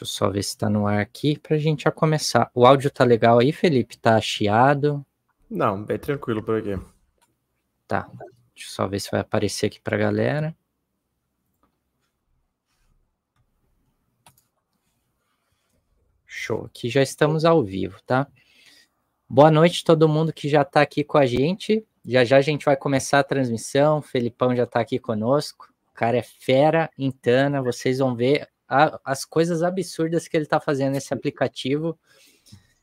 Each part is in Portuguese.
Deixa eu só ver se tá no ar aqui pra gente já começar. O áudio tá legal aí, Felipe? Tá chiado? Não, bem tranquilo por aqui. Tá. Deixa eu só ver se vai aparecer aqui pra galera. Show. Aqui já estamos ao vivo, tá? Boa noite todo mundo que já tá aqui com a gente. Já já a gente vai começar a transmissão. O Felipão já tá aqui conosco. O cara é fera, Intana. Vocês vão ver a, as coisas absurdas que ele está fazendo nesse aplicativo.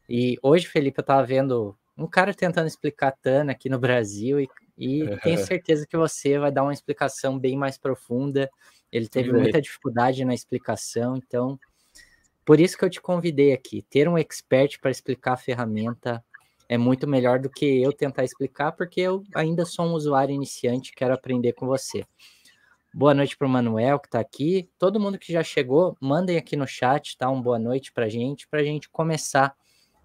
E hoje, Felipe, eu estava vendo um cara tentando explicar Tana aqui no Brasil e, e tenho certeza que você vai dar uma explicação bem mais profunda. Ele teve Sim, muita dificuldade na explicação, então por isso que eu te convidei aqui. Ter um expert para explicar a ferramenta é muito melhor do que eu tentar explicar, porque eu ainda sou um usuário iniciante, quero aprender com você. Boa noite para o Manuel que está aqui. Todo mundo que já chegou, mandem aqui no chat, tá? Um boa noite para gente, para gente começar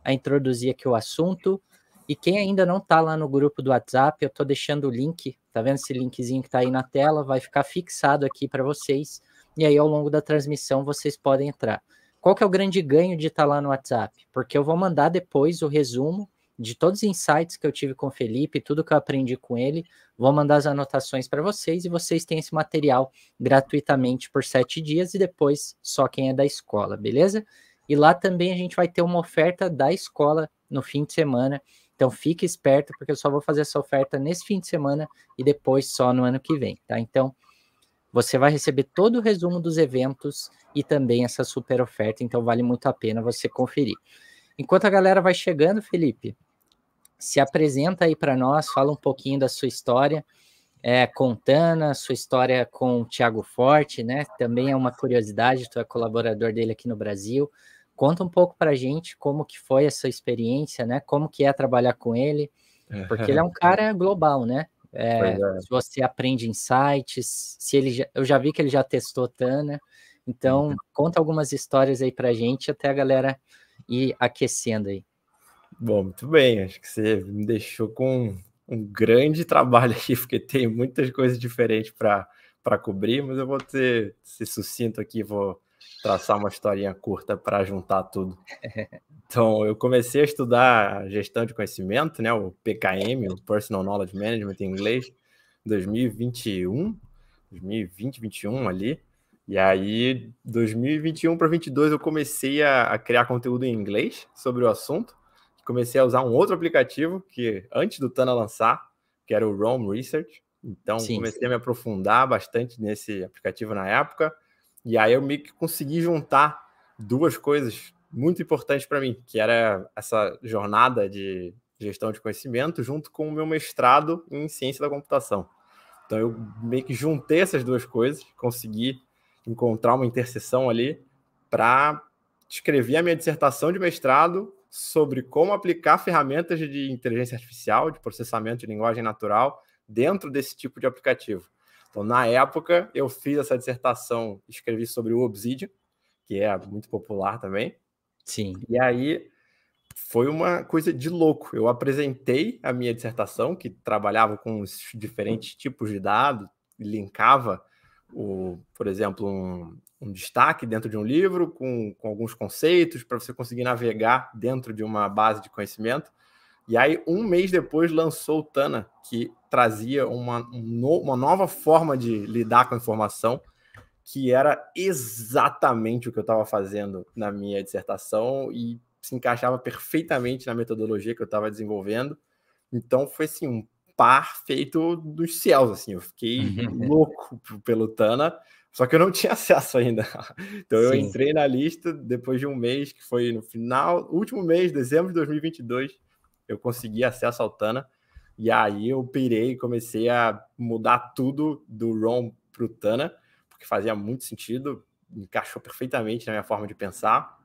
a introduzir aqui o assunto. E quem ainda não está lá no grupo do WhatsApp, eu estou deixando o link, tá vendo esse linkzinho que está aí na tela? Vai ficar fixado aqui para vocês. E aí, ao longo da transmissão, vocês podem entrar. Qual que é o grande ganho de estar tá lá no WhatsApp? Porque eu vou mandar depois o resumo de todos os insights que eu tive com o Felipe, tudo que eu aprendi com ele, vou mandar as anotações para vocês e vocês têm esse material gratuitamente por sete dias e depois só quem é da escola, beleza? E lá também a gente vai ter uma oferta da escola no fim de semana. Então fique esperto, porque eu só vou fazer essa oferta nesse fim de semana e depois só no ano que vem, tá? Então você vai receber todo o resumo dos eventos e também essa super oferta, então vale muito a pena você conferir. Enquanto a galera vai chegando, Felipe, se apresenta aí para nós, fala um pouquinho da sua história é, com Tana, sua história com o Tiago Forte, né? Também é uma curiosidade, tu é colaborador dele aqui no Brasil. Conta um pouco para a gente como que foi essa experiência, né? Como que é trabalhar com ele, porque ele é um cara global, né? É, é. Se você aprende insights, se ele já, eu já vi que ele já testou Tana, então uhum. conta algumas histórias aí para a gente até a galera ir aquecendo aí. Bom, muito bem. Acho que você me deixou com um grande trabalho aqui, porque tem muitas coisas diferentes para cobrir, mas eu vou ter, ser sucinto aqui, vou traçar uma historinha curta para juntar tudo. Então, eu comecei a estudar gestão de conhecimento, né, o PKM, o Personal Knowledge Management em inglês, em 2021, 2020, 2021 ali. E aí, 2021 para 2022 eu comecei a, a criar conteúdo em inglês sobre o assunto comecei a usar um outro aplicativo que antes do Tana lançar, que era o Rome Research. Então sim, comecei sim. a me aprofundar bastante nesse aplicativo na época. E aí eu meio que consegui juntar duas coisas muito importantes para mim, que era essa jornada de gestão de conhecimento junto com o meu mestrado em ciência da computação. Então eu meio que juntei essas duas coisas, consegui encontrar uma interseção ali para escrever a minha dissertação de mestrado sobre como aplicar ferramentas de inteligência artificial, de processamento de linguagem natural dentro desse tipo de aplicativo. Então, na época, eu fiz essa dissertação, escrevi sobre o Obsidian, que é muito popular também. Sim. E aí foi uma coisa de louco. Eu apresentei a minha dissertação, que trabalhava com os diferentes tipos de dados, linkava o, por exemplo, um, um, destaque dentro de um livro com, com alguns conceitos para você conseguir navegar dentro de uma base de conhecimento. E aí, um mês depois, lançou o Tana, que trazia uma, uma nova forma de lidar com a informação, que era exatamente o que eu estava fazendo na minha dissertação e se encaixava perfeitamente na metodologia que eu estava desenvolvendo. Então, foi assim, um par feito dos céus, assim, eu fiquei louco pelo Tana, só que eu não tinha acesso ainda. Então Sim. eu entrei na lista depois de um mês, que foi no final, último mês, dezembro de 2022, eu consegui acesso ao Tana, e aí eu pirei, comecei a mudar tudo do ROM pro Tana, porque fazia muito sentido, encaixou perfeitamente na minha forma de pensar.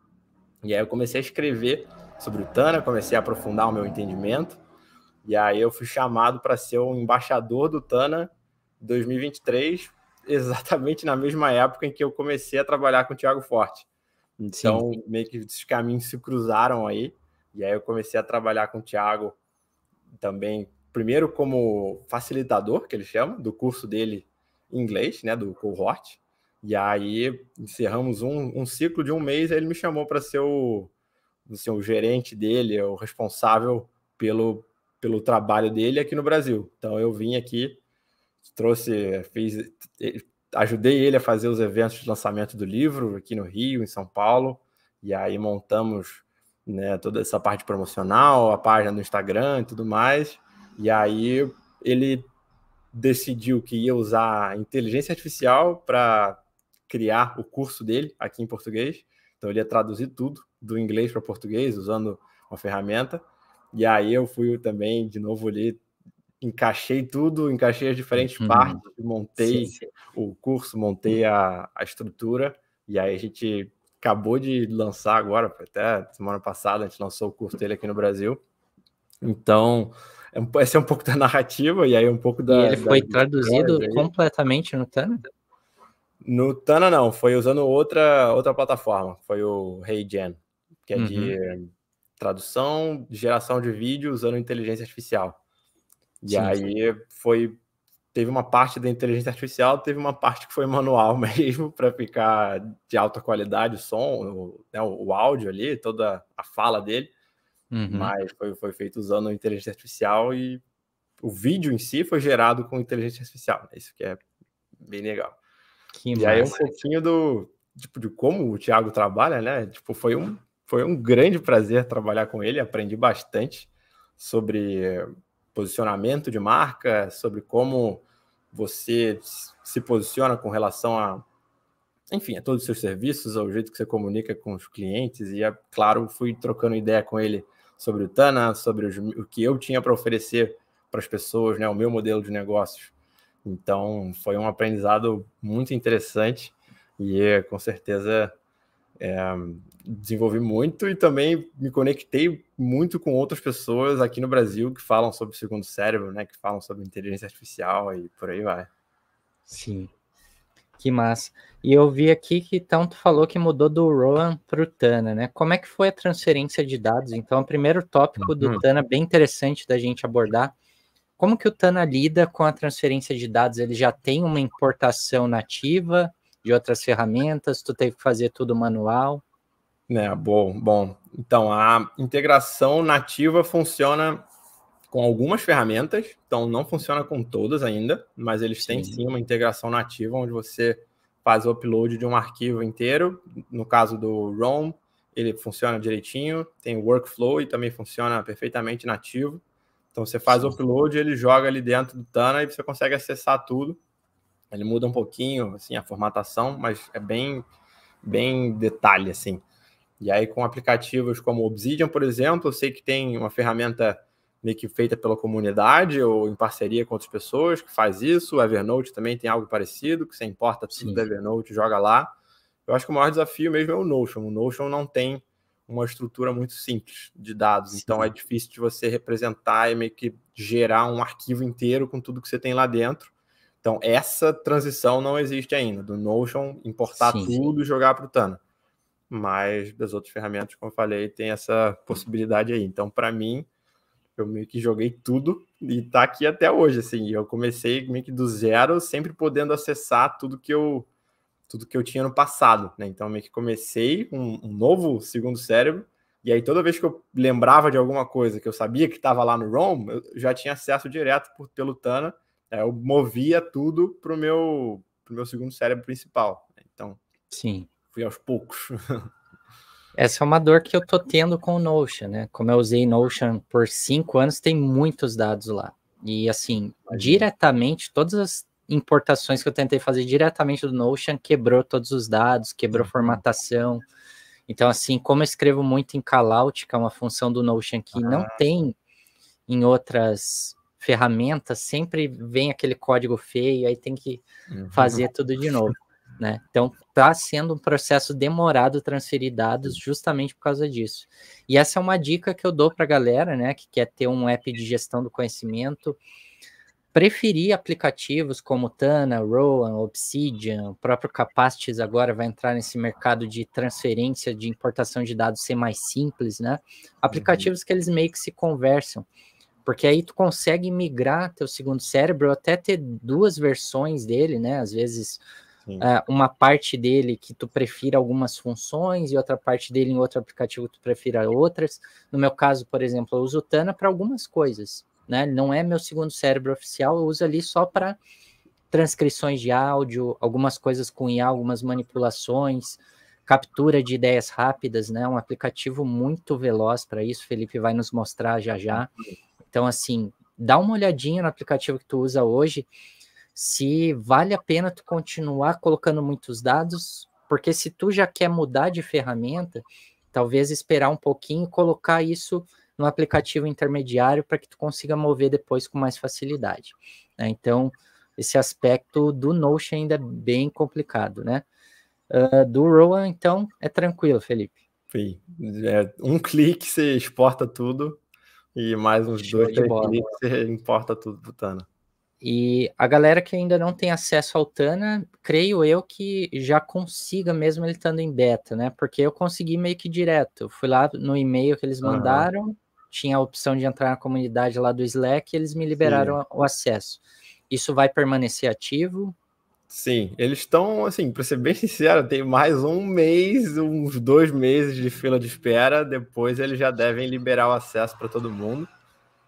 E aí eu comecei a escrever sobre o Tana, comecei a aprofundar o meu entendimento. E aí eu fui chamado para ser o embaixador do Tana 2023, exatamente na mesma época em que eu comecei a trabalhar com o Thiago Forte. Então, Sim. meio que esses caminhos se cruzaram aí. E aí eu comecei a trabalhar com o Thiago também, primeiro como facilitador, que ele chama, do curso dele em inglês, né, do cohort. E aí encerramos um, um ciclo de um mês, aí ele me chamou para ser o, assim, o gerente dele, o responsável pelo pelo trabalho dele aqui no Brasil. Então eu vim aqui, trouxe, fiz, ajudei ele a fazer os eventos de lançamento do livro aqui no Rio, em São Paulo, e aí montamos né, toda essa parte promocional, a página no Instagram e tudo mais. E aí ele decidiu que ia usar inteligência artificial para criar o curso dele aqui em português. Então ele ia traduzir tudo do inglês para português usando uma ferramenta. E aí eu fui também, de novo ali, encaixei tudo, encaixei as diferentes uhum. partes, montei sim, sim. o curso, montei a, a estrutura, e aí a gente acabou de lançar agora, até semana passada, a gente lançou o curso dele aqui no Brasil. Então, é essa é um pouco da narrativa, e aí um pouco da. E ele foi da... traduzido da... completamente no Tana? No Tana não, foi usando outra, outra plataforma, foi o Gen que é uhum. de tradução, geração de vídeo usando inteligência artificial. E sim, aí sim. foi teve uma parte da inteligência artificial, teve uma parte que foi manual mesmo para ficar de alta qualidade o som, o, né, o, áudio ali, toda a fala dele. Uhum. Mas foi, foi feito usando inteligência artificial e o vídeo em si foi gerado com inteligência artificial. Isso que é bem legal. Que e massa. aí um pouquinho do tipo de como o Thiago trabalha, né? Tipo, foi um foi um grande prazer trabalhar com ele, aprendi bastante sobre posicionamento de marca, sobre como você se posiciona com relação a, enfim, a todos os seus serviços, ao jeito que você comunica com os clientes. E, é, claro, fui trocando ideia com ele sobre o Tana, sobre os, o que eu tinha para oferecer para as pessoas, né, o meu modelo de negócios. Então, foi um aprendizado muito interessante e com certeza é, desenvolvi muito e também me conectei muito com outras pessoas aqui no Brasil que falam sobre o segundo cérebro, né? Que falam sobre inteligência artificial e por aí vai. Sim. Que massa. E eu vi aqui que então tu falou que mudou do Rowan para o Tana, né? Como é que foi a transferência de dados? Então, o primeiro tópico uhum. do Tana é bem interessante da gente abordar. Como que o Tana lida com a transferência de dados? Ele já tem uma importação nativa? de outras ferramentas? Tu teve que fazer tudo manual? É, bom, bom. Então, a integração nativa funciona com algumas ferramentas, então não funciona com todas ainda, mas eles sim. têm sim uma integração nativa onde você faz o upload de um arquivo inteiro. No caso do ROM, ele funciona direitinho, tem workflow e também funciona perfeitamente nativo. Então você faz o upload, ele joga ali dentro do Tana e você consegue acessar tudo. Ele muda um pouquinho, assim, a formatação, mas é bem, bem detalhe, assim. E aí, com aplicativos como Obsidian, por exemplo, eu sei que tem uma ferramenta meio que feita pela comunidade ou em parceria com outras pessoas que faz isso. O Evernote também tem algo parecido, que você importa tudo Sim. do Evernote, joga lá. Eu acho que o maior desafio mesmo é o Notion. O Notion não tem uma estrutura muito simples de dados, Sim. então é difícil de você representar e meio que gerar um arquivo inteiro com tudo que você tem lá dentro. Então, essa transição não existe ainda, do Notion importar sim, tudo e jogar para o Tana. Mas das outras ferramentas, como eu falei, tem essa possibilidade aí. Então, para mim, eu meio que joguei tudo e está aqui até hoje, assim. Eu comecei meio que do zero, sempre podendo acessar tudo que eu tudo que eu tinha no passado, né? Então, meio que comecei um, um novo segundo cérebro e aí, toda vez que eu lembrava de alguma coisa que eu sabia que estava lá no ROM, eu já tinha acesso direto por, pelo Tana é, eu movia tudo pro meu, pro meu segundo cérebro principal. Então, sim, fui aos poucos. Essa é uma dor que eu tô tendo com o Notion, né? Como eu usei Notion por cinco anos, tem muitos dados lá. E assim, Imagina. diretamente, todas as importações que eu tentei fazer diretamente do Notion quebrou todos os dados, quebrou uhum. formatação. Então, assim, como eu escrevo muito em callout, que é uma função do Notion que ah. não tem em outras ferramenta, sempre vem aquele código feio, aí tem que uhum. fazer tudo de novo. Né? Então, está sendo um processo demorado transferir dados justamente por causa disso. E essa é uma dica que eu dou para a galera né, que quer ter um app de gestão do conhecimento, preferir aplicativos como Tana, Rowan, Obsidian, o próprio Capacities agora vai entrar nesse mercado de transferência, de importação de dados ser mais simples, né? Uhum. Aplicativos uhum. que eles meio que se conversam porque aí tu consegue migrar teu segundo cérebro, até ter duas versões dele, né? Às vezes uh, uma parte dele que tu prefira algumas funções e outra parte dele em outro aplicativo tu prefira outras. No meu caso, por exemplo, eu uso o Tana para algumas coisas, né? Não é meu segundo cérebro oficial, eu uso ali só para transcrições de áudio, algumas coisas com IA, algumas manipulações, captura de ideias rápidas, né? É um aplicativo muito veloz para isso, Felipe vai nos mostrar já já. Então, assim, dá uma olhadinha no aplicativo que tu usa hoje, se vale a pena tu continuar colocando muitos dados, porque se tu já quer mudar de ferramenta, talvez esperar um pouquinho e colocar isso no aplicativo intermediário para que tu consiga mover depois com mais facilidade. Né? Então, esse aspecto do Notion ainda é bem complicado, né? Uh, do Rowan, então, é tranquilo, Felipe. Sim. É, um clique, você exporta tudo e mais uns Show dois bola você importa tudo pro Tana. E a galera que ainda não tem acesso ao Tana, creio eu que já consiga mesmo ele estando em beta, né? Porque eu consegui meio que direto. Eu fui lá no e-mail que eles mandaram, uhum. tinha a opção de entrar na comunidade lá do Slack e eles me liberaram Sim. o acesso. Isso vai permanecer ativo? Sim, eles estão, assim, para ser bem sincero, tem mais um mês, uns dois meses de fila de espera, depois eles já devem liberar o acesso para todo mundo.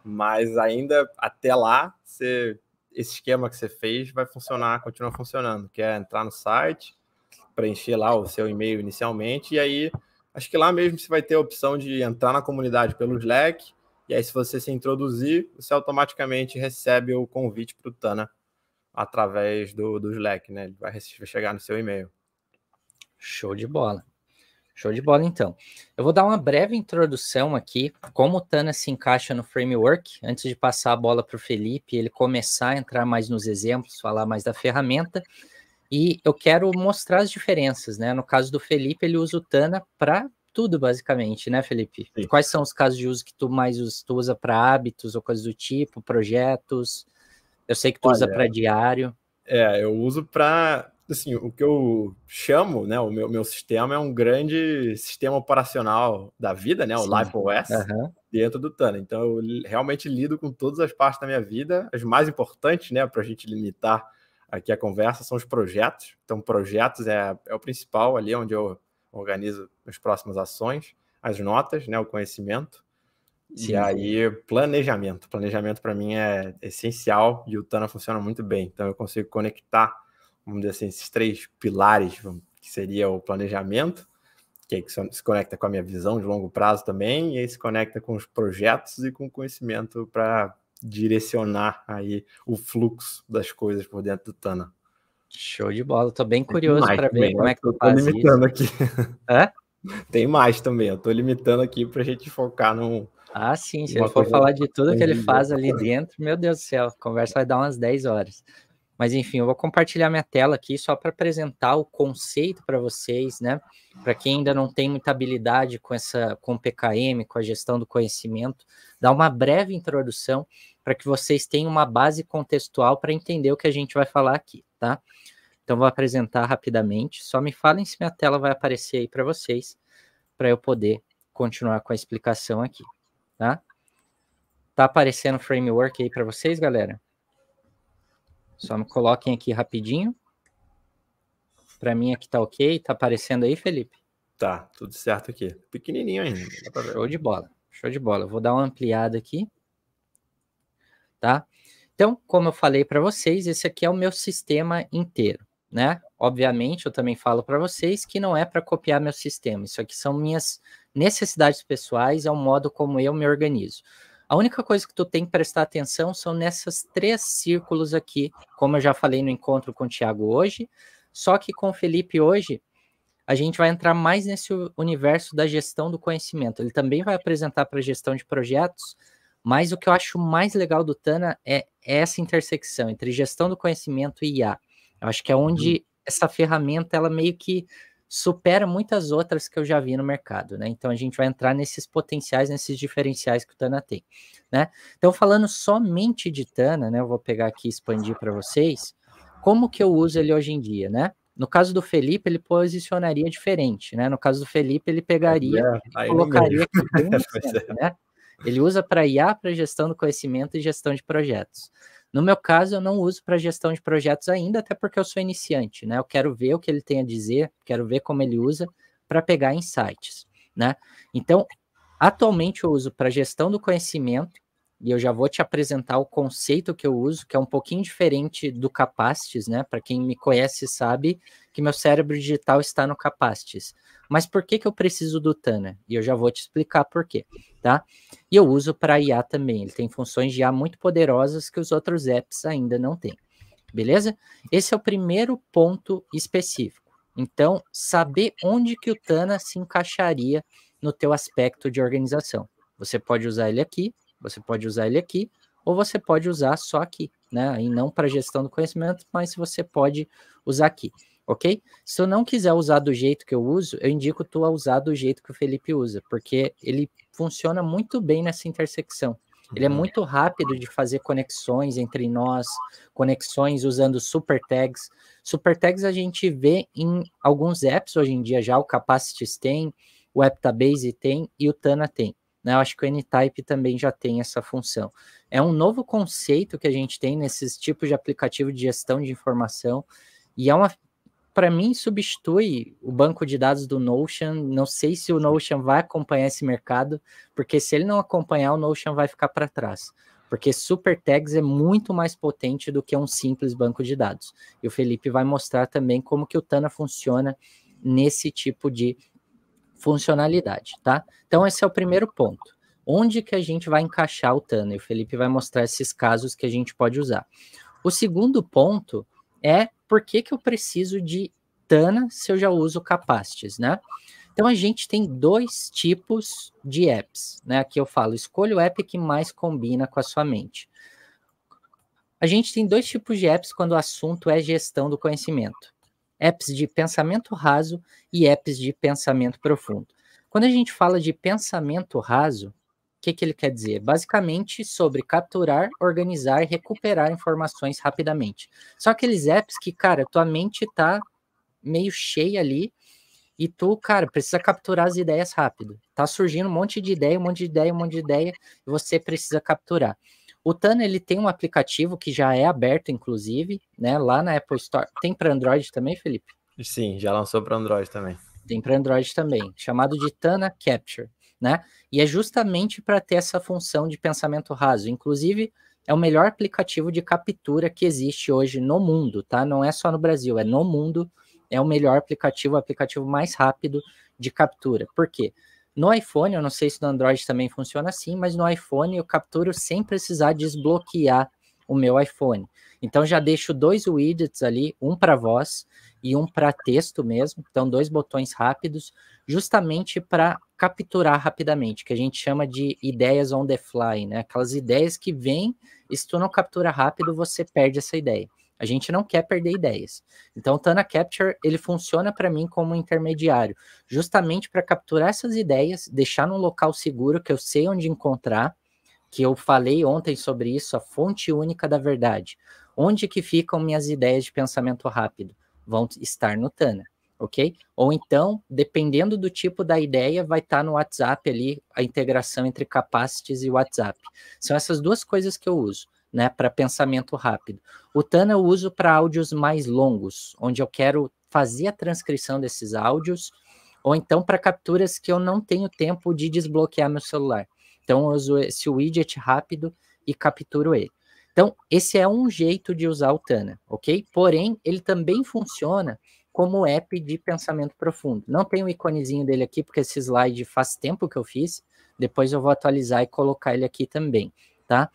Mas ainda até lá, você, esse esquema que você fez vai funcionar, continua funcionando, que é entrar no site, preencher lá o seu e-mail inicialmente, e aí acho que lá mesmo você vai ter a opção de entrar na comunidade pelo Slack, e aí se você se introduzir, você automaticamente recebe o convite para o Tana através do, do Slack, né? Ele vai chegar no seu e-mail. Show de bola. Show de bola, então. Eu vou dar uma breve introdução aqui, como o Tana se encaixa no framework, antes de passar a bola para o Felipe, ele começar a entrar mais nos exemplos, falar mais da ferramenta. E eu quero mostrar as diferenças, né? No caso do Felipe, ele usa o Tana para tudo, basicamente, né, Felipe? Sim. Quais são os casos de uso que tu mais usa? usa para hábitos ou coisas do tipo, projetos? Eu sei que tu Olha, usa para diário. É, eu uso para assim, o que eu chamo, né, o meu, meu sistema é um grande sistema operacional da vida, né, o LifeOS, uhum. dentro do Tana. Então, eu realmente lido com todas as partes da minha vida, as mais importantes, né, para a gente limitar aqui a conversa, são os projetos. Então, projetos é, é o principal ali, é onde eu organizo as próximas ações, as notas, né, o conhecimento. E aí, planejamento. Planejamento para mim é essencial e o Tana funciona muito bem. Então eu consigo conectar, vamos dizer assim, esses três pilares, que seria o planejamento, que, é se conecta com a minha visão de longo prazo também, e aí se conecta com os projetos e com o conhecimento para direcionar aí o fluxo das coisas por dentro do Tana. Show de bola, tô bem curioso para ver né? como é que tu faz limitando isso. aqui. Hã? Tem mais também, eu tô limitando aqui para a gente focar num, ah, sim, se ele for falar de tudo que ele faz ali dentro, meu Deus do céu, a conversa vai dar umas 10 horas. Mas enfim, eu vou compartilhar minha tela aqui só para apresentar o conceito para vocês, né? Para quem ainda não tem muita habilidade com essa com o PKM, com a gestão do conhecimento, dar uma breve introdução para que vocês tenham uma base contextual para entender o que a gente vai falar aqui, tá? Então vou apresentar rapidamente, só me falem se minha tela vai aparecer aí para vocês, para eu poder continuar com a explicação aqui tá? Tá aparecendo o framework aí para vocês, galera? Só me coloquem aqui rapidinho. Para mim aqui tá ok. Tá aparecendo aí, Felipe? Tá, tudo certo aqui. Pequenininho ainda. Show de bola. Show de bola. Eu vou dar uma ampliada aqui. Tá? Então, como eu falei para vocês, esse aqui é o meu sistema inteiro né? Obviamente, eu também falo para vocês que não é para copiar meu sistema. Isso aqui são minhas necessidades pessoais, é o um modo como eu me organizo. A única coisa que tu tem que prestar atenção são nessas três círculos aqui, como eu já falei no encontro com o Tiago hoje, só que com o Felipe hoje, a gente vai entrar mais nesse universo da gestão do conhecimento. Ele também vai apresentar para gestão de projetos, mas o que eu acho mais legal do Tana é essa intersecção entre gestão do conhecimento e IA. Eu acho que é onde uhum. essa ferramenta ela meio que supera muitas outras que eu já vi no mercado, né? Então a gente vai entrar nesses potenciais, nesses diferenciais que o Tana tem, né? Então falando somente de Tana, né? Eu vou pegar aqui e expandir para vocês como que eu uso ele hoje em dia, né? No caso do Felipe, ele posicionaria diferente, né? No caso do Felipe, ele pegaria é, e colocaria aqui, é. né? Ele usa para IA, para gestão do conhecimento e gestão de projetos. No meu caso, eu não uso para gestão de projetos ainda, até porque eu sou iniciante, né? Eu quero ver o que ele tem a dizer, quero ver como ele usa para pegar insights, né? Então, atualmente eu uso para gestão do conhecimento e eu já vou te apresentar o conceito que eu uso, que é um pouquinho diferente do Capacities, né? Para quem me conhece sabe, que meu cérebro digital está no Capacities. Mas por que, que eu preciso do Tana? E eu já vou te explicar por quê, tá? E eu uso para IA também. Ele tem funções de IA muito poderosas que os outros apps ainda não têm. Beleza? Esse é o primeiro ponto específico. Então, saber onde que o Tana se encaixaria no teu aspecto de organização. Você pode usar ele aqui, você pode usar ele aqui, ou você pode usar só aqui, né? E não para gestão do conhecimento, mas você pode usar aqui ok? Se eu não quiser usar do jeito que eu uso, eu indico tu a usar do jeito que o Felipe usa, porque ele funciona muito bem nessa intersecção. Ele é uhum. muito rápido de fazer conexões entre nós, conexões usando super tags. Super tags a gente vê em alguns apps hoje em dia já, o Capacities tem, o Aptabase tem e o Tana tem. Né? Eu acho que o Anytype também já tem essa função. É um novo conceito que a gente tem nesses tipos de aplicativo de gestão de informação e é uma para mim, substitui o banco de dados do Notion. Não sei se o Notion vai acompanhar esse mercado, porque se ele não acompanhar, o Notion vai ficar para trás. Porque Super Tags é muito mais potente do que um simples banco de dados. E o Felipe vai mostrar também como que o Tana funciona nesse tipo de funcionalidade, tá? Então esse é o primeiro ponto. Onde que a gente vai encaixar o Tana? E o Felipe vai mostrar esses casos que a gente pode usar. O segundo ponto é por que, que eu preciso de Tana se eu já uso Capacities, né? Então a gente tem dois tipos de apps, né? Aqui eu falo, escolha o app que mais combina com a sua mente. A gente tem dois tipos de apps quando o assunto é gestão do conhecimento. Apps de pensamento raso e apps de pensamento profundo. Quando a gente fala de pensamento raso, que, que ele quer dizer? Basicamente sobre capturar, organizar, e recuperar informações rapidamente. São aqueles apps que, cara, tua mente tá meio cheia ali e tu, cara, precisa capturar as ideias rápido. Tá surgindo um monte de ideia, um monte de ideia, um monte de ideia, e você precisa capturar. O Tana, ele tem um aplicativo que já é aberto, inclusive, né, lá na Apple Store. Tem para Android também, Felipe? Sim, já lançou para Android também. Tem para Android também, chamado de Tana Capture né? E é justamente para ter essa função de pensamento raso. Inclusive, é o melhor aplicativo de captura que existe hoje no mundo, tá? Não é só no Brasil, é no mundo. É o melhor aplicativo, o aplicativo mais rápido de captura. Por quê? No iPhone, eu não sei se no Android também funciona assim, mas no iPhone eu capturo sem precisar desbloquear o meu iPhone. Então já deixo dois widgets ali, um para voz e um para texto mesmo, então dois botões rápidos, justamente para capturar rapidamente, que a gente chama de ideias on the fly, né? Aquelas ideias que vêm, e se tu não captura rápido, você perde essa ideia. A gente não quer perder ideias. Então, o Tana Capture, ele funciona para mim como um intermediário, justamente para capturar essas ideias, deixar num local seguro que eu sei onde encontrar, que eu falei ontem sobre isso, a fonte única da verdade. Onde que ficam minhas ideias de pensamento rápido? vão estar no Tana, ok? Ou então, dependendo do tipo da ideia, vai estar tá no WhatsApp ali a integração entre capacities e WhatsApp. São essas duas coisas que eu uso. Né, para pensamento rápido. O Tana eu uso para áudios mais longos, onde eu quero fazer a transcrição desses áudios, ou então para capturas que eu não tenho tempo de desbloquear meu celular. Então eu uso esse widget rápido e capturo ele. Então, esse é um jeito de usar o Tana, ok? Porém, ele também funciona como app de pensamento profundo. Não tem o iconezinho dele aqui, porque esse slide faz tempo que eu fiz. Depois eu vou atualizar e colocar ele aqui também, tá?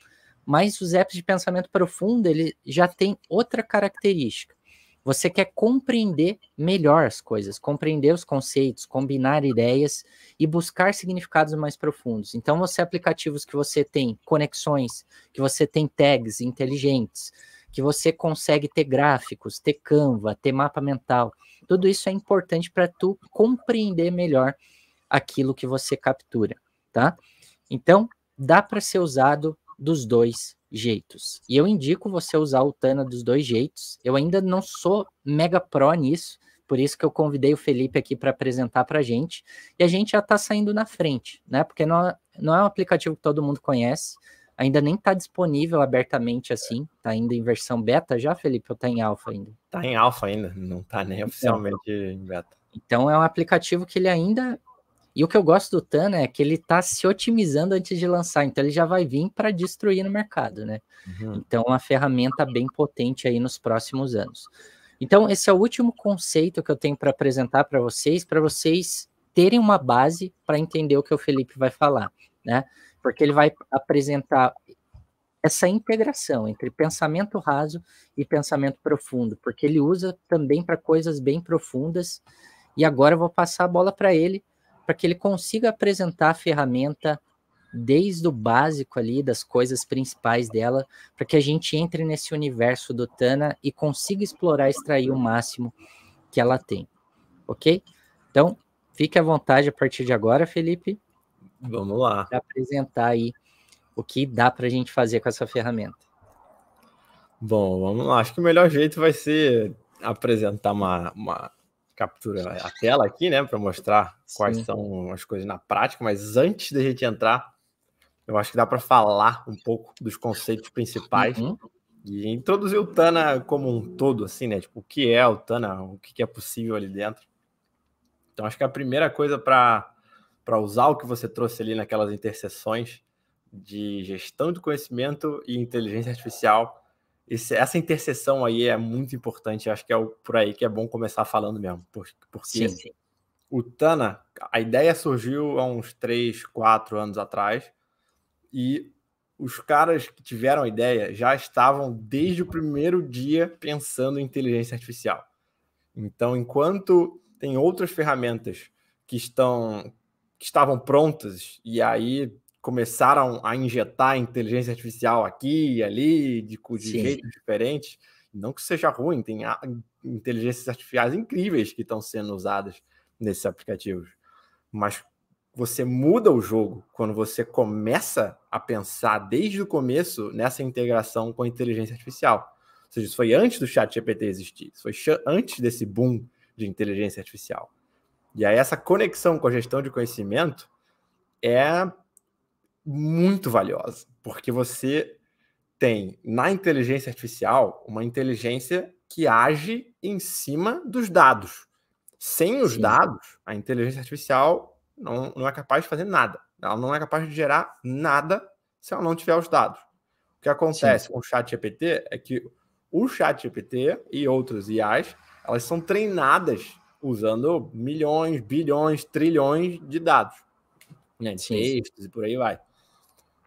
Mas os apps de pensamento profundo, ele já tem outra característica você quer compreender melhor as coisas, compreender os conceitos, combinar ideias e buscar significados mais profundos. Então, você é aplicativos que você tem conexões, que você tem tags inteligentes, que você consegue ter gráficos, ter Canva, ter mapa mental, tudo isso é importante para tu compreender melhor aquilo que você captura, tá? Então, dá para ser usado dos dois jeitos. E eu indico você usar o Tana dos dois jeitos. Eu ainda não sou mega pró nisso, por isso que eu convidei o Felipe aqui para apresentar para a gente. E a gente já está saindo na frente, né? Porque não, é, não é um aplicativo que todo mundo conhece, ainda nem está disponível abertamente assim. Está ainda em versão beta já, Felipe? Ou está em alfa ainda? Está em alfa ainda, não está nem então, oficialmente em beta. Então é um aplicativo que ele ainda e o que eu gosto do Tana é que ele está se otimizando antes de lançar, então ele já vai vir para destruir no mercado, né? Uhum. Então, é uma ferramenta bem potente aí nos próximos anos. Então, esse é o último conceito que eu tenho para apresentar para vocês, para vocês terem uma base para entender o que o Felipe vai falar, né? Porque ele vai apresentar essa integração entre pensamento raso e pensamento profundo, porque ele usa também para coisas bem profundas. E agora eu vou passar a bola para ele para que ele consiga apresentar a ferramenta desde o básico ali das coisas principais dela, para que a gente entre nesse universo do Tana e consiga explorar, extrair o máximo que ela tem. OK? Então, fique à vontade a partir de agora, Felipe. Vamos lá. Pra apresentar aí o que dá para a gente fazer com essa ferramenta. Bom, vamos lá. Acho que o melhor jeito vai ser apresentar uma, uma captura a tela aqui, né, para mostrar Sim. quais são as coisas na prática, mas antes da gente entrar, eu acho que dá para falar um pouco dos conceitos principais uhum. e introduzir o Tana como um todo, assim, né, tipo, o que é o Tana, o que é possível ali dentro. Então, acho que a primeira coisa para usar o que você trouxe ali naquelas interseções de gestão de conhecimento e inteligência artificial esse, essa interseção aí é muito importante. acho que é o, por aí que é bom começar falando mesmo. Porque sim, sim. o Tana, a ideia surgiu há uns 3, 4 anos atrás. E os caras que tiveram a ideia já estavam desde o primeiro dia pensando em inteligência artificial. Então, enquanto tem outras ferramentas que estão que estavam prontas e aí começaram a injetar inteligência artificial aqui e ali, de, de diferentes, jeito diferente. Não que seja ruim, tem inteligências artificiais incríveis que estão sendo usadas nesses aplicativos. Mas você muda o jogo quando você começa a pensar desde o começo nessa integração com a inteligência artificial. Ou seja, isso foi antes do chat GPT existir, isso foi antes desse boom de inteligência artificial. E aí essa conexão com a gestão de conhecimento é muito valiosa, porque você tem na inteligência artificial uma inteligência que age em cima dos dados. Sem os Sim. dados, a inteligência artificial não, não é capaz de fazer nada. Ela não é capaz de gerar nada se ela não tiver os dados. O que acontece Sim. com o chat GPT é que o chat GPT e outros IAs, elas são treinadas usando milhões, bilhões, trilhões de dados. Né, de textos e por aí vai.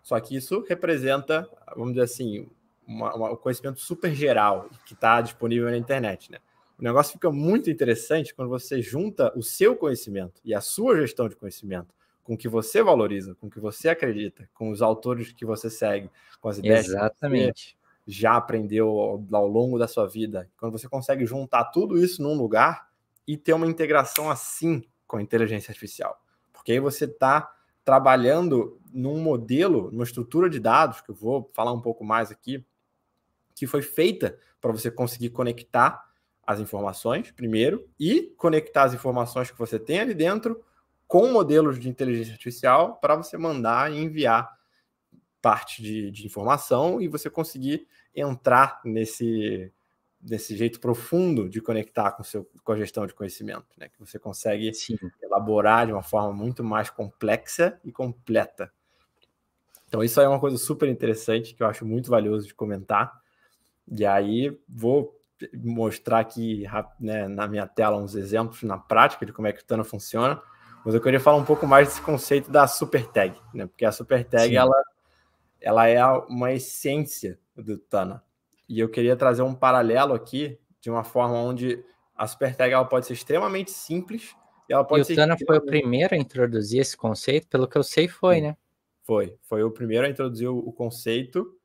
Só que isso representa, vamos dizer assim, uma, uma, um conhecimento super geral que está disponível na internet, né? O negócio fica muito interessante quando você junta o seu conhecimento e a sua gestão de conhecimento com o que você valoriza, com o que você acredita, com os autores que você segue, com as ideias Exatamente. que você já aprendeu ao, ao longo da sua vida. Quando você consegue juntar tudo isso num lugar e ter uma integração assim com a inteligência artificial. Porque aí você está trabalhando num modelo, numa estrutura de dados, que eu vou falar um pouco mais aqui, que foi feita para você conseguir conectar as informações, primeiro, e conectar as informações que você tem ali dentro com modelos de inteligência artificial para você mandar e enviar parte de, de, informação e você conseguir entrar nesse, nesse jeito profundo de conectar com, seu, com a gestão de conhecimento, né? que você consegue Sim. elaborar de uma forma muito mais complexa e completa então, isso é uma coisa super interessante que eu acho muito valioso de comentar. E aí, vou mostrar aqui né, na minha tela uns exemplos na prática de como é que o Tana funciona. Mas eu queria falar um pouco mais desse conceito da super tag, né? Porque a super tag ela, ela é uma essência do Tana. E eu queria trazer um paralelo aqui de uma forma onde a super tag ela pode ser extremamente simples e ela pode e ser. O Tana foi o primeiro a introduzir esse conceito, pelo que eu sei, foi, né? Foi, foi o primeiro a introduzir o, o conceito,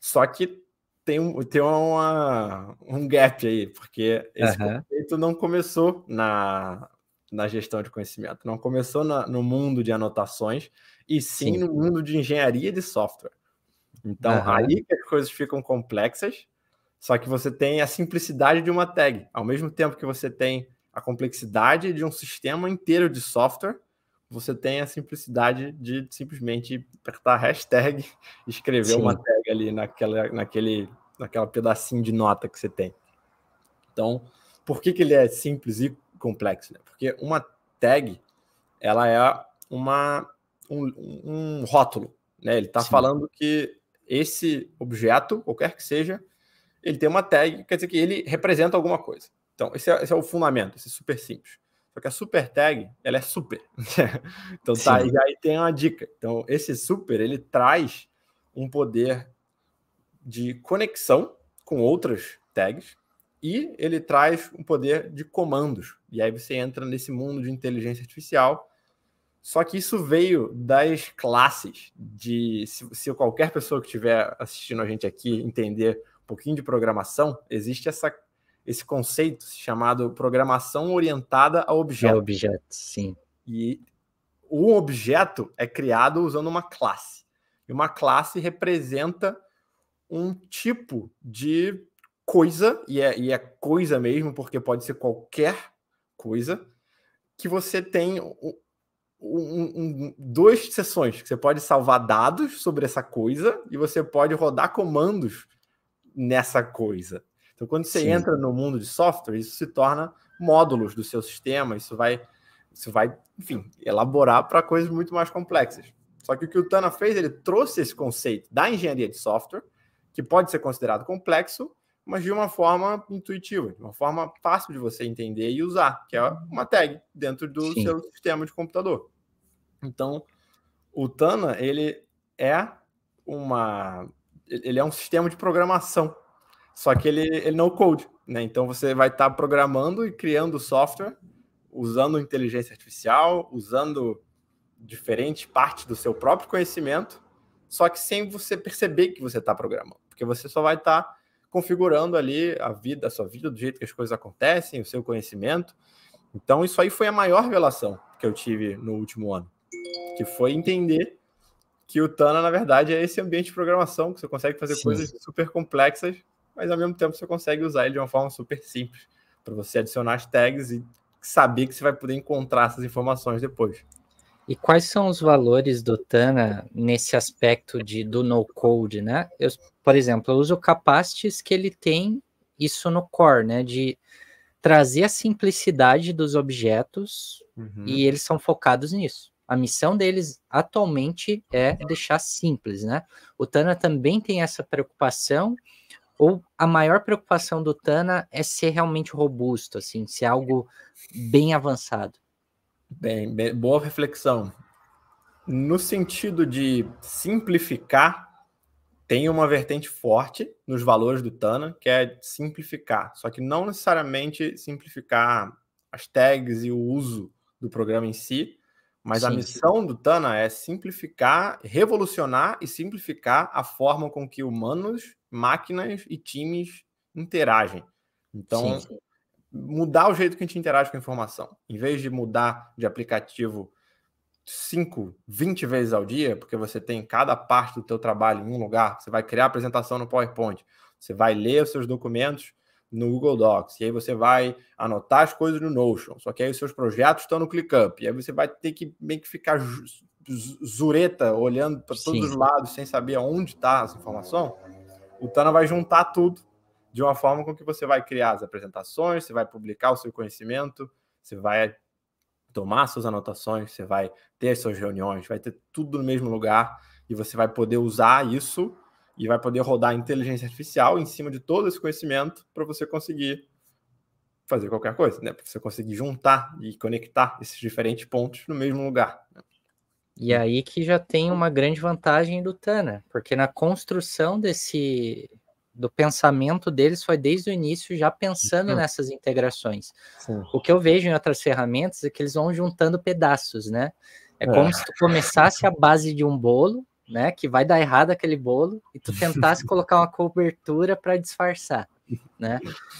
só que tem, um, tem uma, um gap aí, porque esse uhum. conceito não começou na, na gestão de conhecimento, não começou na, no mundo de anotações, e sim, sim, no mundo de engenharia de software. Então, uhum. aí que as coisas ficam complexas, só que você tem a simplicidade de uma tag, ao mesmo tempo que você tem a complexidade de um sistema inteiro de software, você tem a simplicidade de simplesmente apertar hashtag, escrever Sim. uma tag ali naquela, naquele, naquela pedacinho de nota que você tem. Então, por que, que ele é simples e complexo? Né? Porque uma tag, ela é uma, um, um rótulo. Né? Ele está falando que esse objeto, qualquer que seja, ele tem uma tag, quer dizer que ele representa alguma coisa. Então, esse é, esse é o fundamento, esse é super simples. Só que a super tag, ela é super. então tá, e aí tem uma dica. Então esse super, ele traz um poder de conexão com outras tags e ele traz um poder de comandos. E aí você entra nesse mundo de inteligência artificial. Só que isso veio das classes de se, se qualquer pessoa que estiver assistindo a gente aqui entender um pouquinho de programação, existe essa esse conceito chamado programação orientada a objetos. A objetos, sim. E um objeto é criado usando uma classe. E uma classe representa um tipo de coisa, e é, e é coisa mesmo, porque pode ser qualquer coisa, que você tem um, um, um, duas sessões. Você pode salvar dados sobre essa coisa e você pode rodar comandos nessa coisa. Então, quando você Sim. entra no mundo de software, isso se torna módulos do seu sistema, isso vai, isso vai enfim, elaborar para coisas muito mais complexas. Só que o que o Tana fez, ele trouxe esse conceito da engenharia de software, que pode ser considerado complexo, mas de uma forma intuitiva, de uma forma fácil de você entender e usar, que é uma tag dentro do Sim. seu sistema de computador. Então, o Tana, ele é uma ele é um sistema de programação só que ele, ele não code, né? Então você vai estar tá programando e criando software usando inteligência artificial, usando diferentes partes do seu próprio conhecimento, só que sem você perceber que você está programando, porque você só vai estar tá configurando ali a vida, a sua vida, do jeito que as coisas acontecem, o seu conhecimento. Então isso aí foi a maior revelação que eu tive no último ano, que foi entender que o Tana, na verdade, é esse ambiente de programação, que você consegue fazer Sim. coisas super complexas mas ao mesmo tempo você consegue usar ele de uma forma super simples, para você adicionar as tags e saber que você vai poder encontrar essas informações depois. E quais são os valores do Tana nesse aspecto de, do no-code, né? Eu, por exemplo, eu uso o Capacities que ele tem isso no core, né? De trazer a simplicidade dos objetos uhum. e eles são focados nisso. A missão deles atualmente é deixar simples, né? O Tana também tem essa preocupação ou a maior preocupação do Tana é ser realmente robusto, assim, ser algo bem avançado? Bem, bem boa reflexão. No sentido de simplificar, tem uma vertente forte nos valores do Tana, que é simplificar, só que não necessariamente simplificar as tags e o uso do programa em si, mas Sim. a missão do Tana é simplificar, revolucionar e simplificar a forma com que humanos, máquinas e times interagem. Então, Sim. mudar o jeito que a gente interage com a informação. Em vez de mudar de aplicativo 5, 20 vezes ao dia, porque você tem cada parte do teu trabalho em um lugar, você vai criar apresentação no PowerPoint, você vai ler os seus documentos no Google Docs. E aí você vai anotar as coisas no Notion. Só que aí os seus projetos estão no ClickUp. E aí você vai ter que meio que ficar zureta, olhando para todos os lados, sem saber onde está essa informação. O Tana vai juntar tudo de uma forma com que você vai criar as apresentações, você vai publicar o seu conhecimento, você vai tomar suas anotações, você vai ter as suas reuniões, vai ter tudo no mesmo lugar e você vai poder usar isso e vai poder rodar inteligência artificial em cima de todo esse conhecimento para você conseguir fazer qualquer coisa, né? Para você conseguir juntar e conectar esses diferentes pontos no mesmo lugar. Né? E aí que já tem uma grande vantagem do Tana, né? porque na construção desse do pensamento deles foi desde o início já pensando uhum. nessas integrações. Sim. O que eu vejo em outras ferramentas é que eles vão juntando pedaços, né? É, é como se tu começasse a base de um bolo né? Que vai dar errado aquele bolo e tu tentasse colocar uma cobertura para disfarçar, né?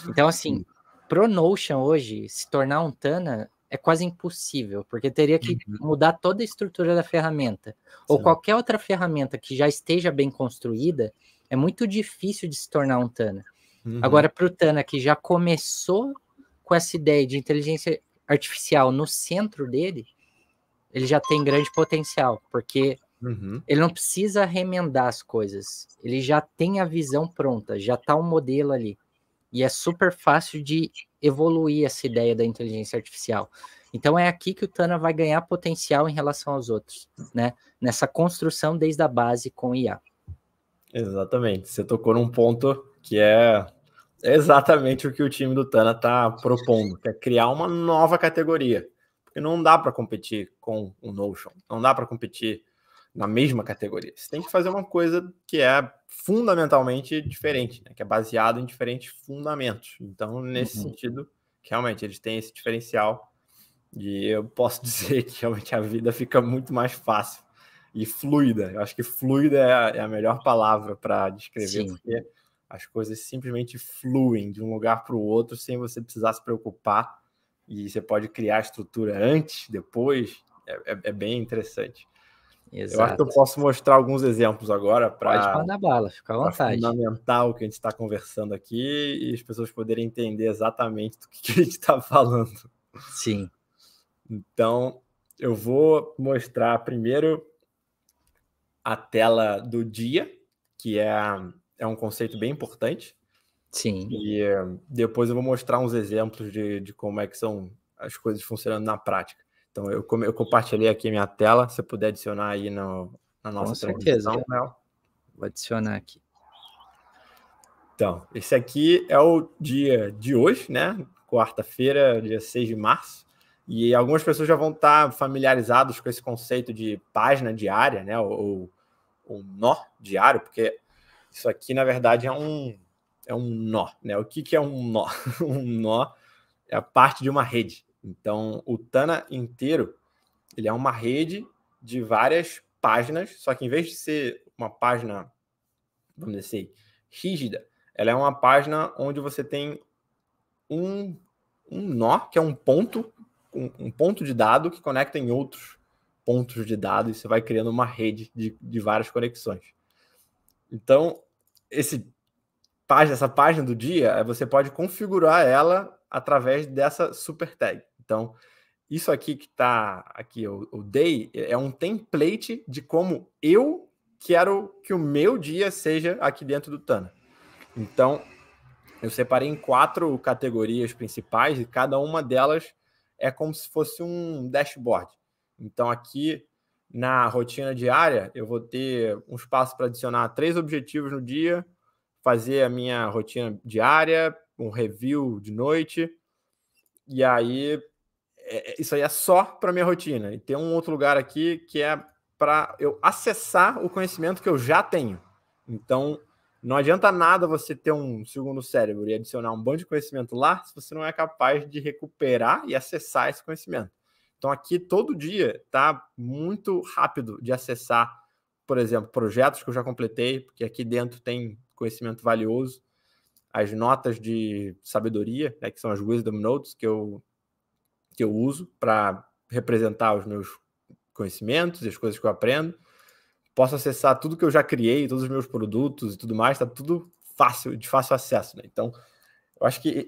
Então, assim, pro Notion hoje se tornar um Tana é quase impossível, porque teria que uhum. mudar toda a estrutura da ferramenta. Sim. Ou qualquer outra ferramenta que já esteja bem construída, é muito difícil de se tornar um Tana. Uhum. Agora, para o Tana, que já começou com essa ideia de inteligência artificial no centro dele, ele já tem grande potencial, porque Uhum. Ele não precisa remendar as coisas. Ele já tem a visão pronta, já está um modelo ali. E é super fácil de evoluir essa ideia da inteligência artificial. Então é aqui que o Tana vai ganhar potencial em relação aos outros, né? Nessa construção desde a base com IA. Exatamente. Você tocou num ponto que é exatamente o que o time do Tana está propondo, que é criar uma nova categoria. Porque não dá para competir com o Notion, não dá para competir na mesma categoria. Você tem que fazer uma coisa que é fundamentalmente diferente, né? que é baseado em diferentes fundamentos. Então, nesse uhum. sentido, realmente eles têm esse diferencial e eu posso dizer que realmente a vida fica muito mais fácil e fluida. Eu acho que fluida é a, é a melhor palavra para descrever, Sim. porque as coisas simplesmente fluem de um lugar para o outro sem você precisar se preocupar. E você pode criar a estrutura antes, depois, é, é, é bem interessante. Exato. Eu acho que eu posso mostrar alguns exemplos agora para. Pode bala, Fundamental o que a gente está conversando aqui e as pessoas poderem entender exatamente do que a gente está falando. Sim. Então, eu vou mostrar primeiro a tela do dia, que é, é um conceito bem importante. Sim. E eh, depois eu vou mostrar uns exemplos de, de como é que são as coisas funcionando na prática. Então eu, eu compartilhei aqui minha tela, se puder adicionar aí no, na nossa Com certeza. Mel. Vou adicionar aqui. Então, esse aqui é o dia de hoje, né? Quarta-feira, dia 6 de março. E algumas pessoas já vão estar familiarizadas com esse conceito de página diária, né? Ou, ou nó diário, porque isso aqui, na verdade, é um, é um nó, né? O que, que é um nó? um nó é a parte de uma rede. Então, o Tana inteiro, ele é uma rede de várias páginas, só que em vez de ser uma página, vamos dizer assim, rígida, ela é uma página onde você tem um, um nó, que é um ponto, um, um ponto de dado que conecta em outros pontos de dado e você vai criando uma rede de, de várias conexões. Então, esse página, essa página do dia, é, você pode configurar ela através dessa super tag. Então, isso aqui que está aqui, o day é, é um template de como eu quero que o meu dia seja aqui dentro do Tana. Então, eu separei em quatro categorias principais e cada uma delas é como se fosse um dashboard. Então, aqui na rotina diária, eu vou ter um espaço para adicionar três objetivos no dia, fazer a minha rotina diária, um review de noite, e aí é, é, isso aí é só para minha rotina. E tem um outro lugar aqui que é para eu acessar o conhecimento que eu já tenho. Então, não adianta nada você ter um segundo cérebro e adicionar um bando de conhecimento lá se você não é capaz de recuperar e acessar esse conhecimento. Então, aqui todo dia tá muito rápido de acessar, por exemplo, projetos que eu já completei, porque aqui dentro tem conhecimento valioso, as notas de sabedoria, né, que são as wisdom notes que eu que eu uso para representar os meus conhecimentos e as coisas que eu aprendo. Posso acessar tudo que eu já criei, todos os meus produtos e tudo mais, está tudo fácil, de fácil acesso. Né? Então, eu acho que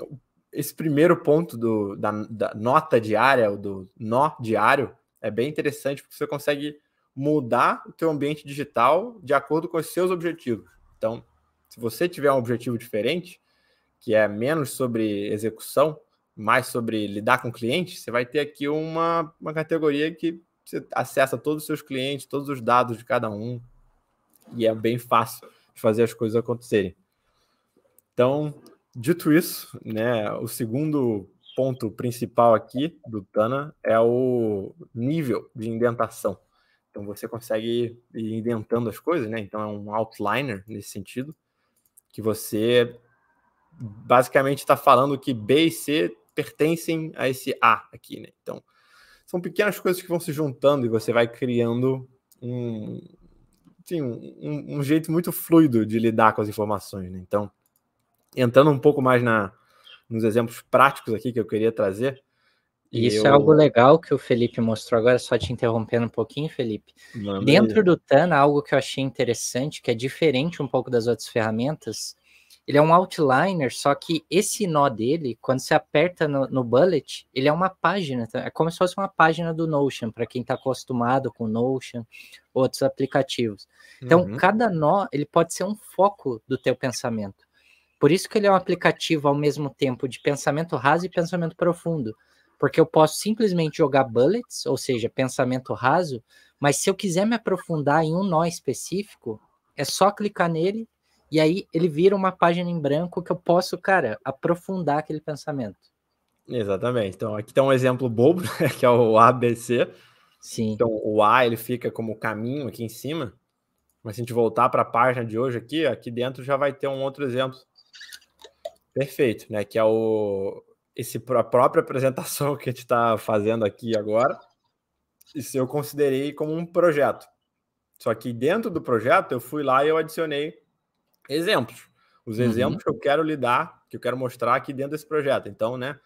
esse primeiro ponto do, da, da nota diária, ou do nó diário, é bem interessante porque você consegue mudar o teu ambiente digital de acordo com os seus objetivos. Então, se você tiver um objetivo diferente, que é menos sobre execução mais sobre lidar com clientes, você vai ter aqui uma, uma categoria que você acessa todos os seus clientes, todos os dados de cada um, e é bem fácil de fazer as coisas acontecerem. Então, dito isso, né, o segundo ponto principal aqui do Tana é o nível de indentação. Então você consegue ir indentando as coisas, né? Então é um outliner nesse sentido, que você basicamente está falando que B e C pertencem a esse A aqui, né? Então, são pequenas coisas que vão se juntando e você vai criando um, enfim, um, um jeito muito fluido de lidar com as informações, né? Então, entrando um pouco mais na, nos exemplos práticos aqui que eu queria trazer, isso é eu... é algo legal que o Felipe mostrou agora, só te interrompendo um pouquinho, Felipe. Dentro do TAN, algo que eu achei interessante, que é diferente um pouco das outras ferramentas, ele é um outliner, só que esse nó dele, quando você aperta no, no bullet, ele é uma página, tá? é como se fosse uma página do Notion, para quem está acostumado com Notion, outros aplicativos. Então, uhum. cada nó, ele pode ser um foco do teu pensamento. Por isso que ele é um aplicativo ao mesmo tempo de pensamento raso e pensamento profundo porque eu posso simplesmente jogar bullets, ou seja, pensamento raso, mas se eu quiser me aprofundar em um nó específico, é só clicar nele e aí ele vira uma página em branco que eu posso, cara, aprofundar aquele pensamento. Exatamente. Então, aqui tem tá um exemplo bobo, né, que é o ABC. Sim. Então, o A ele fica como caminho aqui em cima. Mas se a gente voltar para a página de hoje aqui, aqui dentro já vai ter um outro exemplo perfeito, né? Que é o esse a própria apresentação que a gente está fazendo aqui agora. Isso eu considerei como um projeto. Só que dentro do projeto eu fui lá e eu adicionei exemplos. Os uhum. exemplos uhum. que eu quero lhe dar, que eu quero mostrar aqui dentro desse projeto. Então, né,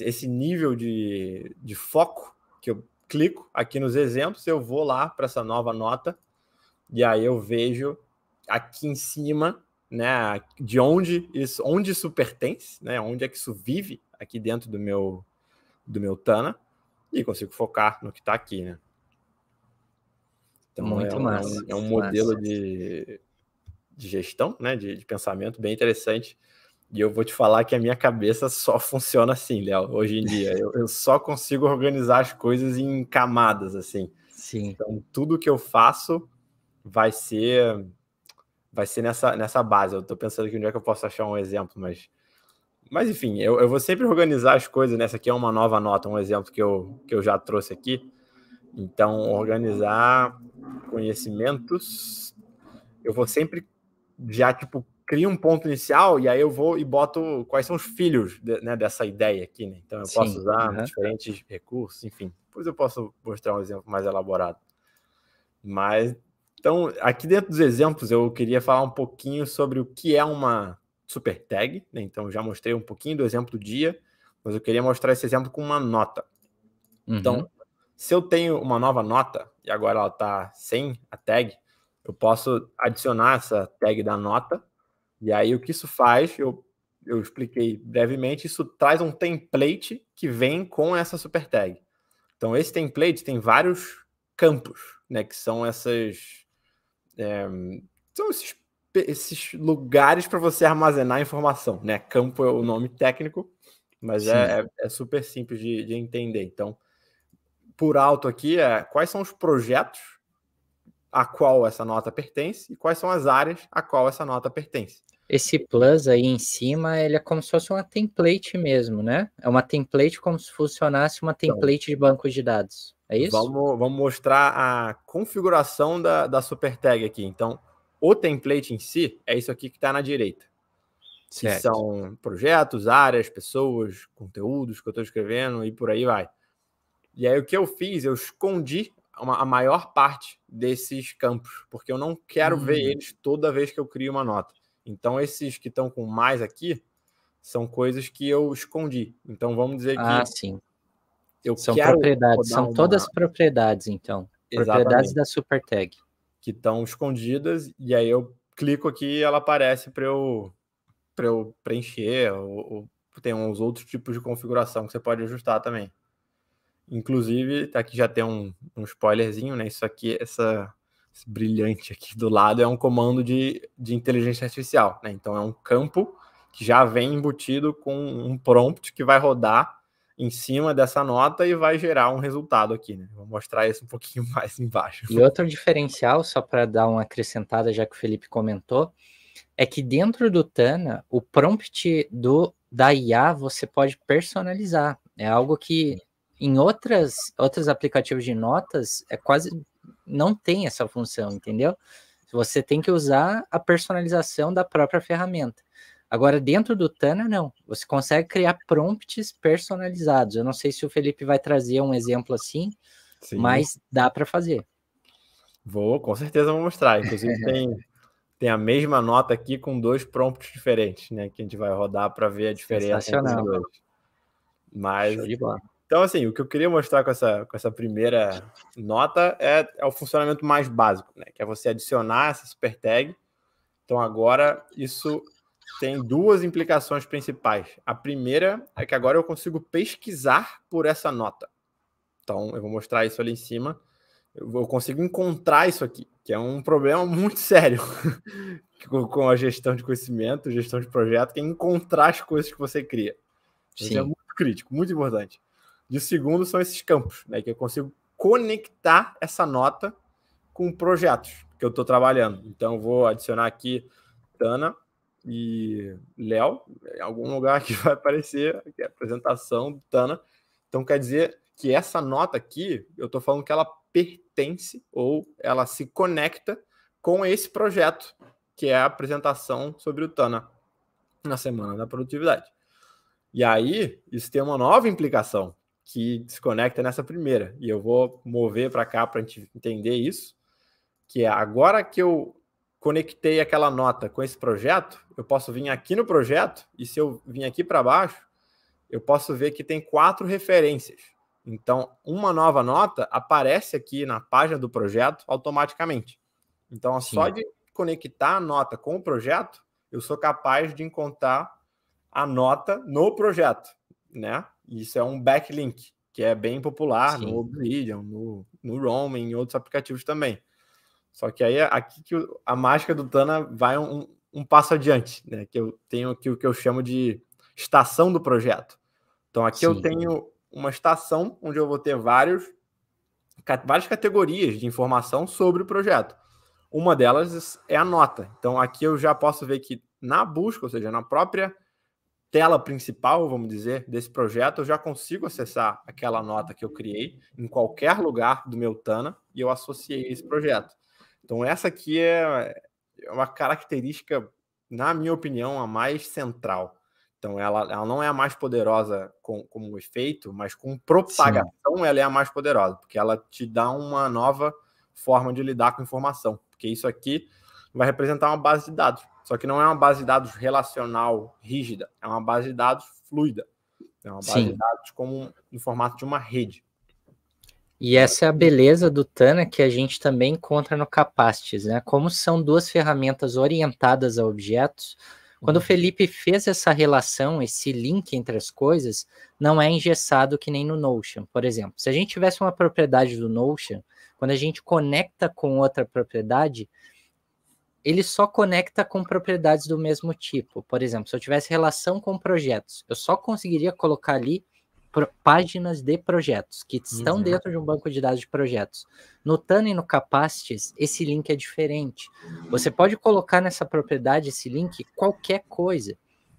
esse nível de, de foco que eu clico aqui nos exemplos, eu vou lá para essa nova nota e aí eu vejo aqui em cima, né, de onde isso, onde isso pertence, né, onde é que isso vive aqui dentro do meu do meu Tana e consigo focar no que está aqui, né? Então Muito é, massa, é um modelo massa. de de gestão, né, de, de, pensamento bem interessante. E eu vou te falar que a minha cabeça só funciona assim, Léo, hoje em dia. Eu, eu, só consigo organizar as coisas em camadas, assim. Sim. Então, tudo que eu faço vai ser vai ser nessa, nessa base. Eu estou pensando aqui onde é que eu posso achar um exemplo, mas... Mas, enfim, eu, eu vou sempre organizar as coisas, Nessa né? Essa aqui é uma nova nota, um exemplo que eu, que eu já trouxe aqui. Então, organizar conhecimentos eu vou sempre já tipo cria um ponto inicial e aí eu vou e boto quais são os filhos de, né, dessa ideia aqui, né? Então eu Sim, posso usar uhum. diferentes recursos, enfim. Depois eu posso mostrar um exemplo mais elaborado. Mas então, aqui dentro dos exemplos, eu queria falar um pouquinho sobre o que é uma super tag, né? Então já mostrei um pouquinho do exemplo do dia, mas eu queria mostrar esse exemplo com uma nota. Então, uhum. Então, se eu tenho uma nova nota e agora ela está sem a tag, eu posso adicionar essa tag da nota, e aí o que isso faz, eu, eu expliquei brevemente, isso traz um template que vem com essa super tag. Então, esse template tem vários campos, né, que são essas... É, são esses, esses lugares para você armazenar informação, né? Campo é o nome técnico, mas é, é, é, super simples de, de entender. Então, por alto aqui, é, quais são os projetos a qual essa nota pertence e quais são as áreas a qual essa nota pertence. Esse plus aí em cima, ele é como se fosse uma template mesmo, né? É uma template como se funcionasse uma então. template então, de banco de dados. É isso? Vamos, vamos mostrar a configuração da, da super tag aqui. Então, o template em si é isso aqui que está na direita. Certo. Que são projetos, áreas, pessoas, conteúdos que eu estou escrevendo e por aí vai. E aí o que eu fiz? Eu escondi uma, a maior parte desses campos, porque eu não quero uhum. ver hum. eles toda vez que eu crio uma nota. Então, esses que estão com mais aqui são coisas que eu escondi. Então, vamos dizer que. Ah, sim. Eu são propriedades, são todas nota. propriedades, então. Exatamente. Propriedades da super tag. Que estão escondidas, e aí eu clico aqui e ela aparece para eu, eu preencher, ou, ou tem uns outros tipos de configuração que você pode ajustar também. Inclusive, tá aqui já tem um, um spoilerzinho, né? Isso aqui, essa esse brilhante aqui do lado, é um comando de, de inteligência artificial, né? Então é um campo que já vem embutido com um prompt que vai rodar em cima dessa nota e vai gerar um resultado aqui, né? Vou mostrar isso um pouquinho mais embaixo. E outro diferencial, só para dar uma acrescentada, já que o Felipe comentou, é que dentro do Tana, o prompt do da IA você pode personalizar. É algo que em outras, outros aplicativos de notas, é quase não tem essa função, entendeu? Você tem que usar a personalização da própria ferramenta. Agora, dentro do Tana, não. Você consegue criar prompts personalizados. Eu não sei se o Felipe vai trazer um exemplo assim, Sim. mas dá para fazer. Vou, com certeza vou mostrar. Inclusive, tem, tem a mesma nota aqui com dois prompts diferentes, né? Que a gente vai rodar para ver a diferença entre os dois. Mas então, assim, o que eu queria mostrar com essa, com essa primeira nota é, é o funcionamento mais básico, né? Que é você adicionar essa super tag. Então, agora, isso tem duas implicações principais. A primeira é que agora eu consigo pesquisar por essa nota. Então, eu vou mostrar isso ali em cima. Eu consigo encontrar isso aqui, que é um problema muito sério com a gestão de conhecimento, gestão de projeto, que é encontrar as coisas que você cria. Isso é muito crítico, muito importante. De segundo são esses campos, né? Que eu consigo conectar essa nota com projetos que eu estou trabalhando. Então, vou adicionar aqui Tana e Léo, em é algum lugar que vai aparecer aqui, é a apresentação do Tana. Então, quer dizer que essa nota aqui, eu estou falando que ela pertence ou ela se conecta com esse projeto, que é a apresentação sobre o Tana na semana da produtividade. E aí, isso tem uma nova implicação, que desconecta nessa primeira. E eu vou mover para cá para a gente entender isso, que é agora que eu conectei aquela nota com esse projeto, eu posso vir aqui no projeto e se eu vir aqui para baixo, eu posso ver que tem quatro referências. Então, uma nova nota aparece aqui na página do projeto automaticamente. Então, é Sim. só de conectar a nota com o projeto, eu sou capaz de encontrar a nota no projeto, né? Isso é um backlink, que é bem popular Sim. no Obsidian, no, no ROM, em outros aplicativos também. Só que aí aqui que a mágica do Tana vai um, um passo adiante, né? Que eu tenho aqui o que eu chamo de estação do projeto. Então aqui Sim. eu tenho uma estação onde eu vou ter vários, várias categorias de informação sobre o projeto. Uma delas é a nota. Então aqui eu já posso ver que na busca, ou seja, na própria tela principal, vamos dizer, desse projeto, eu já consigo acessar aquela nota que eu criei em qualquer lugar do meu Tana e eu associei esse projeto. Então, essa aqui é, é uma característica, na minha opinião, a mais central. Então, ela, ela não é a mais poderosa com, como efeito, mas com propagação Sim. ela é a mais poderosa, porque ela te dá uma nova forma de lidar com informação. Porque isso aqui vai representar uma base de dados. Só que não é uma base de dados relacional rígida, é uma base de dados fluida. É uma base Sim. de dados como no formato de uma rede. E essa é a beleza do Tana que a gente também encontra no Capacities, né? Como são duas ferramentas orientadas a objetos, quando o uhum. Felipe fez essa relação, esse link entre as coisas, não é engessado que nem no Notion, por exemplo. Se a gente tivesse uma propriedade do Notion, quando a gente conecta com outra propriedade, ele só conecta com propriedades do mesmo tipo. Por exemplo, se eu tivesse relação com projetos, eu só conseguiria colocar ali páginas de projetos que estão uhum. dentro de um banco de dados de projetos. No Tana e no Capacities, esse link é diferente. Você pode colocar nessa propriedade esse link qualquer coisa.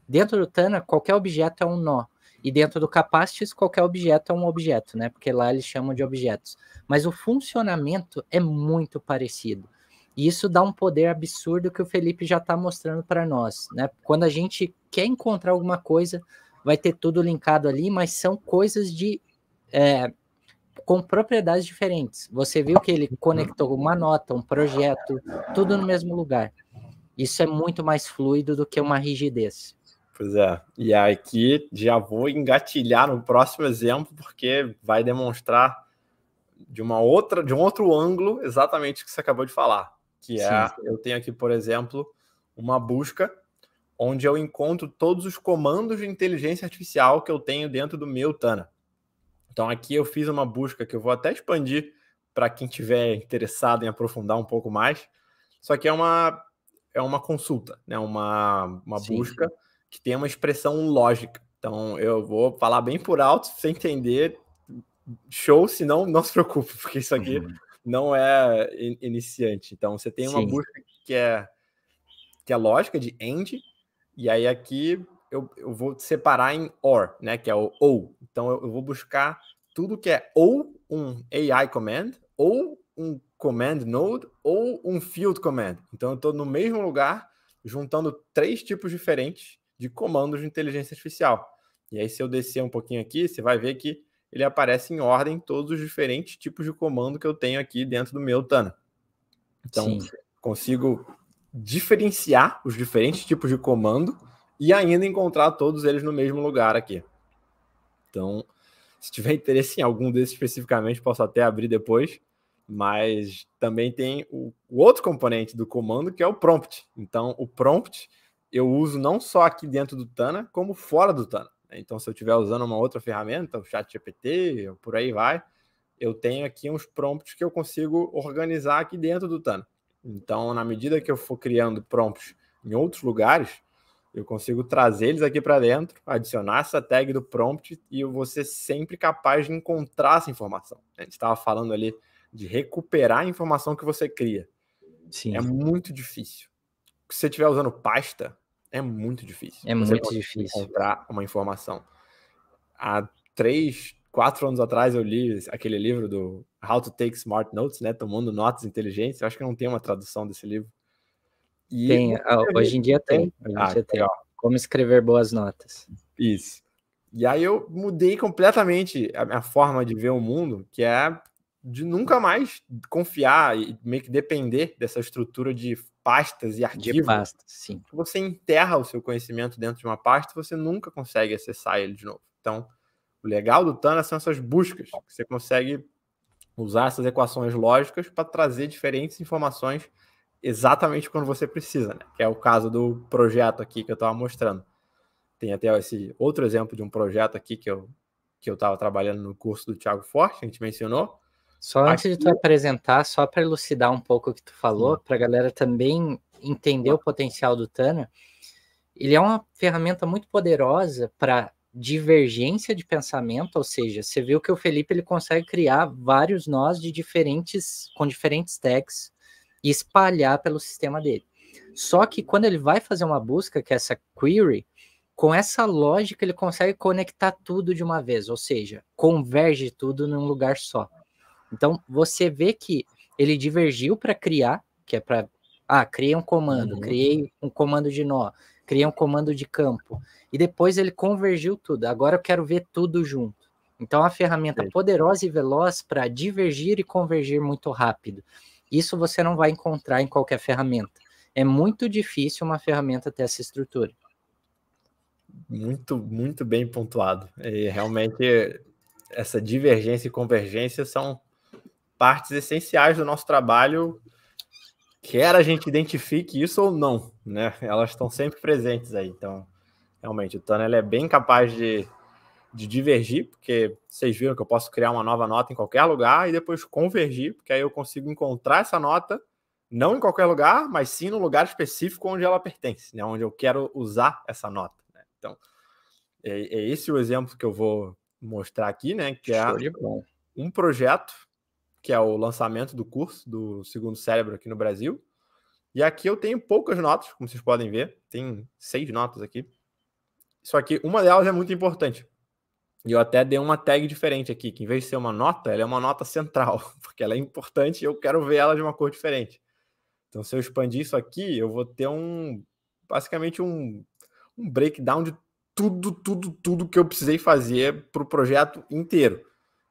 Dentro do Tana, qualquer objeto é um nó. E dentro do Capacities, qualquer objeto é um objeto, né? Porque lá eles chamam de objetos. Mas o funcionamento é muito parecido isso dá um poder absurdo que o Felipe já está mostrando para nós, né? Quando a gente quer encontrar alguma coisa, vai ter tudo linkado ali, mas são coisas de é, com propriedades diferentes. Você viu que ele conectou uma nota, um projeto, tudo no mesmo lugar. Isso é muito mais fluido do que uma rigidez. Pois é. E aqui já vou engatilhar no próximo exemplo, porque vai demonstrar de uma outra, de um outro ângulo, exatamente o que você acabou de falar que é eu tenho aqui, por exemplo, uma busca onde eu encontro todos os comandos de inteligência artificial que eu tenho dentro do meu Tana. Então aqui eu fiz uma busca que eu vou até expandir para quem tiver interessado em aprofundar um pouco mais. Só que é uma é uma consulta, né? Uma uma busca que tem uma expressão lógica. Então eu vou falar bem por alto, sem entender. Show, se não, não se preocupe, porque isso aqui uhum não é iniciante. Então você tem uma Sim. busca que é que é lógica de AND, e aí aqui eu, eu vou separar em OR, né, que é o OU. Então eu, eu vou buscar tudo que é ou um AI command, ou um command node, ou um field command. Então eu estou no mesmo lugar juntando três tipos diferentes de comandos de inteligência artificial. E aí, se eu descer um pouquinho aqui, você vai ver que ele aparece em ordem todos os diferentes tipos de comando que eu tenho aqui dentro do meu Tana. Então, Sim. consigo diferenciar os diferentes tipos de comando e ainda encontrar todos eles no mesmo lugar aqui. Então, se tiver interesse em algum desses especificamente, posso até abrir depois, mas também tem o, o outro componente do comando que é o prompt. Então, o prompt eu uso não só aqui dentro do Tana, como fora do Tana. Então, se eu estiver usando uma outra ferramenta, o chat GPT, por aí vai, eu tenho aqui uns prompts que eu consigo organizar aqui dentro do TAN. Então, na medida que eu for criando prompts em outros lugares, eu consigo trazer eles aqui para dentro, adicionar essa tag do prompt e eu vou ser sempre capaz de encontrar essa informação. A gente estava falando ali de recuperar a informação que você cria. Sim. É muito difícil. Se você estiver usando pasta, é muito difícil. É muito difícil. Encontrar uma informação. Há três, quatro anos atrás eu li aquele livro do How to Take Smart Notes, né? Tomando notas inteligentes. Eu acho que não tem uma tradução desse livro. E tem, ah, hoje em dia tem. Hoje ah, tem. Como escrever boas notas. Isso. E aí eu mudei completamente a minha forma de ver o mundo, que é de nunca mais confiar e meio que depender dessa estrutura de pastas e arquivos. De pastas, sim. Você enterra o seu conhecimento dentro de uma pasta, você nunca consegue acessar ele de novo. Então, o legal do Tana são essas buscas. Você consegue usar essas equações lógicas para trazer diferentes informações exatamente quando você precisa, né? Que é o caso do projeto aqui que eu estava mostrando. Tem até esse outro exemplo de um projeto aqui que eu que eu estava trabalhando no curso do Thiago Forte, a gente mencionou, só antes de tu apresentar, só para elucidar um pouco o que tu falou, para a galera também entender o potencial do Tana, ele é uma ferramenta muito poderosa para divergência de pensamento, ou seja, você viu que o Felipe ele consegue criar vários nós de diferentes com diferentes tags e espalhar pelo sistema dele. Só que quando ele vai fazer uma busca, que é essa query, com essa lógica ele consegue conectar tudo de uma vez, ou seja, converge tudo num lugar só. Então, você vê que ele divergiu para criar, que é para. Ah, criei um comando, uhum. criei um comando de nó, criei um comando de campo. E depois ele convergiu tudo. Agora eu quero ver tudo junto. Então, a ferramenta é. poderosa e veloz para divergir e convergir muito rápido. Isso você não vai encontrar em qualquer ferramenta. É muito difícil uma ferramenta ter essa estrutura. Muito, muito bem pontuado. E realmente essa divergência e convergência são partes essenciais do nosso trabalho, quer a gente identifique isso ou não, né? Elas estão sempre presentes aí. Então, realmente, o Tanner é bem capaz de, de divergir, porque vocês viram que eu posso criar uma nova nota em qualquer lugar e depois convergir, porque aí eu consigo encontrar essa nota não em qualquer lugar, mas sim no lugar específico onde ela pertence, né? Onde eu quero usar essa nota. Né? Então, é, é, esse o exemplo que eu vou mostrar aqui, né? Que é um projeto que é o lançamento do curso do Segundo Cérebro aqui no Brasil. E aqui eu tenho poucas notas, como vocês podem ver, tem seis notas aqui. Só que uma delas é muito importante. E eu até dei uma tag diferente aqui, que em vez de ser uma nota, ela é uma nota central, porque ela é importante e eu quero ver ela de uma cor diferente. Então, se eu expandir isso aqui, eu vou ter um basicamente um, um breakdown de tudo, tudo, tudo que eu precisei fazer para o projeto inteiro.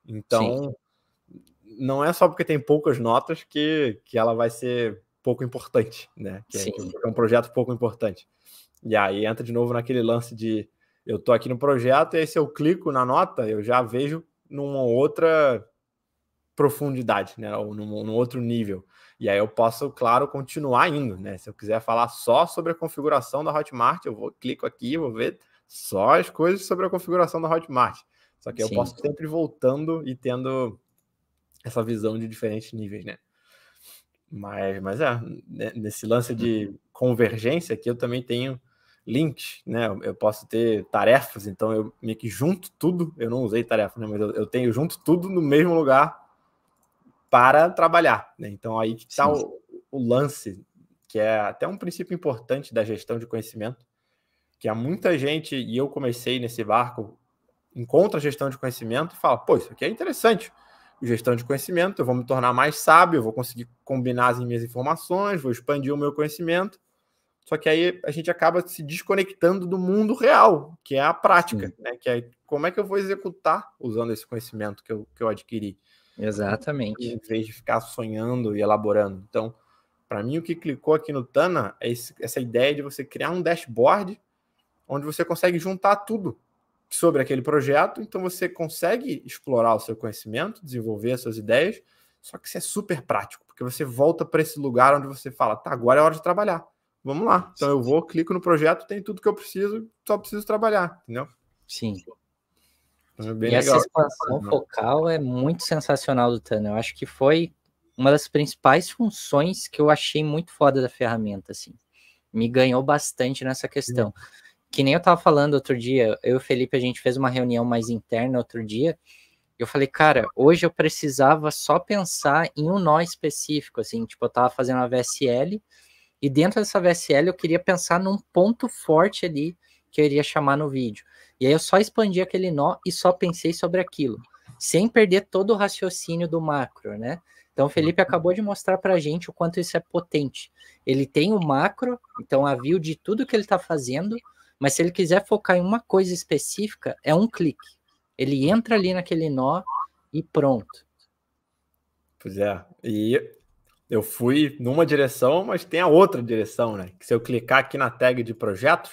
Então, Sim não é só porque tem poucas notas que, que ela vai ser pouco importante, né? Que é, que é um projeto pouco importante. E aí entra de novo naquele lance de eu tô aqui no projeto e aí se eu clico na nota, eu já vejo numa outra profundidade, né? Ou num, num, outro nível. E aí eu posso, claro, continuar indo, né? Se eu quiser falar só sobre a configuração da Hotmart, eu vou clico aqui, vou ver só as coisas sobre a configuração da Hotmart. Só que Sim. eu posso sempre voltando e tendo essa visão de diferentes níveis, né? Mas, mas é, né, nesse lance de uhum. convergência aqui eu também tenho links, né? Eu posso ter tarefas, então eu meio que junto tudo. Eu não usei tarefa, né? Mas eu, eu tenho junto tudo no mesmo lugar para trabalhar. Né? Então aí que está o, o, lance, que é até um princípio importante da gestão de conhecimento, que há é muita gente, e eu comecei nesse barco, encontra a gestão de conhecimento e fala, pô, isso aqui é interessante gestão de conhecimento, eu vou me tornar mais sábio, eu vou conseguir combinar as minhas informações, vou expandir o meu conhecimento. Só que aí a gente acaba se desconectando do mundo real, que é a prática, né? Que é como é que eu vou executar usando esse conhecimento que eu, que eu adquiri. Exatamente. Em vez de ficar sonhando e elaborando. Então, para mim, o que clicou aqui no Tana é esse, essa ideia de você criar um dashboard onde você consegue juntar tudo sobre aquele projeto, então você consegue explorar o seu conhecimento, desenvolver as suas ideias, só que isso é super prático, porque você volta para esse lugar onde você fala, tá, agora é hora de trabalhar. Vamos lá. Então eu vou, clico no projeto, tem tudo que eu preciso, só preciso trabalhar, entendeu? Sim. é bem e legal. essa expansão uhum. focal é muito sensacional do Tano. Eu acho que foi uma das principais funções que eu achei muito foda da ferramenta, assim. Me ganhou bastante nessa questão. Sim que nem eu tava falando outro dia, eu e o Felipe, a gente fez uma reunião mais interna outro dia, eu falei, cara, hoje eu precisava só pensar em um nó específico, assim, tipo, eu tava fazendo uma VSL, e dentro dessa VSL eu queria pensar num ponto forte ali que eu iria chamar no vídeo. E aí eu só expandi aquele nó e só pensei sobre aquilo, sem perder todo o raciocínio do macro, né? Então o Felipe uhum. acabou de mostrar para a gente o quanto isso é potente. Ele tem o macro, então a view de tudo que ele está fazendo, mas se ele quiser focar em uma coisa específica, é um clique. Ele entra ali naquele nó e pronto. Pois é. E eu fui numa direção, mas tem a outra direção, né? Que se eu clicar aqui na tag de projetos,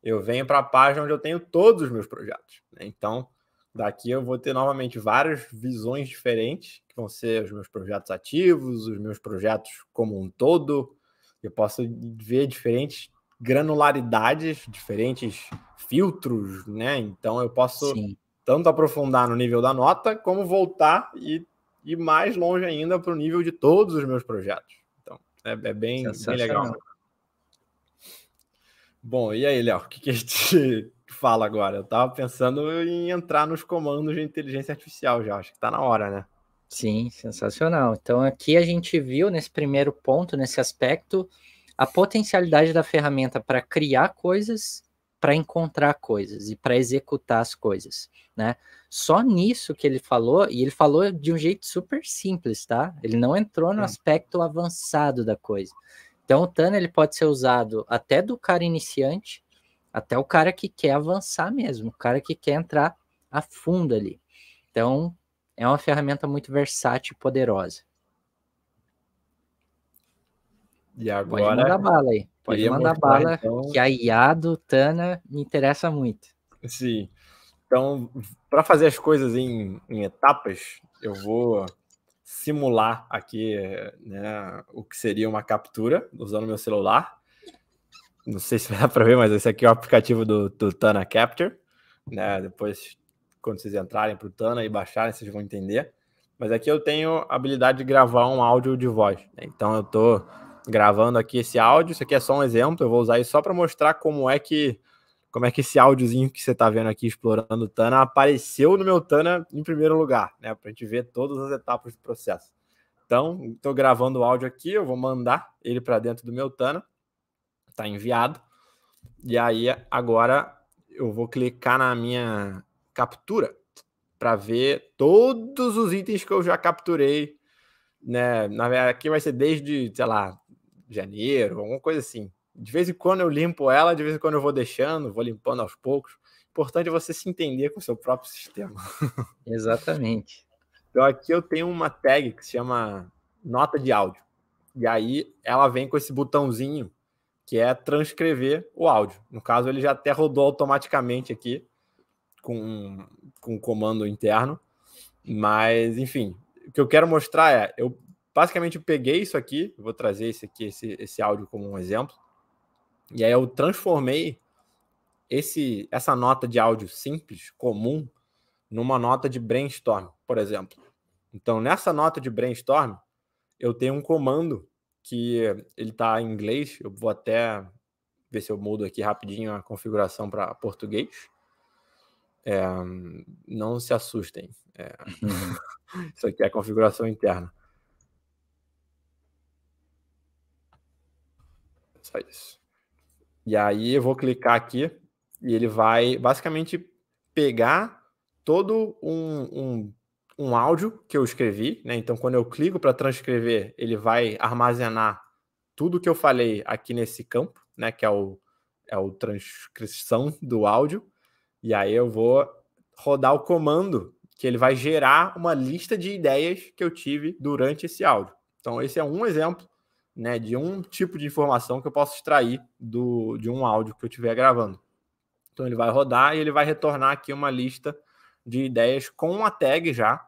eu venho para a página onde eu tenho todos os meus projetos. Né? Então, daqui eu vou ter novamente várias visões diferentes, que vão ser os meus projetos ativos, os meus projetos como um todo. Eu posso ver diferentes granularidades, diferentes filtros, né? Então eu posso Sim. tanto aprofundar no nível da nota, como voltar e ir mais longe ainda para o nível de todos os meus projetos. Então é, é bem, bem legal. Bom, e aí, Léo, o que, que a gente fala agora? Eu estava pensando em entrar nos comandos de inteligência artificial já, acho que está na hora, né? Sim, sensacional. Então aqui a gente viu nesse primeiro ponto, nesse aspecto, a potencialidade da ferramenta para criar coisas, para encontrar coisas e para executar as coisas, né? Só nisso que ele falou, e ele falou de um jeito super simples, tá? Ele não entrou no hum. aspecto avançado da coisa. Então, o Tana ele pode ser usado até do cara iniciante, até o cara que quer avançar mesmo, o cara que quer entrar a fundo ali. Então, é uma ferramenta muito versátil e poderosa. E agora. Pode mandar bala aí. Pode mandar bala, então... que a IA do Tana me interessa muito. Sim. Então, para fazer as coisas em, em etapas, eu vou simular aqui né, o que seria uma captura usando meu celular. Não sei se dá para ver, mas esse aqui é o aplicativo do, do Tana Capture. Né? Depois, quando vocês entrarem para o Tana e baixarem, vocês vão entender. Mas aqui eu tenho a habilidade de gravar um áudio de voz. Né? Então eu estou gravando aqui esse áudio. Isso aqui é só um exemplo, eu vou usar isso só para mostrar como é que como é que esse áudiozinho que você está vendo aqui explorando o Tana apareceu no meu Tana em primeiro lugar, né? Para a gente ver todas as etapas do processo. Então, estou gravando o áudio aqui, eu vou mandar ele para dentro do meu Tana, está enviado. E aí agora eu vou clicar na minha captura para ver todos os itens que eu já capturei né? Na verdade, aqui vai ser desde, sei lá, janeiro, alguma coisa assim. De vez em quando eu limpo ela, de vez em quando eu vou deixando, vou limpando aos poucos. O importante é você se entender com o seu próprio sistema. Exatamente. Então aqui eu tenho uma tag que se chama nota de áudio. E aí ela vem com esse botãozinho que é transcrever o áudio. No caso, ele já até rodou automaticamente aqui com, com um comando interno. Mas, enfim, o que eu quero mostrar é: eu Basicamente, eu peguei isso aqui, vou trazer esse aqui, esse, esse áudio como um exemplo. E aí eu transformei esse, essa nota de áudio simples, comum, numa nota de brainstorm, por exemplo. Então, nessa nota de brainstorm, eu tenho um comando que ele está em inglês. Eu vou até ver se eu mudo aqui rapidinho a configuração para português. É, não se assustem. É, uhum. isso aqui é a configuração interna. Só isso. E aí eu vou clicar aqui e ele vai basicamente pegar todo um, um, um áudio que eu escrevi, né? Então, quando eu clico para transcrever, ele vai armazenar tudo que eu falei aqui nesse campo, né? Que é o, é o transcrição do áudio. E aí eu vou rodar o comando que ele vai gerar uma lista de ideias que eu tive durante esse áudio. Então, esse é um exemplo né, de um tipo de informação que eu posso extrair do, de um áudio que eu estiver gravando. Então ele vai rodar e ele vai retornar aqui uma lista de ideias com uma tag já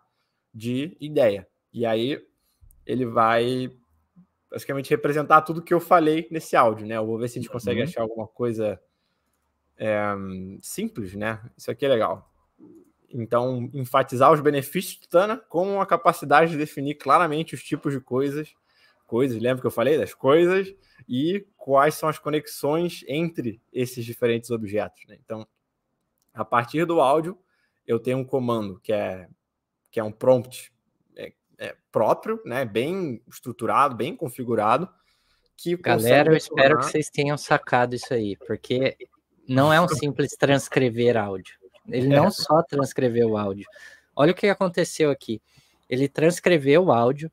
de ideia. E aí ele vai basicamente representar tudo que eu falei nesse áudio, né? Eu vou ver se a gente consegue uhum. achar alguma coisa é, simples, né? Isso aqui é legal. Então, enfatizar os benefícios do Tana com a capacidade de definir claramente os tipos de coisas coisas, lembra que eu falei das coisas, e quais são as conexões entre esses diferentes objetos. Né? Então, a partir do áudio, eu tenho um comando que é, que é um prompt é, é próprio, né? bem estruturado, bem configurado. Que Galera, eu espero tornar... que vocês tenham sacado isso aí, porque não é um simples transcrever áudio. Ele é. não só transcreveu o áudio. Olha o que aconteceu aqui. Ele transcreveu o áudio,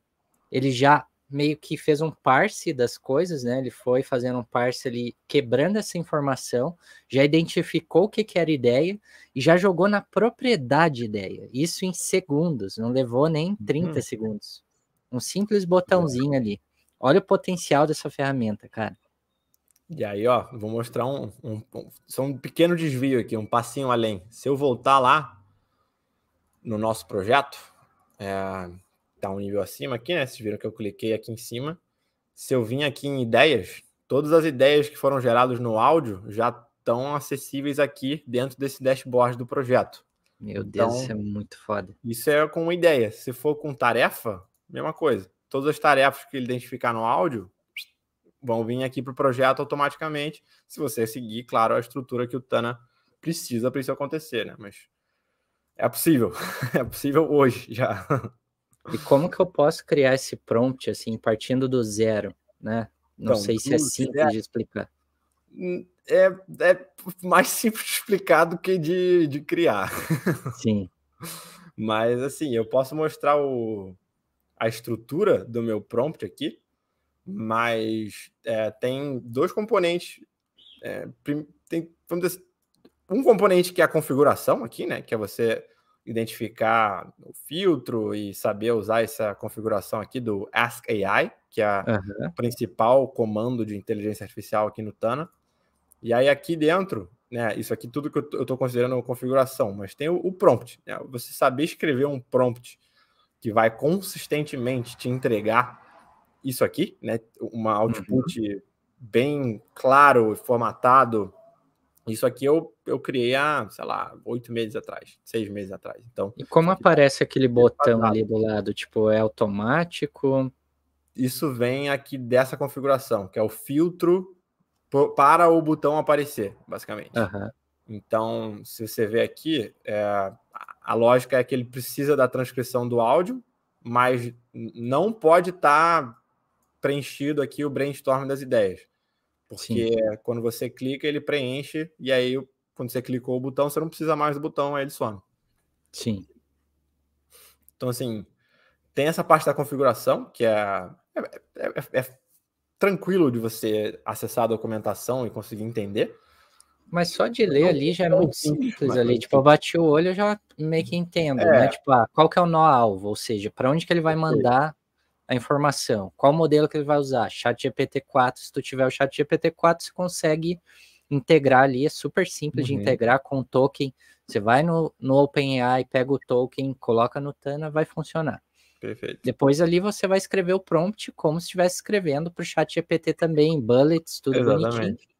ele já meio que fez um parse das coisas, né? Ele foi fazendo um parse ali, quebrando essa informação, já identificou o que, que era ideia e já jogou na propriedade ideia. Isso em segundos, não levou nem 30 uhum. segundos. Um simples botãozinho ali. Olha o potencial dessa ferramenta, cara. E aí, ó, vou mostrar um, um, um, só um pequeno desvio aqui, um passinho além. Se eu voltar lá no nosso projeto, é, tá um nível acima aqui, né? Vocês viram que eu cliquei aqui em cima. Se eu vim aqui em ideias, todas as ideias que foram geradas no áudio já estão acessíveis aqui dentro desse dashboard do projeto. Meu então, Deus, isso é muito foda. Isso é com uma ideia. Se for com tarefa, mesma coisa. Todas as tarefas que ele identificar no áudio vão vir aqui para o projeto automaticamente, se você seguir, claro, a estrutura que o Tana precisa para isso acontecer, né? Mas é possível. É possível hoje já. E como que eu posso criar esse prompt assim, partindo do zero, né? Não então, sei se é simples de é- explicar. Hum, é, é, mais simples de explicar do que de, de criar. Sim. Mas assim, eu posso mostrar o, a estrutura do meu prompt aqui, mas é, tem dois componentes. É, tem, vamos dizer, assim, um componente que é a configuração aqui, né? Que é você identificar o filtro e saber usar essa configuração aqui do Ask AI, que é uhum. o principal comando de inteligência artificial aqui no Tana. E aí aqui dentro, né, isso aqui tudo que eu estou considerando configuração, mas tem o, o prompt. Né? Você saber escrever um prompt que vai consistentemente te entregar isso aqui, né, uma uhum. output uhum. bem claro, e formatado, isso aqui eu, eu criei há, sei lá, oito meses atrás, seis meses atrás. Então, e como aparece aquele botão ali do lado? Tipo, é automático? Isso vem aqui dessa configuração, que é o filtro para o botão aparecer, basicamente. Uhum. Então, se você vê aqui, é, a lógica é que ele precisa da transcrição do áudio, mas não pode estar tá preenchido aqui o brainstorm das ideias. Porque Sim. quando você clica, ele preenche, e aí quando você clicou o botão, você não precisa mais do botão, aí ele some. Sim. Então, assim, tem essa parte da configuração, que é, é, é, é, é tranquilo de você acessar a documentação e conseguir entender. Mas só de ler não, ali já é muito simples, ali. Tipo, eu bati o olho, eu já meio que entendo, é. né? Tipo, ah, qual que é o nó-alvo? Ou seja, para onde que ele vai mandar a informação. Qual modelo que ele vai usar? Chat GPT-4. Se tu tiver o Chat GPT-4, você consegue integrar ali. É super simples uhum. de integrar com token. Você vai no, no OpenAI, pega o token, coloca no Tana, vai funcionar. Perfeito. Depois ali você vai escrever o prompt como se estivesse escrevendo para o Chat GPT também, bullets, tudo Exatamente. bonitinho.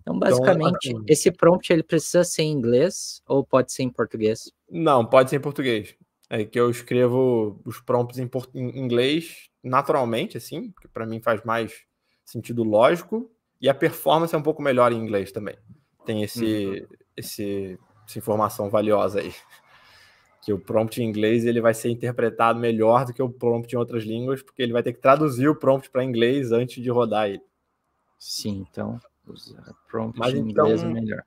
Então, basicamente, então, esse prompt ele precisa ser em inglês ou pode ser em português? Não, pode ser em português é que eu escrevo os prompts em, em inglês naturalmente, assim, que para mim faz mais sentido lógico, e a performance é um pouco melhor em inglês também. Tem esse, uhum. esse, essa informação valiosa aí. Que o prompt em inglês ele vai ser interpretado melhor do que o prompt em outras línguas, porque ele vai ter que traduzir o prompt para inglês antes de rodar ele. Sim, então, prompt Mas, em então, inglês é então, melhor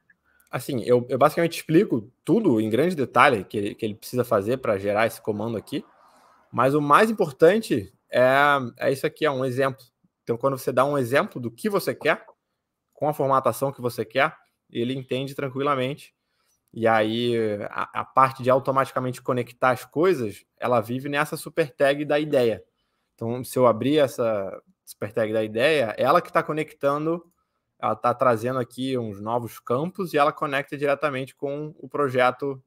assim, eu, eu, basicamente explico tudo em grande detalhe que ele, que ele precisa fazer para gerar esse comando aqui. Mas o mais importante é, é isso aqui, é um exemplo. Então, quando você dá um exemplo do que você quer, com a formatação que você quer, ele entende tranquilamente. E aí, a, a parte de automaticamente conectar as coisas, ela vive nessa super tag da ideia. Então, se eu abrir essa super tag da ideia, é ela que está conectando ela está trazendo aqui uns novos campos e ela conecta diretamente com o projeto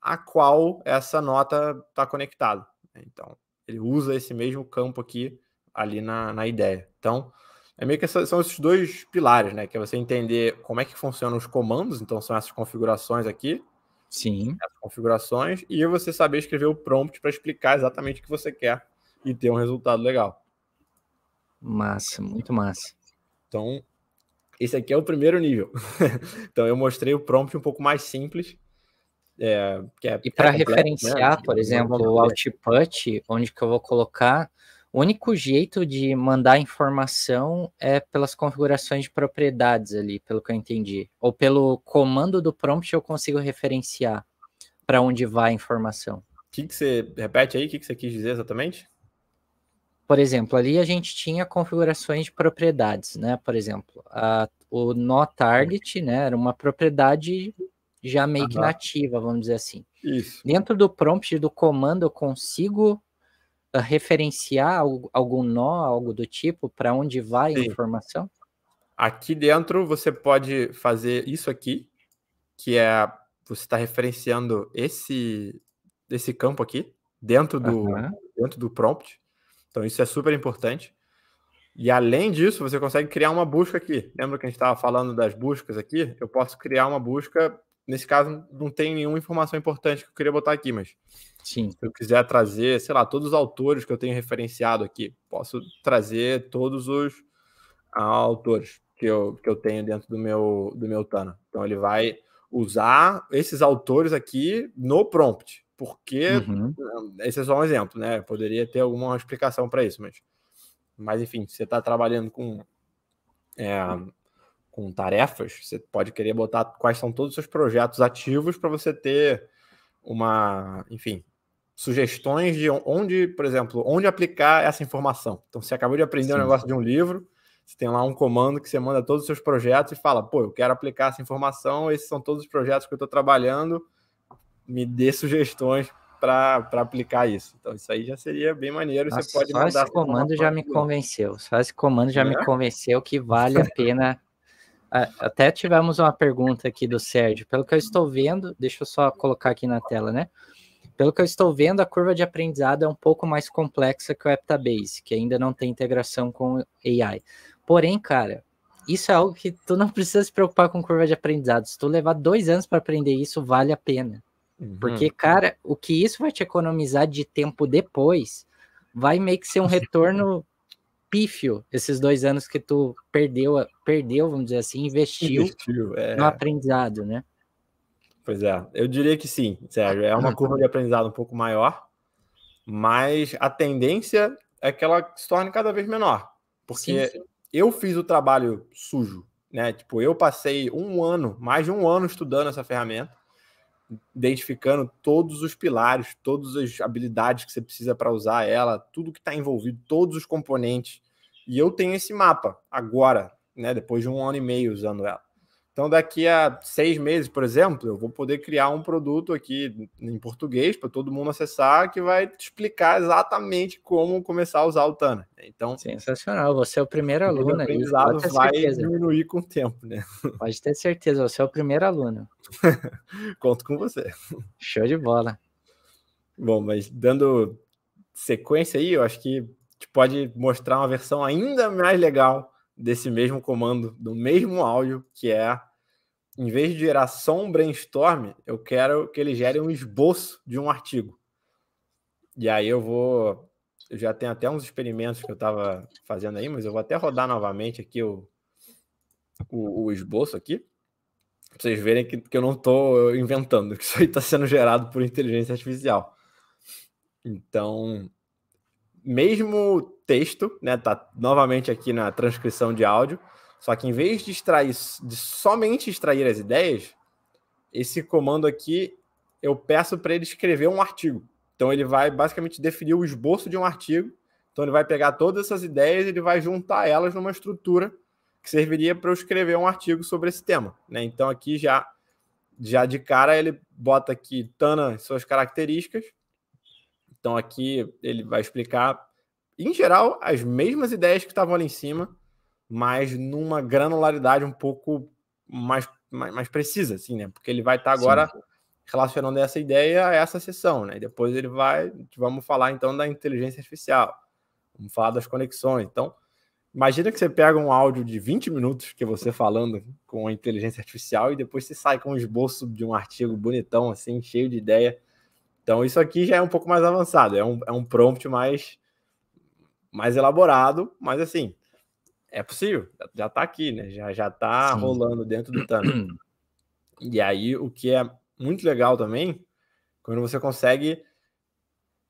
a qual essa nota está conectada. Né? Então, ele usa esse mesmo campo aqui ali na, na ideia. Então, é meio que essa, são esses dois pilares, né? Que é você entender como é que funcionam os comandos, então são essas configurações aqui. Sim. Essas configurações, e você saber escrever o prompt para explicar exatamente o que você quer e ter um resultado legal. Massa, muito massa. Então, esse aqui é o primeiro nível. então eu mostrei o prompt um pouco mais simples. É, é, e para é né, referenciar, né? por exemplo, o output, onde que eu vou colocar, o único jeito de mandar informação é pelas configurações de propriedades ali, pelo que eu entendi. Ou pelo comando do prompt eu consigo referenciar para onde vai a informação. O que, que você repete aí? O que, que você quis dizer exatamente? por exemplo, ali a gente tinha configurações de propriedades, né? Por exemplo, a, o nó target, né? Era uma propriedade já meio uhum. que nativa, vamos dizer assim. Isso. Dentro do prompt do comando, eu consigo uh, referenciar algo, algum nó, algo do tipo, para onde vai Sim. a informação? Aqui dentro você pode fazer isso aqui, que é você está referenciando esse esse campo aqui dentro do uhum. dentro do prompt então isso é super importante. E além disso, você consegue criar uma busca aqui. Lembra que a gente estava falando das buscas aqui? Eu posso criar uma busca. Nesse caso, não tem nenhuma informação importante que eu queria botar aqui, mas Sim. se eu quiser trazer, sei lá, todos os autores que eu tenho referenciado aqui, posso trazer todos os autores que eu, que eu tenho dentro do meu, do meu Tana. Então ele vai usar esses autores aqui no prompt. Porque uhum. Hum, esse é só um exemplo, né? Poderia ter alguma explicação para isso, mas, mas enfim, você está trabalhando com, é, com tarefas, você pode querer botar quais são todos os seus projetos ativos para você ter uma, enfim, sugestões de onde, por exemplo, onde aplicar essa informação. Então, você acabou de aprender Sim. um negócio de um livro, você tem lá um comando que você manda todos os seus projetos e fala, pô, eu quero aplicar essa informação, esses são todos os projetos que eu estou trabalhando me dê sugestões para aplicar isso. Então, isso aí já seria bem maneiro. Nossa, você pode só mandar esse comando já me convenceu. Só esse comando já é? me né? convenceu que vale a pena. Até tivemos uma pergunta aqui do Sérgio. Pelo que eu estou vendo, deixa eu só colocar aqui na tela, né? Pelo que eu estou vendo, a curva de aprendizado é um pouco mais complexa que o Heptabase, que ainda não tem integração com AI. Porém, cara, isso é algo que tu não precisa se preocupar com curva de aprendizado. Se tu levar dois anos para aprender isso, vale a pena. Uhum. Porque, cara, o que isso vai te economizar de tempo depois vai meio que ser um retorno pífio esses dois anos que tu perdeu, perdeu vamos dizer assim, investiu, investiu é. no aprendizado, né? Pois é, eu diria que sim, Sérgio. É uma uhum. curva de aprendizado um pouco maior, mas a tendência é que ela se torne cada vez menor. Porque sim, sim. eu fiz o trabalho sujo, né? Tipo, eu passei um ano, mais de um ano estudando essa ferramenta identificando todos os pilares, todas as habilidades que você precisa para usar ela, tudo que está envolvido, todos os componentes. E eu tenho esse mapa agora, né? Depois de um ano e meio usando ela. Então, daqui a seis meses, por exemplo, eu vou poder criar um produto aqui em português para todo mundo acessar que vai explicar exatamente como começar a usar o Tana. Então, sensacional. Você é o primeiro aluno. O aprendizado aí, vai certeza. diminuir com o tempo, né? Pode ter certeza. Você é o primeiro aluno. Conto com você. Show de bola. Bom, mas dando sequência aí, eu acho que a gente pode mostrar uma versão ainda mais legal desse mesmo comando, do mesmo áudio, que é em vez de gerar só um brainstorm, eu quero que ele gere um esboço de um artigo. E aí eu vou. Eu já tenho até uns experimentos que eu estava fazendo aí, mas eu vou até rodar novamente aqui o, o, o esboço aqui. Pra vocês verem que, que eu não estou inventando, que isso aí está sendo gerado por inteligência artificial. Então, mesmo texto, né? Tá novamente aqui na transcrição de áudio só que em vez de, extrair, de somente extrair as ideias, esse comando aqui eu peço para ele escrever um artigo. Então ele vai basicamente definir o esboço de um artigo. Então ele vai pegar todas essas ideias e ele vai juntar elas numa estrutura que serviria para eu escrever um artigo sobre esse tema. Né? Então aqui já, já de cara ele bota aqui Tana suas características. Então aqui ele vai explicar, em geral, as mesmas ideias que estavam ali em cima, mas numa granularidade um pouco mais, mais, mais precisa, assim, né? Porque ele vai estar tá agora Sim. relacionando essa ideia a essa sessão, né? E depois ele vai. Vamos falar então da inteligência artificial, vamos falar das conexões. Então, imagina que você pega um áudio de 20 minutos que você falando com a inteligência artificial e depois você sai com um esboço de um artigo bonitão, assim, cheio de ideia. Então, isso aqui já é um pouco mais avançado, é um, é um prompt mais, mais elaborado, mas assim, é possível, já está aqui, né? Já, já tá Sim. rolando dentro do Thanos. E aí, o que é muito legal também, quando você consegue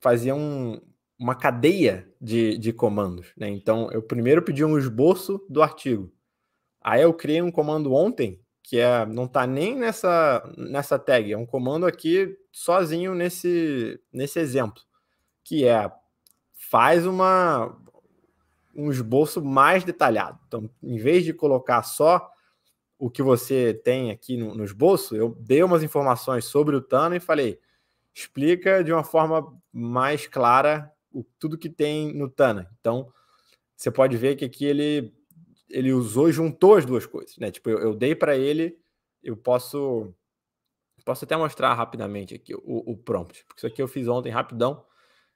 fazer um, uma cadeia de, de comandos, né? Então, eu primeiro pedi um esboço do artigo. Aí eu criei um comando ontem, que é, não está nem nessa, nessa tag, é um comando aqui sozinho nesse, nesse exemplo, que é faz uma um esboço mais detalhado. Então, em vez de colocar só o que você tem aqui no, no esboço, eu dei umas informações sobre o Tano e falei: explica de uma forma mais clara o, tudo que tem no Tana. Então, você pode ver que aqui ele, ele usou e juntou as duas coisas. Né? Tipo, eu, eu dei para ele, eu posso posso até mostrar rapidamente aqui o, o prompt, porque isso aqui eu fiz ontem rapidão.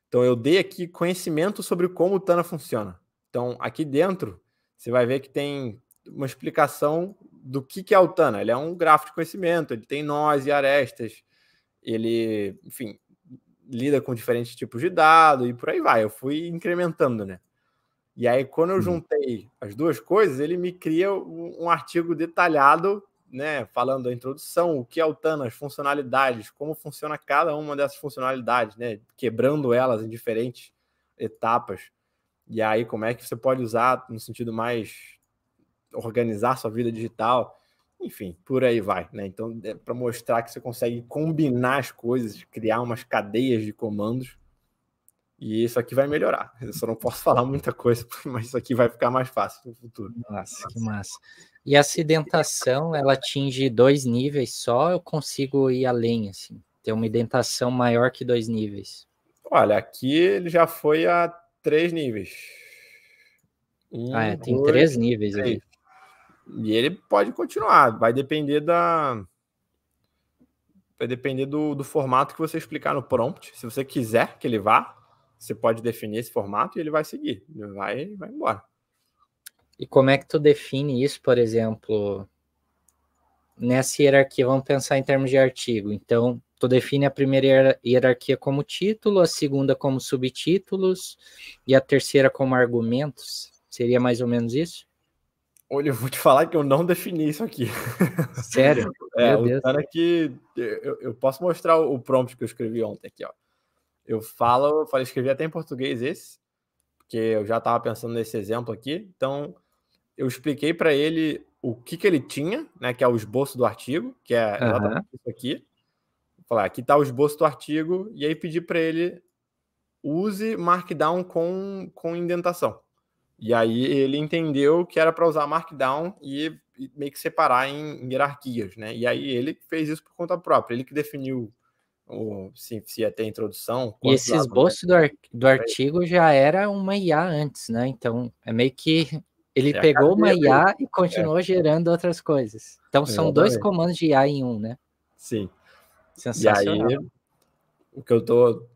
Então, eu dei aqui conhecimento sobre como o Tana funciona. Então, aqui dentro, você vai ver que tem uma explicação do que, que é o Tana. Ele é um grafo de conhecimento, ele tem nós e arestas, ele, enfim, lida com diferentes tipos de dados e por aí vai. Eu fui incrementando, né? E aí, quando eu uhum. juntei as duas coisas, ele me cria um artigo detalhado, né? Falando a introdução, o que é o Tana, as funcionalidades, como funciona cada uma dessas funcionalidades, né? Quebrando elas em diferentes etapas. E aí, como é que você pode usar no sentido mais organizar sua vida digital? Enfim, por aí vai, né? Então, é para mostrar que você consegue combinar as coisas, criar umas cadeias de comandos. E isso aqui vai melhorar. Eu só não posso falar muita coisa, mas isso aqui vai ficar mais fácil no futuro. Nossa, que massa. E a acidentação, ela atinge dois níveis só, eu consigo ir além, assim, ter uma indentação maior que dois níveis. Olha, aqui ele já foi a três níveis. Um, ah, é, tem dois, três níveis aí. E ele pode continuar, vai depender da. Vai depender do, do formato que você explicar no prompt. Se você quiser que ele vá, você pode definir esse formato e ele vai seguir. Ele vai, vai embora. E como é que tu define isso, por exemplo, nessa hierarquia? Vamos pensar em termos de artigo. Então, Tu define a primeira hierarquia como título, a segunda como subtítulos e a terceira como argumentos. Seria mais ou menos isso? Olha, eu vou te falar que eu não defini isso aqui. Sério? é, Meu Deus. que. Eu, eu, posso mostrar o prompt que eu escrevi ontem aqui, ó. Eu falo, eu falei, escrevi até em português esse, porque eu já estava pensando nesse exemplo aqui. Então, eu expliquei para ele o que, que ele tinha, né? Que é o esboço do artigo, que é uhum. isso aqui falar, aqui está o esboço do artigo, e aí pedir para ele use Markdown com, com indentação. E aí ele entendeu que era para usar Markdown e, e, meio que separar em, em, hierarquias, né? E aí ele fez isso por conta própria, ele que definiu o, se, se ia ter introdução. E esse esboço do, ar, do artigo já era uma IA antes, né? Então é meio que ele é pegou uma IA e continuou é. gerando outras coisas. Então são Exatamente. dois comandos de IA em um, né? Sim. Sensacional. E aí, o que eu tô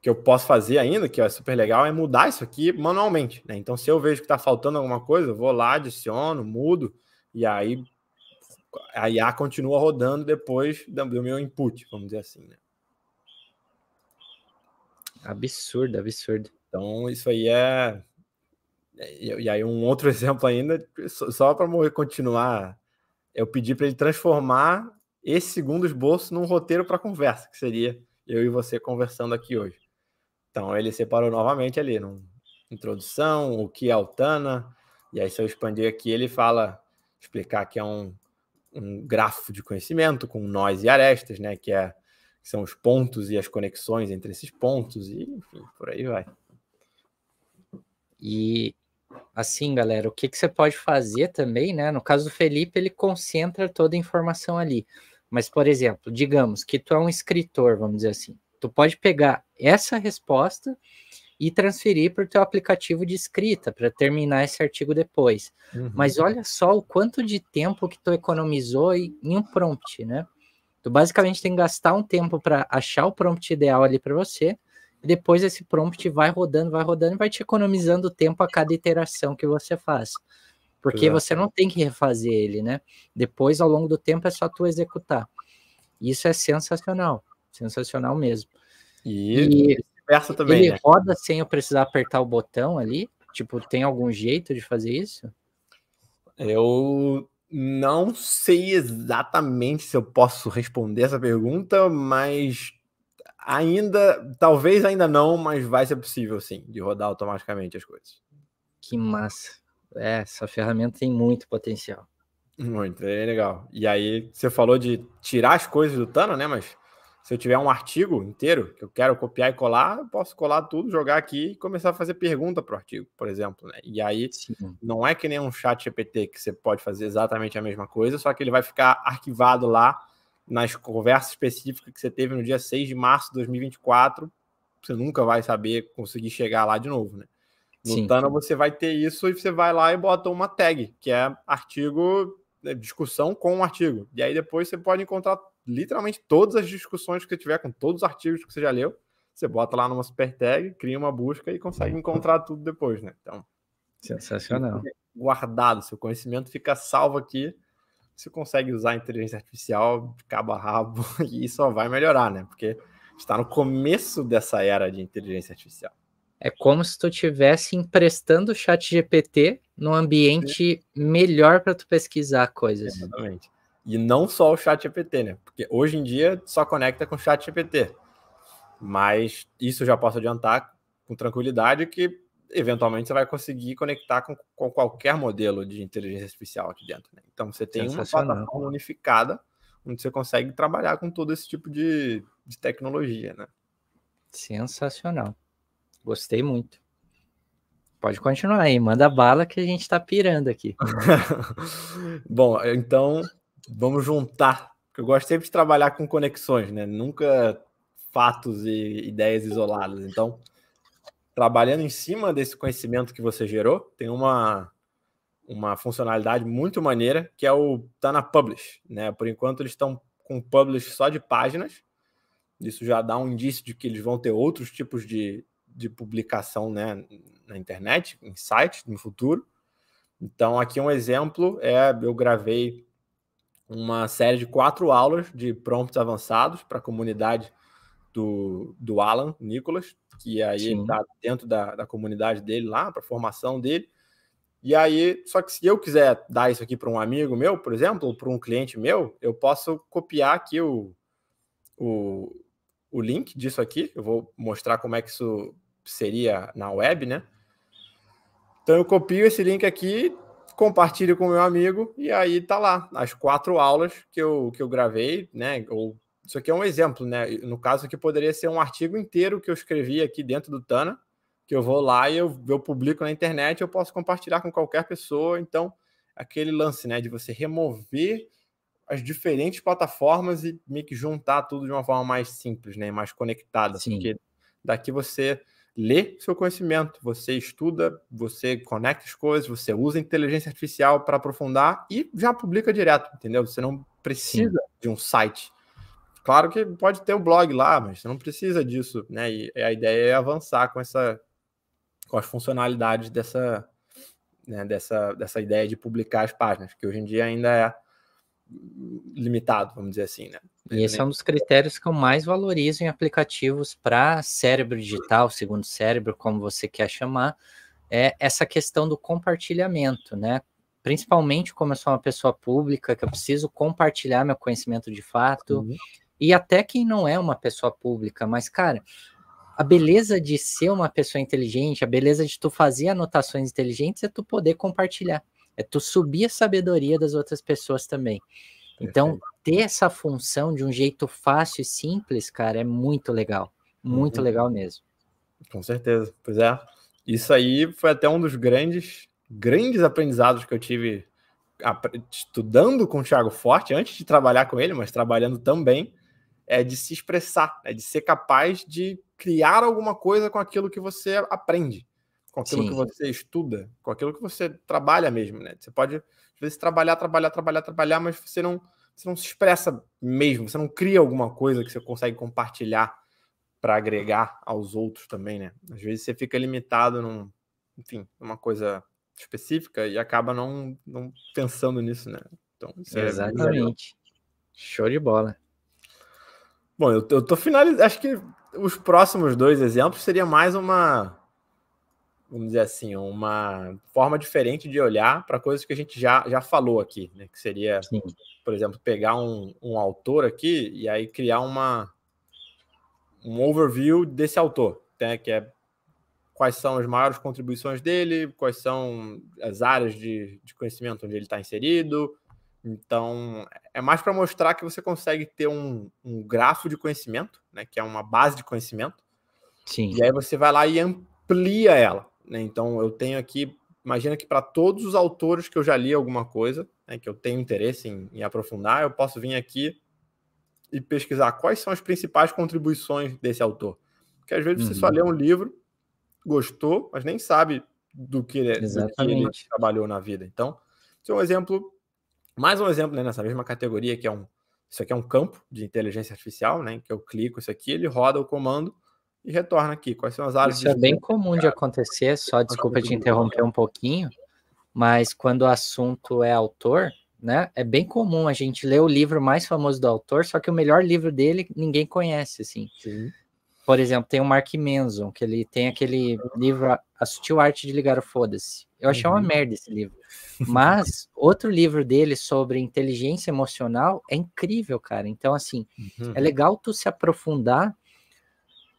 que eu posso fazer ainda, que é super legal, é mudar isso aqui manualmente, né? Então, se eu vejo que está faltando alguma coisa, eu vou lá, adiciono, mudo, e aí a IA continua rodando depois do meu input, vamos dizer assim, né? Absurdo, absurdo. Então, isso aí é. é e aí, um outro exemplo ainda, só para continuar, eu pedi para ele transformar esse segundo esboço num roteiro para conversa, que seria eu e você conversando aqui hoje. Então ele separou novamente ali, numa introdução, o que é Altana, e aí se eu expandir aqui, ele fala, explicar que é um, um grafo de conhecimento com nós e arestas, né, que, é, que são os pontos e as conexões entre esses pontos, e enfim, por aí vai. E assim, galera, o que, que você pode fazer também, né? No caso do Felipe, ele concentra toda a informação ali. Mas, por exemplo, digamos que tu é um escritor, vamos dizer assim. Tu pode pegar essa resposta e transferir para o teu aplicativo de escrita para terminar esse artigo depois. Uhum. Mas olha só o quanto de tempo que tu economizou em um prompt, né? Tu basicamente tem que gastar um tempo para achar o prompt ideal ali para você. E depois esse prompt vai rodando, vai rodando e vai te economizando tempo a cada iteração que você faz. Porque Exato. você não tem que refazer ele, né? Depois, ao longo do tempo, é só tu executar. Isso é sensacional, sensacional mesmo. E, e também. Ele né? roda sem eu precisar apertar o botão ali? Tipo, tem algum jeito de fazer isso? Eu não sei exatamente se eu posso responder essa pergunta, mas ainda, talvez ainda não, mas vai ser possível sim, de rodar automaticamente as coisas. Que massa é, essa ferramenta tem muito potencial. Muito, é legal. E aí, você falou de tirar as coisas do Tano, né? Mas se eu tiver um artigo inteiro que eu quero copiar e colar, eu posso colar tudo, jogar aqui e começar a fazer pergunta para o artigo, por exemplo. Né? E aí, Sim. não é que nem um chat GPT que você pode fazer exatamente a mesma coisa, só que ele vai ficar arquivado lá nas conversas específicas que você teve no dia 6 de março de 2024. Você nunca vai saber conseguir chegar lá de novo, né? No sim, Tana você vai ter isso e você vai lá e bota uma tag, que é artigo, é, discussão com um artigo. E aí depois você pode encontrar literalmente todas as discussões que você tiver com todos os artigos que você já leu. Você bota lá numa super tag, cria uma busca e consegue encontrar tudo depois, né? Então. Sensacional. Guardado, seu conhecimento fica salvo aqui. Você consegue usar a inteligência artificial de cabo a rabo e só vai melhorar, né? Porque está no começo dessa era de inteligência artificial. É como se tu estivesse emprestando o chat GPT num ambiente melhor para tu pesquisar coisas. Exatamente. E não só o chat GPT, né? Porque hoje em dia só conecta com o chat GPT. Mas isso já posso adiantar com tranquilidade que eventualmente você vai conseguir conectar com, com qualquer modelo de inteligência artificial aqui dentro. Né? Então você tem uma plataforma unificada onde você consegue trabalhar com todo esse tipo de, de tecnologia, né? Sensacional. Gostei muito. Pode continuar aí, manda bala que a gente tá pirando aqui. Bom, então vamos juntar. Eu gosto sempre de trabalhar com conexões, né? Nunca fatos e ideias isoladas. Então, trabalhando em cima desse conhecimento que você gerou, tem uma uma funcionalidade muito maneira que é o tá na publish, né? Por enquanto eles estão com publish só de páginas. Isso já dá um indício de que eles vão ter outros tipos de de publicação né, na internet, em site no futuro. Então, aqui um exemplo é eu gravei uma série de quatro aulas de prompts avançados para a comunidade do, do Alan Nicolas, que aí está dentro da, da comunidade dele lá, para formação dele. E aí, só que se eu quiser dar isso aqui para um amigo meu, por exemplo, ou para um cliente meu, eu posso copiar aqui o, o, o link disso aqui. Eu vou mostrar como é que isso seria na web, né? Então eu copio esse link aqui, compartilho com meu amigo e aí tá lá as quatro aulas que eu, que eu gravei, né? Ou isso aqui é um exemplo, né? No caso aqui poderia ser um artigo inteiro que eu escrevi aqui dentro do Tana, que eu vou lá e eu, eu publico na internet, eu posso compartilhar com qualquer pessoa. Então, aquele lance, né, de você remover as diferentes plataformas e meio que juntar tudo de uma forma mais simples, né, mais conectada, Sim. porque daqui você lê seu conhecimento, você estuda, você conecta as coisas, você usa inteligência artificial para aprofundar e já publica direto, entendeu? Você não precisa Sim. de um site. Claro que pode ter um blog lá, mas você não precisa disso, né? E é, a ideia é avançar com essa com as funcionalidades dessa né, dessa dessa ideia de publicar as páginas, que hoje em dia ainda é limitado, vamos dizer assim, né? E esse é um dos critérios que eu mais valorizo em aplicativos para cérebro digital, segundo cérebro, como você quer chamar, é essa questão do compartilhamento, né? Principalmente como eu sou uma pessoa pública, que eu preciso compartilhar meu conhecimento de fato, uhum. e até quem não é uma pessoa pública, mas, cara, a beleza de ser uma pessoa inteligente, a beleza de tu fazer anotações inteligentes é tu poder compartilhar, é tu subir a sabedoria das outras pessoas também. Então, ter essa função de um jeito fácil e simples, cara, é muito legal. Muito uhum. legal mesmo. Com certeza. Pois é. Isso aí foi até um dos grandes, grandes aprendizados que eu tive estudando com o Thiago Forte, antes de trabalhar com ele, mas trabalhando também, é de se expressar, é de ser capaz de criar alguma coisa com aquilo que você aprende, com aquilo Sim. que você estuda, com aquilo que você trabalha mesmo, né? Você pode às vezes trabalhar, trabalhar, trabalhar, trabalhar, mas você não, você não se expressa mesmo, você não cria alguma coisa que você consegue compartilhar para agregar aos outros também, né? Às vezes você fica limitado num, enfim, numa coisa específica e acaba não, não pensando nisso, né? Então, é Exatamente. É Show de bola. Bom, eu, eu tô finalizando. Acho que os próximos dois exemplos seria mais uma vamos dizer assim, uma forma diferente de olhar para coisas que a gente já, já falou aqui, né? Que seria, Sim. por exemplo, pegar um, um autor aqui e aí criar uma um overview desse autor, né? Que é quais são as maiores contribuições dele, quais são as áreas de, de conhecimento onde ele está inserido. Então, é mais para mostrar que você consegue ter um, um grafo de conhecimento, né? Que é uma base de conhecimento. Sim. E aí você vai lá e amplia ela. Né? Então, eu tenho aqui, imagina que para todos os autores que eu já li alguma coisa, né, que eu tenho interesse em, em aprofundar, eu posso vir aqui e pesquisar quais são as principais contribuições desse autor. Porque às vezes uhum. você só uhum. lê um livro, gostou, mas nem sabe do que, é, do que ele trabalhou na vida. Então, esse é um exemplo, mais um exemplo né, nessa mesma categoria, que é um. Isso aqui é um campo de inteligência artificial, né? Que eu clico isso aqui, ele roda o comando e retorna aqui. Quais são as áreas? Isso é bem comum de acontecer, só desculpa te interromper um pouquinho, mas quando o assunto é autor, né? É bem comum a gente ler o livro mais famoso do autor, só que o melhor livro dele ninguém conhece, assim. Sim. Por exemplo, tem o Mark Manson, que ele tem aquele livro A Sutil Arte de Ligar o Foda-se. Eu achei uhum. uma merda esse livro. Mas outro livro dele sobre inteligência emocional é incrível, cara. Então, assim, uhum. é legal tu se aprofundar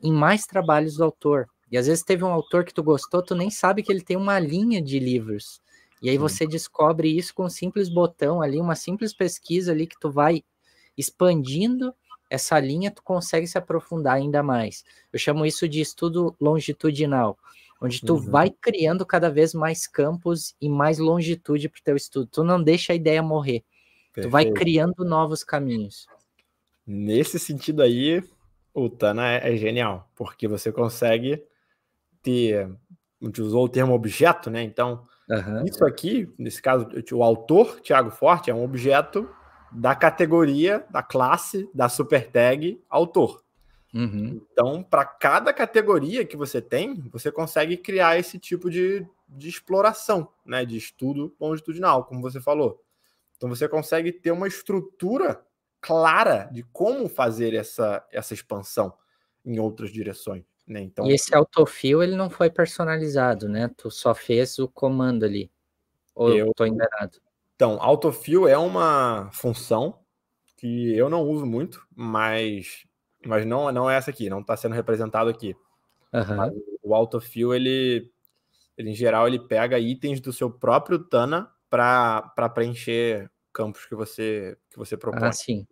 em mais trabalhos do autor. E às vezes teve um autor que tu gostou, tu nem sabe que ele tem uma linha de livros. E aí você descobre isso com um simples botão ali, uma simples pesquisa ali que tu vai expandindo essa linha, tu consegue se aprofundar ainda mais. Eu chamo isso de estudo longitudinal, onde tu uhum. vai criando cada vez mais campos e mais longitude para o teu estudo. Tu não deixa a ideia morrer. Perfeito. Tu vai criando novos caminhos. Nesse sentido aí, o Tana é, é, genial, porque você consegue ter. A gente usou o termo objeto, né? Então, uhum. isso aqui, nesse caso, o autor, Tiago Forte, é um objeto da categoria, da classe, da super tag autor. Uhum. Então, para cada categoria que você tem, você consegue criar esse tipo de, de exploração, né? De estudo longitudinal, como você falou. Então, você consegue ter uma estrutura clara de como fazer essa, essa expansão em outras direções. Né? Então, e esse autofill ele não foi personalizado, né? Tu só fez o comando ali. Ou eu estou enganado? Então, autofill é uma função que eu não uso muito, mas, mas não, não é essa aqui, não está sendo representado aqui. Uhum. O autofill, ele, ele, em geral, ele pega itens do seu próprio Tana para preencher campos que você, que você ah, propõe. Ah, sim.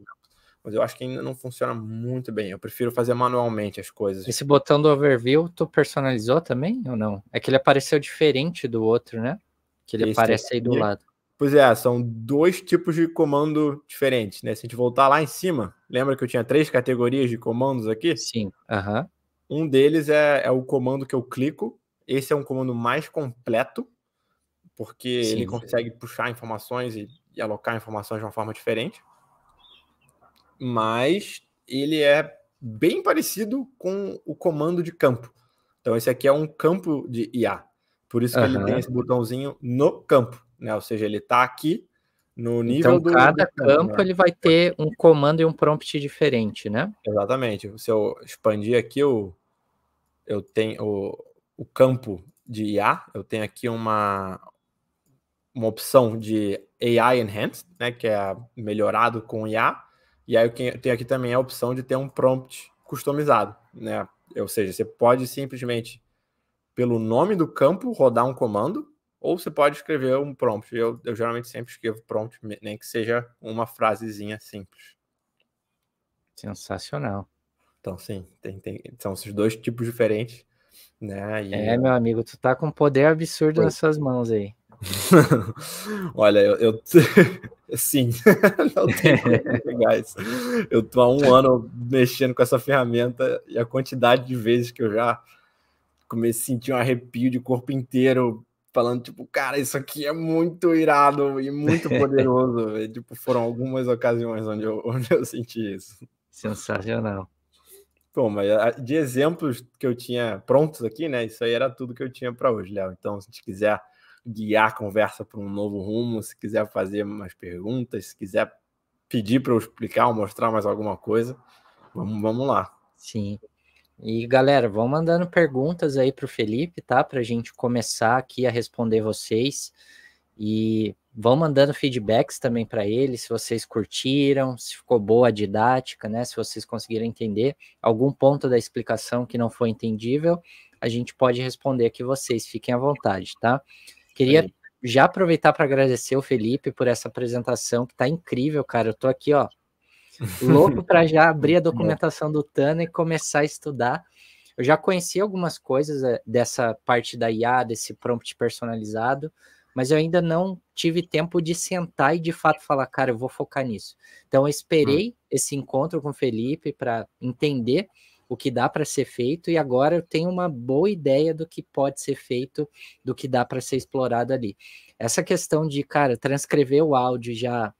Mas eu acho que ainda não funciona muito bem. Eu prefiro fazer manualmente as coisas. Esse botão do overview, tu personalizou também ou não? É que ele apareceu diferente do outro, né? Que ele Esse aparece aí do é lado. Pois é, são dois tipos de comando diferentes, né? Se a gente voltar lá em cima, lembra que eu tinha três categorias de comandos aqui? Sim. Uhum. Um deles é, é o comando que eu clico. Esse é um comando mais completo, porque sim, ele consegue sim. puxar informações e e alocar informações de uma forma diferente. Mas ele é bem parecido com o comando de campo. Então, esse aqui é um campo de IA. Por isso que uhum. ele tem esse botãozinho no campo, né? Ou seja, ele está aqui no então, nível então, do. Cada campo, né? campo né? ele vai ter um comando e um prompt diferente, né? Exatamente. Se eu expandir aqui o, eu tenho o, o campo de IA, eu tenho aqui uma, uma opção de AI Enhanced, né, que é melhorado com IA, e aí eu tenho aqui também a opção de ter um prompt customizado, né? Ou seja, você pode simplesmente, pelo nome do campo, rodar um comando, ou você pode escrever um prompt. Eu, eu geralmente sempre escrevo prompt, nem que seja uma frasezinha simples. Sensacional. Então, sim, tem, tem, são esses dois tipos diferentes. Né? E... É, meu amigo, tu tá com um poder absurdo Foi. nas suas mãos aí. Olha, eu, eu sim, não tem legais. Eu tô há um ano mexendo com essa ferramenta e a quantidade de vezes que eu já comecei a sentir um arrepio de corpo inteiro, falando tipo, cara, isso aqui é muito irado e muito poderoso. e, tipo, foram algumas ocasiões onde eu, onde eu senti isso. Sensacional. Bom, mas ah, de exemplos que eu tinha prontos aqui, né? Isso aí era tudo que eu tinha para hoje, Léo. Então, se quiser guiar a conversa para um novo rumo, se quiser fazer mais perguntas, se quiser pedir para eu explicar ou mostrar mais alguma coisa, vamos, vamos lá. Sim. E galera, vão mandando perguntas aí para o Felipe, tá? Para a gente começar aqui a responder vocês. E vão mandando feedbacks também para ele, se vocês curtiram, se ficou boa a didática, né? Se vocês conseguiram entender algum ponto da explicação que não foi entendível, a gente pode responder aqui vocês, fiquem à vontade, tá? Queria já aproveitar para agradecer o Felipe por essa apresentação que tá incrível, cara. Eu tô aqui, ó, louco para já abrir a documentação do Tana e começar a estudar. Eu já conheci algumas coisas eh, dessa parte da IA, desse prompt personalizado, mas eu ainda não tive tempo de sentar e de fato falar, cara, eu vou focar nisso. Então eu esperei hum. esse encontro com o Felipe para entender o que dá para ser feito e agora eu tenho uma boa ideia do que pode ser feito, do que dá para ser explorado ali. Essa questão de, cara, transcrever o áudio já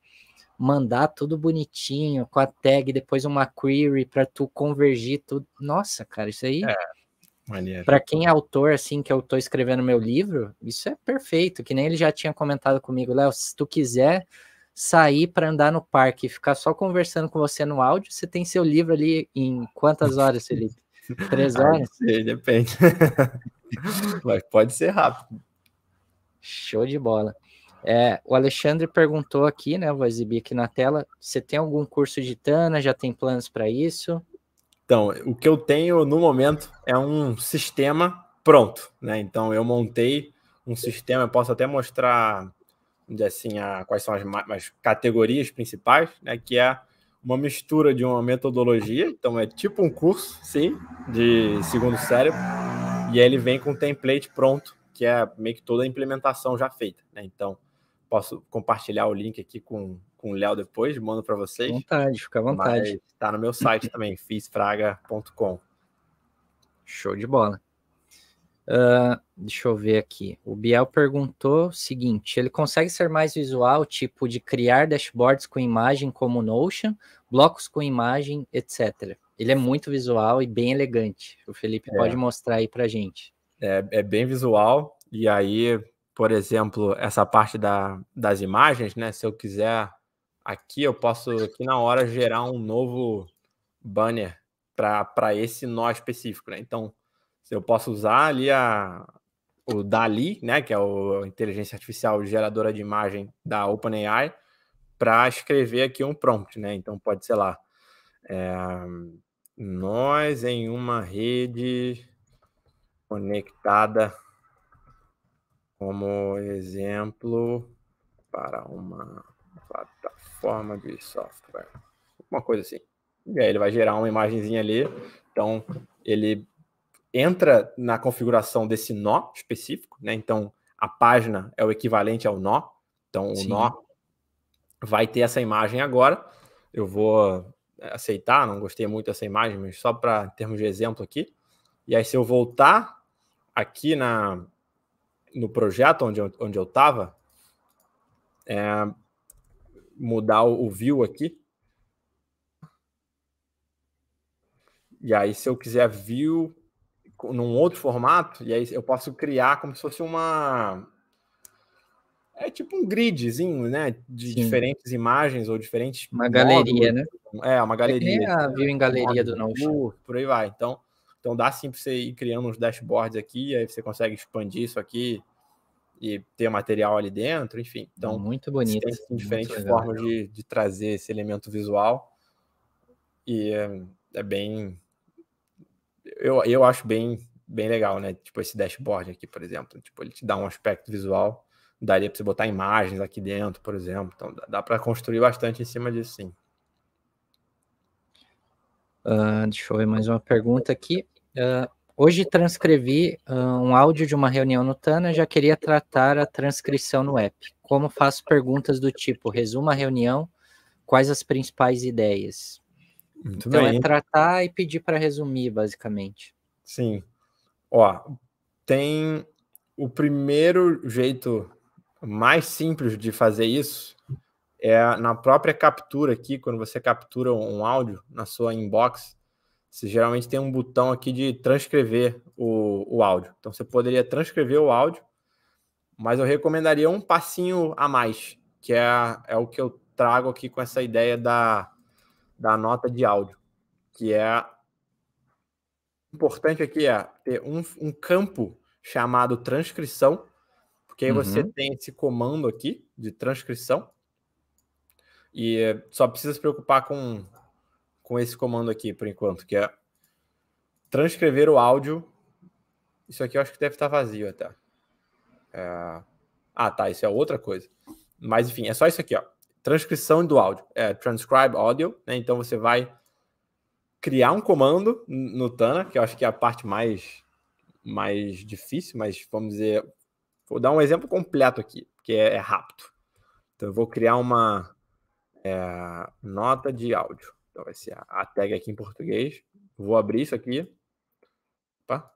mandar tudo bonitinho com a tag, depois uma query para tu convergir tudo. Nossa, cara, isso aí é. Para quem é autor, assim, que eu estou escrevendo meu livro, isso é perfeito. Que nem ele já tinha comentado comigo, Léo, se tu quiser, sair para andar no parque e ficar só conversando com você no áudio, você tem seu livro ali em quantas horas, Felipe? Três ah, horas? Ah, sei, depende. Mas pode ser rápido. Show de bola. É, o Alexandre perguntou aqui, né? Vou exibir aqui na tela. Você tem algum curso de Tana? Já tem planos para isso? Então, o que eu tenho no momento é um sistema pronto, né? Então, eu montei um sistema. Eu posso até mostrar assim, a, quais são as, as categorias principais, né, que é uma mistura de uma metodologia, então é tipo um curso, sim, de segundo cérebro, e aí ele vem com um template pronto, que é meio que toda a implementação já feita, né? Então, posso compartilhar o link aqui com, com o Léo depois, mando para vocês. Fica vontade, fica à vontade. Está no meu site também, fizfraga.com. Show de bola. Uh, deixa eu ver aqui. O Biel perguntou o seguinte: ele consegue ser mais visual, tipo de criar dashboards com imagem como Notion, blocos com imagem, etc. Ele é muito visual e bem elegante. O Felipe é. pode mostrar aí para gente. É, é, bem visual, e aí, por exemplo, essa parte da, das imagens, né? Se eu quiser aqui, eu posso aqui na hora gerar um novo banner para esse nó específico, né? Então eu posso usar ali a, o DALI, né, que é a inteligência artificial geradora de imagem da OpenAI, para escrever aqui um prompt, né? Então pode ser lá, é, nós em uma rede conectada, como exemplo, para uma plataforma de software, uma coisa assim. E aí ele vai gerar uma imagenzinha ali, então ele entra na configuração desse nó específico, né? Então, a página é o equivalente ao nó. Então, Sim. o nó vai ter essa imagem agora. Eu vou é, aceitar, não gostei muito dessa imagem, mas só para termos de exemplo aqui. E aí, se eu voltar aqui na, no projeto onde eu, onde eu estava, é, mudar o view aqui. E aí, se eu quiser view num outro formato, e aí eu posso criar como se fosse uma. É tipo um gridzinho, né? De Sim. diferentes imagens ou diferentes. Uma módulos. galeria, né? É, uma é galeria. É a em galeria do Notion. Por aí vai. Então, então dá sim para você ir criando uns dashboards aqui, aí você consegue expandir isso aqui e ter material ali dentro, enfim. Então, muito bonito. Tem assim, diferentes formas de, de, trazer esse elemento visual. E é, é bem eu, eu acho bem, bem legal, né? Tipo esse dashboard aqui, por exemplo. Tipo, ele te dá um aspecto visual, daria para você botar imagens aqui dentro, por exemplo. Então dá, dá para construir bastante em cima disso, sim. Uh, deixa eu ver mais uma pergunta aqui. Uh, hoje transcrevi uh, um áudio de uma reunião no Tana, já queria tratar a transcrição no app. Como faço perguntas do tipo, resuma a reunião, quais as principais ideias? Muito então é bem. é tratar e pedir para resumir, basicamente. Sim. Ó, tem o primeiro jeito mais simples de fazer isso é na própria captura aqui, quando você captura um áudio na sua inbox, você geralmente tem um botão aqui de transcrever o, o áudio. Então você poderia transcrever o áudio, mas eu recomendaria um passinho a mais, que é, é o que eu trago aqui com essa ideia da da nota de áudio, que é importante aqui é ter um, um campo chamado transcrição, porque aí uhum. você tem esse comando aqui de transcrição e só precisa se preocupar com com esse comando aqui por enquanto, que é transcrever o áudio. Isso aqui eu acho que deve estar vazio até. É... Ah, tá, isso é outra coisa. Mas enfim, é só isso aqui, ó transcrição do áudio, é transcribe audio, né? Então você vai criar um comando no Tana, que eu acho que é a parte mais mais difícil, mas vamos dizer, vou dar um exemplo completo aqui, que é, é rápido. Então eu vou criar uma é, nota de áudio. Então vai ser a tag aqui em português. Vou abrir isso aqui. Opa.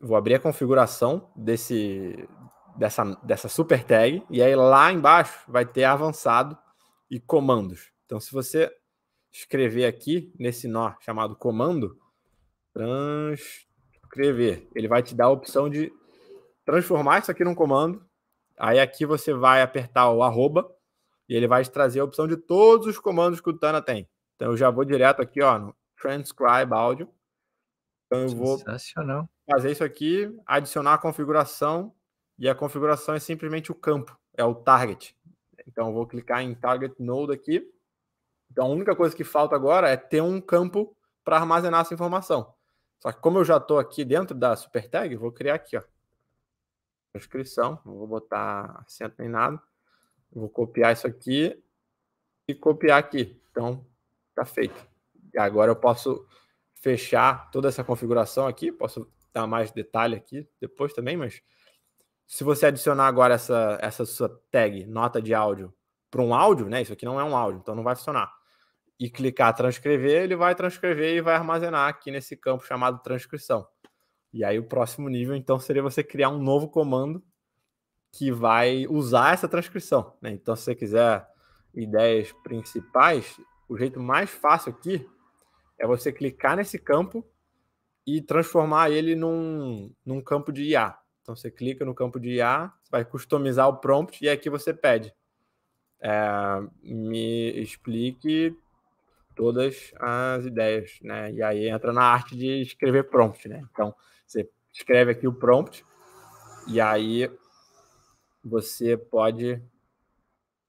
Vou abrir a configuração desse dessa, dessa super tag. E aí lá embaixo vai ter avançado e comandos. Então, se você escrever aqui nesse nó chamado comando, transcrever, ele vai te dar a opção de transformar isso aqui num comando. Aí aqui você vai apertar o arroba e ele vai te trazer a opção de todos os comandos que o Tana tem. Então eu já vou direto aqui, ó, no transcribe áudio. Então eu vou fazer isso aqui, adicionar a configuração e a configuração é simplesmente o campo, é o target. Então, vou clicar em Target Node aqui. Então, a única coisa que falta agora é ter um campo para armazenar essa informação. Só que como eu já estou aqui dentro da super tag, vou criar aqui, ó. Inscrição, não vou botar acento nem nada. Vou copiar isso aqui e copiar aqui. Então, tá feito. E agora eu posso fechar toda essa configuração aqui, posso dar mais detalhe aqui depois também, mas se você adicionar agora essa, essa sua tag, nota de áudio, para um áudio, né? Isso aqui não é um áudio, então não vai funcionar. E clicar transcrever, ele vai transcrever e vai armazenar aqui nesse campo chamado transcrição. E aí o próximo nível, então, seria você criar um novo comando que vai usar essa transcrição. Né? Então, se você quiser ideias principais, o jeito mais fácil aqui é você clicar nesse campo e transformar ele num, num campo de IA. Então você clica no campo de IA, vai customizar o prompt e é aqui você pede. É, me explique todas as ideias, né? E aí entra na arte de escrever prompt, né? Então você escreve aqui o prompt e aí você pode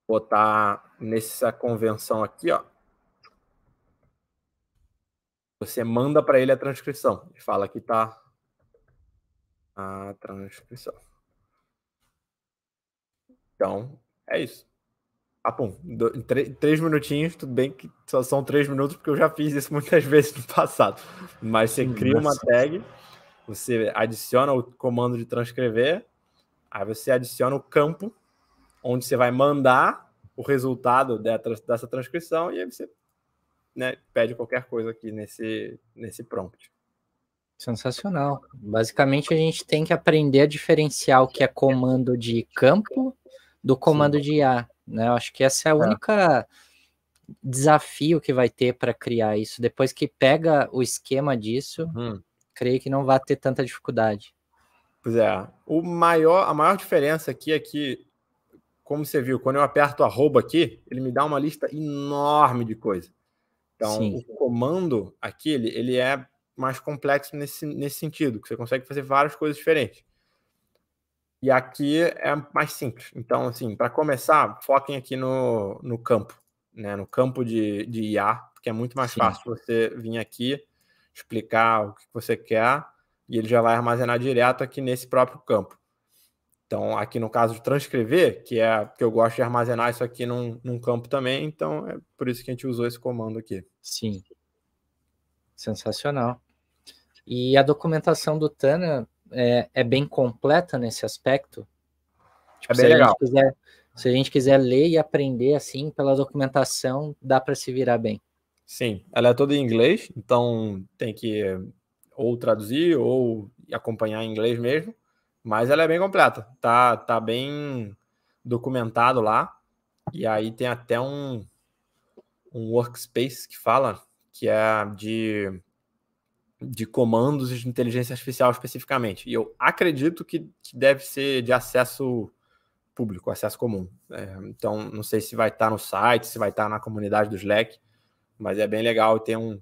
botar nessa convenção aqui, ó. Você manda para ele a transcrição e fala que tá a ah, transcrição. Tá, então, é isso. Ah, bom, três minutinhos, tudo bem que só são três minutos, porque eu já fiz isso muitas vezes no passado. Mas você cria uma tag, você adiciona o comando de transcrever, aí você adiciona o campo onde você vai mandar o resultado dessa transcrição e aí você né, pede qualquer coisa aqui nesse, nesse prompt. Sensacional. Basicamente, a gente tem que aprender a diferenciar o que é comando de campo do comando Sim. de IA. Né? Eu acho que essa é a é. única é. desafio que vai ter para criar isso. Depois que pega o esquema disso, uhum. creio que não vai ter tanta dificuldade. Pois é. O maior, a maior diferença aqui é que, como você viu, quando eu aperto arroba aqui, ele me dá uma lista enorme de coisa. Então, Sim. o comando aqui, ele, ele é mais complexo nesse, nesse sentido, que você consegue fazer várias coisas diferentes. E aqui é mais simples. Então, assim, para começar, foquem aqui no, no campo, né? No campo de, de IA, porque é muito mais Sim. fácil você vir aqui, explicar o que você quer, e ele já vai armazenar direto aqui nesse próprio campo. Então, aqui no caso de transcrever, que é que eu gosto de armazenar isso aqui num, num campo também, então é por isso que a gente usou esse comando aqui. Sim. Sensacional. E a documentação do Tana é, é bem completa nesse aspecto. Tipo, é bem se legal. A gente quiser, se a gente quiser ler e aprender assim pela documentação, dá para se virar bem. Sim, ela é toda em inglês, então tem que ou traduzir ou acompanhar em inglês mesmo, mas ela é bem completa, tá, tá bem documentado lá, e aí tem até um, um workspace que fala que é de de comandos de inteligência artificial especificamente. E eu acredito que, que deve ser de acesso público, acesso comum. É, então, não sei se vai estar tá no site, se vai estar tá na comunidade do Slack, mas é bem legal ter um,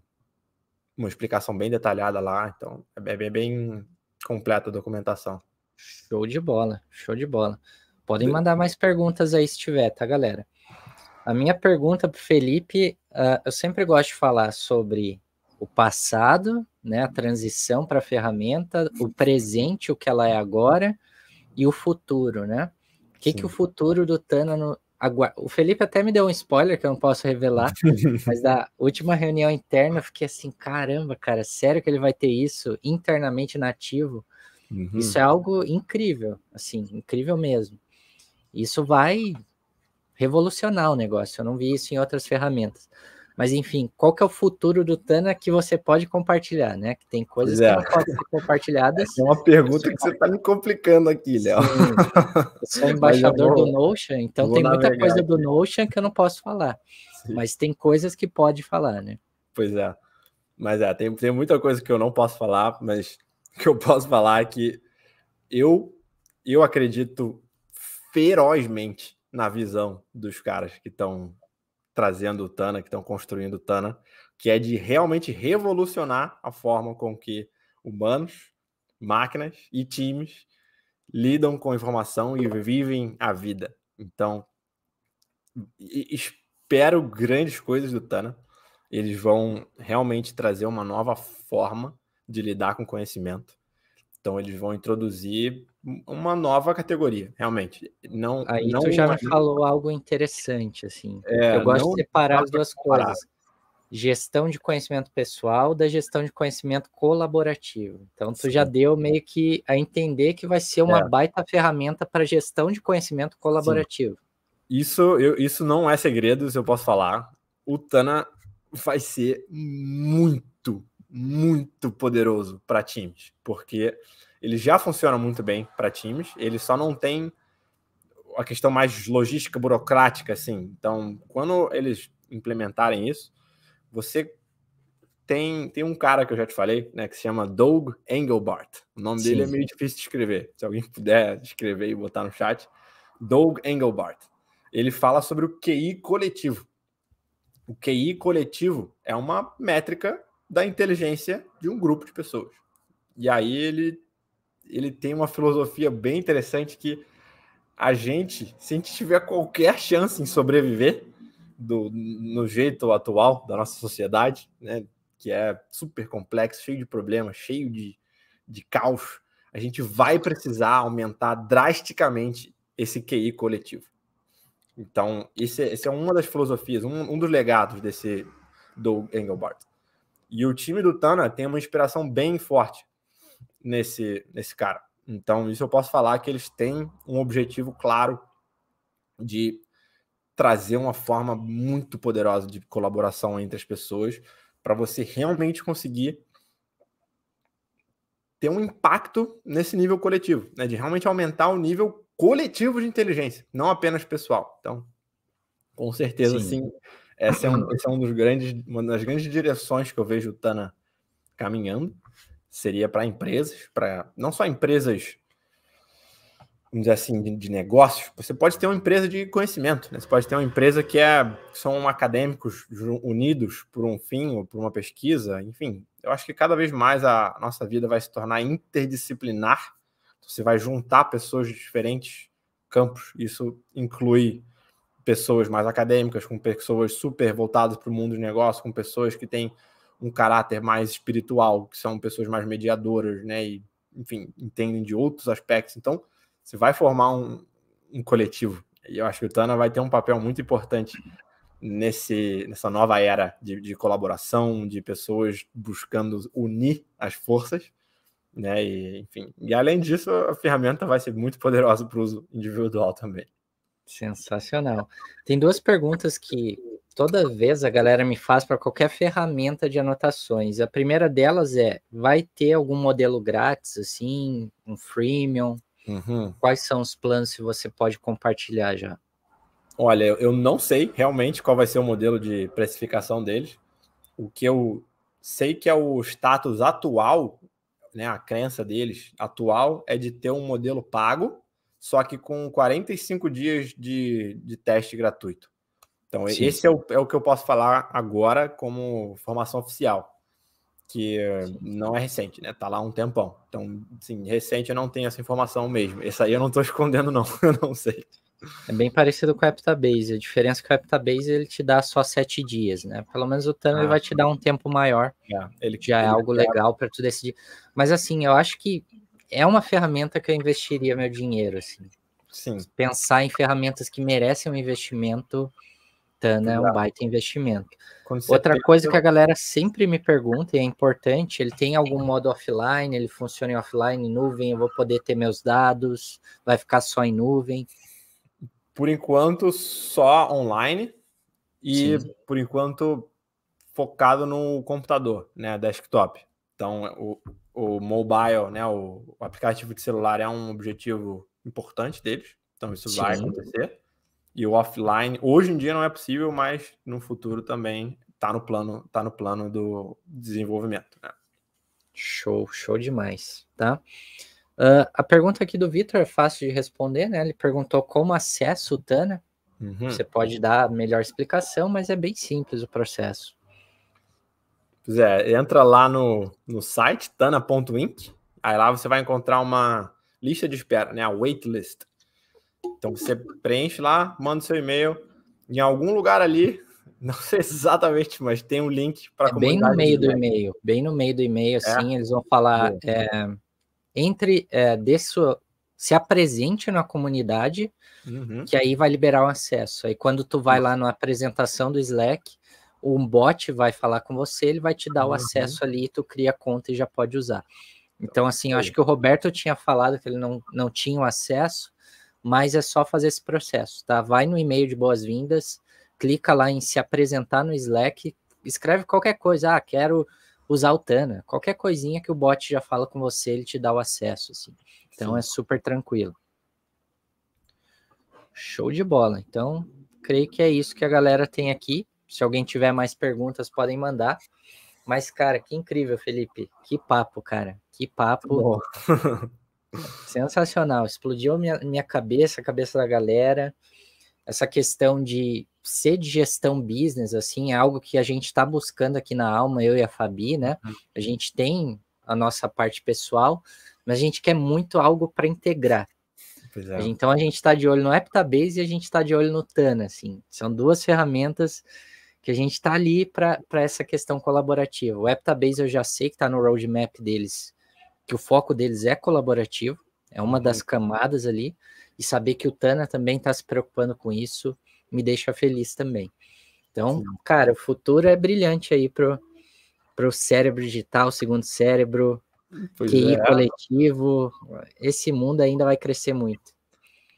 uma explicação bem detalhada lá. Então, é bem, bem completa a documentação. Show de bola, show de bola. Podem mandar mais perguntas aí se tiver, tá, galera? A minha pergunta para Felipe, uh, eu sempre gosto de falar sobre o passado né? A transição para a ferramenta, o presente, o que ela é agora e o futuro, né? O que, que o futuro do Tana no O Felipe até me deu um spoiler que eu não posso revelar, mas da última reunião interna eu fiquei assim, caramba, cara, sério que ele vai ter isso internamente nativo? Uhum. Isso é algo incrível, assim, incrível mesmo. Isso vai revolucionar o negócio. Eu não vi isso em outras ferramentas. Mas enfim, qual que é o futuro do Tana que você pode compartilhar, né? Que tem coisas é. que não podem ser compartilhadas. É uma pergunta que você está me complicando aqui, Léo. Eu sou embaixador vou, do Notion, então tem muita navegar. coisa do Notion que eu não posso falar. Sim. Mas tem coisas que pode falar, né? Pois é. Mas é, tem, tem muita coisa que eu não posso falar, mas que eu posso falar é que eu, eu acredito ferozmente na visão dos caras que estão trazendo o Tana, que estão construindo o Tana, que é de realmente revolucionar a forma com que humanos, máquinas e times lidam com informação e vivem a vida. Então, espero grandes coisas do Tana. Eles vão realmente trazer uma nova forma de lidar com conhecimento. Então eles vão introduzir uma nova categoria, realmente. Não, Aí não tu já uma... me falou algo interessante, assim. É, Eu gosto de separar as duas coisas. Gestão de conhecimento pessoal da gestão de conhecimento colaborativo. Então, tu Sim. já deu meio que a entender que vai ser uma é. baita ferramenta para gestão de conhecimento colaborativo. Isso, eu, isso não é segredo, se eu posso falar. O Tana vai ser muito muito poderoso para times, porque ele já funciona muito bem para times, ele só não tem a questão mais logística burocrática assim. Então, quando eles implementarem isso, você tem tem um cara que eu já te falei, né, que se chama Doug Engelbart. O nome sim, dele é meio difícil de escrever. Se alguém puder escrever e botar no chat, Doug Engelbart. Ele fala sobre o QI coletivo. O QI coletivo é uma métrica da inteligência de um grupo de pessoas. E aí ele, ele tem uma filosofia bem interessante que a gente, se a gente tiver qualquer chance em sobreviver do, no jeito atual da nossa sociedade, né, que é super complexo, cheio de problemas, cheio de, de caos, a gente vai precisar aumentar drasticamente esse QI coletivo. Então, é, esse, é uma das filosofias, um, um dos legados desse do Engelbart. E o time do Tana tem uma inspiração bem forte nesse, nesse cara. Então, isso eu posso falar que eles têm um objetivo claro de trazer uma forma muito poderosa de colaboração entre as pessoas para você realmente conseguir ter um impacto nesse nível coletivo, né? de realmente aumentar o nível coletivo de inteligência, não apenas pessoal. Então, com certeza, sim, sim essa é um, é um dos grandes, uma das grandes direções que eu vejo o Tana caminhando. Seria para empresas, para não só empresas, vamos dizer assim, de, de, negócios. Você pode ter uma empresa de conhecimento, né? você pode ter uma empresa que é, são acadêmicos unidos por um fim ou por uma pesquisa, enfim. Eu acho que cada vez mais a nossa vida vai se tornar interdisciplinar. Você vai juntar pessoas de diferentes campos. Isso inclui pessoas mais acadêmicas, com pessoas super voltadas para o mundo de negócio, com pessoas que têm um caráter mais espiritual, que são pessoas mais mediadoras, né? E, enfim, entendem de outros aspectos. Então, você vai formar um, um coletivo. E eu acho que o Tana vai ter um papel muito importante nesse, nessa nova era de, de colaboração, de pessoas buscando unir as forças. Né? E, enfim, e além disso, a ferramenta vai ser muito poderosa para o uso individual também. Sensacional. Tem duas perguntas que toda vez a galera me faz para qualquer ferramenta de anotações. A primeira delas é: vai ter algum modelo grátis, assim, um freemium? Uhum. Quais são os planos se você pode compartilhar já? Olha, eu não sei realmente qual vai ser o modelo de precificação deles. O que eu sei que é o status atual, né, a crença deles atual é de ter um modelo pago só que com 45 dias de, de teste gratuito. Então, Sim. esse é o, é o que eu posso falar agora como formação oficial, que Sim. não é recente, né? Tá lá um tempão. Então, assim, recente eu não tenho essa informação mesmo. Essa aí eu não estou escondendo, não. eu não sei. É bem parecido com o Aptabase. A diferença é que o AptaBase ele te dá só sete dias, né? Pelo menos o Tano ah, vai te dar um tempo maior. É, ele já é algo legal para tu decidir. Mas assim, eu acho que é uma ferramenta que eu investiria meu dinheiro, assim. Sim. Pensar em ferramentas que merecem um investimento, Tana é um baita investimento. Outra coisa que a galera sempre me pergunta, e é importante, ele tem algum modo offline, ele funciona em offline, em nuvem, eu vou poder ter meus dados, vai ficar só em nuvem? Por enquanto, só online e, Sim. por enquanto, focado no computador, né, desktop. Então, o, o mobile, né, o, o, aplicativo de celular é um objetivo importante deles, então isso Sim. vai acontecer. E o offline, hoje em dia não é possível, mas no futuro também está no plano, tá no plano do desenvolvimento. Né? Show, show demais, tá? Uh, a pergunta aqui do Vitor é fácil de responder, né? Ele perguntou como acesso o Tana. Uhum. Você pode dar melhor explicação, mas é bem simples o processo. Pois é, entra lá no, no site tana.inc, aí lá você vai encontrar uma lista de espera, né, a waitlist. Então você preenche lá, manda seu e-mail, em algum lugar ali, não sei exatamente, mas tem um link para é Bem no meio do e-mail, bem no meio do e-mail, é? assim, é. eles vão falar, é. entre, é, sua, se apresente na comunidade, uhum. que aí vai liberar o acesso. Aí quando tu vai lá na apresentação do Slack, um bot vai falar com você, ele vai te dar uhum. o acesso ali, tu cria a conta e já pode usar. Então, assim, eu acho que o Roberto tinha falado que ele não, não tinha o acesso, mas é só fazer esse processo, tá? Vai no e-mail de boas-vindas, clica lá em se apresentar no Slack, escreve qualquer coisa, ah, quero usar o Tana, qualquer coisinha que o bot já fala com você, ele te dá o acesso, assim. Então, Sim. é super tranquilo. Show de bola. Então, creio que é isso que a galera tem aqui se alguém tiver mais perguntas, podem mandar. Mas, cara, que incrível, Felipe. Que papo, cara. Que papo. Sensacional. Explodiu minha, minha cabeça, a cabeça da galera. Essa questão de ser de gestão business, assim, é algo que a gente está buscando aqui na alma, eu e a Fabi, né? Uhum. A gente tem a nossa parte pessoal, mas a gente quer muito algo para integrar. É. Então a gente está de olho no Aptabase e a gente está de olho no Tana, assim. São duas ferramentas que a gente está ali para essa questão colaborativa. O Heptabase eu já sei que está no roadmap deles, que o foco deles é colaborativo, é uma das uhum. camadas ali, e saber que o Tana também está se preocupando com isso me deixa feliz também. Então, Sim. cara, o futuro é brilhante aí para o cérebro digital, segundo cérebro, pois QI é. coletivo. Esse mundo ainda vai crescer muito.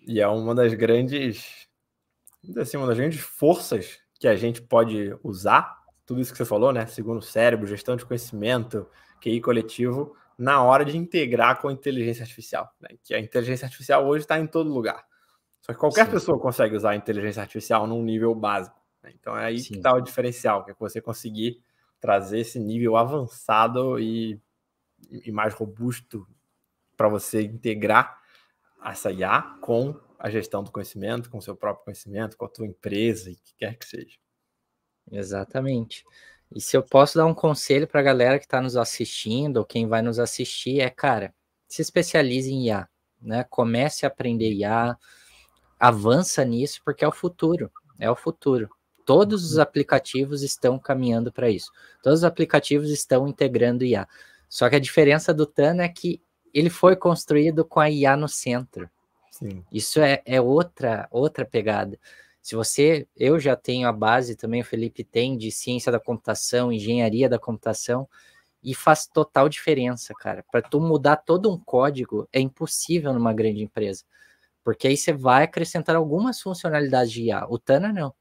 E é uma das grandes, assim, uma das grandes forças que a gente pode usar, tudo isso que você falou, né? Segundo o cérebro, gestão de conhecimento, QI coletivo, na hora de integrar com a inteligência artificial. Né? Que a inteligência artificial hoje está em todo lugar. Só que qualquer Sim. pessoa consegue usar a inteligência artificial num nível básico. Né? Então é aí Sim. que está o diferencial, que é você conseguir trazer esse nível avançado e, e mais robusto para você integrar essa IA com a gestão do conhecimento, com o seu próprio conhecimento, com a tua empresa e que quer que seja. Exatamente. E se eu posso dar um conselho para a galera que está nos assistindo ou quem vai nos assistir é, cara, se especialize em IA, né? Comece a aprender IA, avança nisso porque é o futuro, é o futuro. Todos os uhum. aplicativos estão caminhando para isso. Todos os aplicativos estão integrando IA. Só que a diferença do TAN é que ele foi construído com a IA no centro. Isso é, é outra, outra pegada. Se você, eu já tenho a base também, o Felipe tem, de ciência da computação, engenharia da computação, e faz total diferença, cara. Para tu mudar todo um código é impossível numa grande empresa, porque aí você vai acrescentar algumas funcionalidades de IA. O Tana não.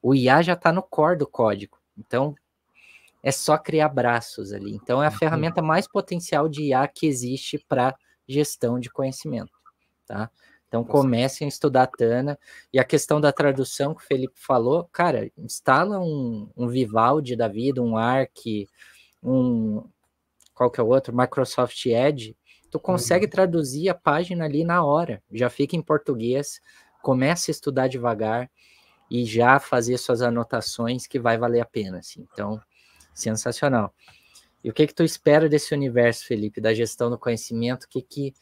O IA já está no core do código. Então é só criar braços ali. Então é a uhum. ferramenta mais potencial de IA que existe para gestão de conhecimento tá? Então tá comecem a estudar Tana. E a questão da tradução que o Felipe falou, cara, instala um, um Vivaldi da vida, um Arc, um qual que é o outro, Microsoft Edge, tu consegue uhum. traduzir a página ali na hora. Já fica em português, começa a estudar devagar e já fazer suas anotações que vai valer a pena, assim. Então, sensacional. E o que que tu espera desse universo, Felipe, da gestão do conhecimento? O que que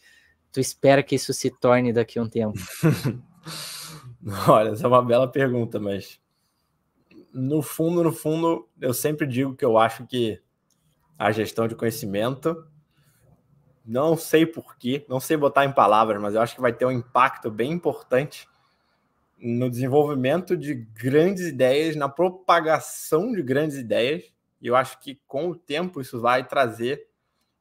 tu espera que isso se torne daqui a um tempo? Olha, essa é uma bela pergunta, mas no fundo, no fundo, eu sempre digo que eu acho que a gestão de conhecimento, não sei porquê, não sei botar em palavras, mas eu acho que vai ter um impacto bem importante no desenvolvimento de grandes ideias, na propagação de grandes ideias, e eu acho que com o tempo isso vai trazer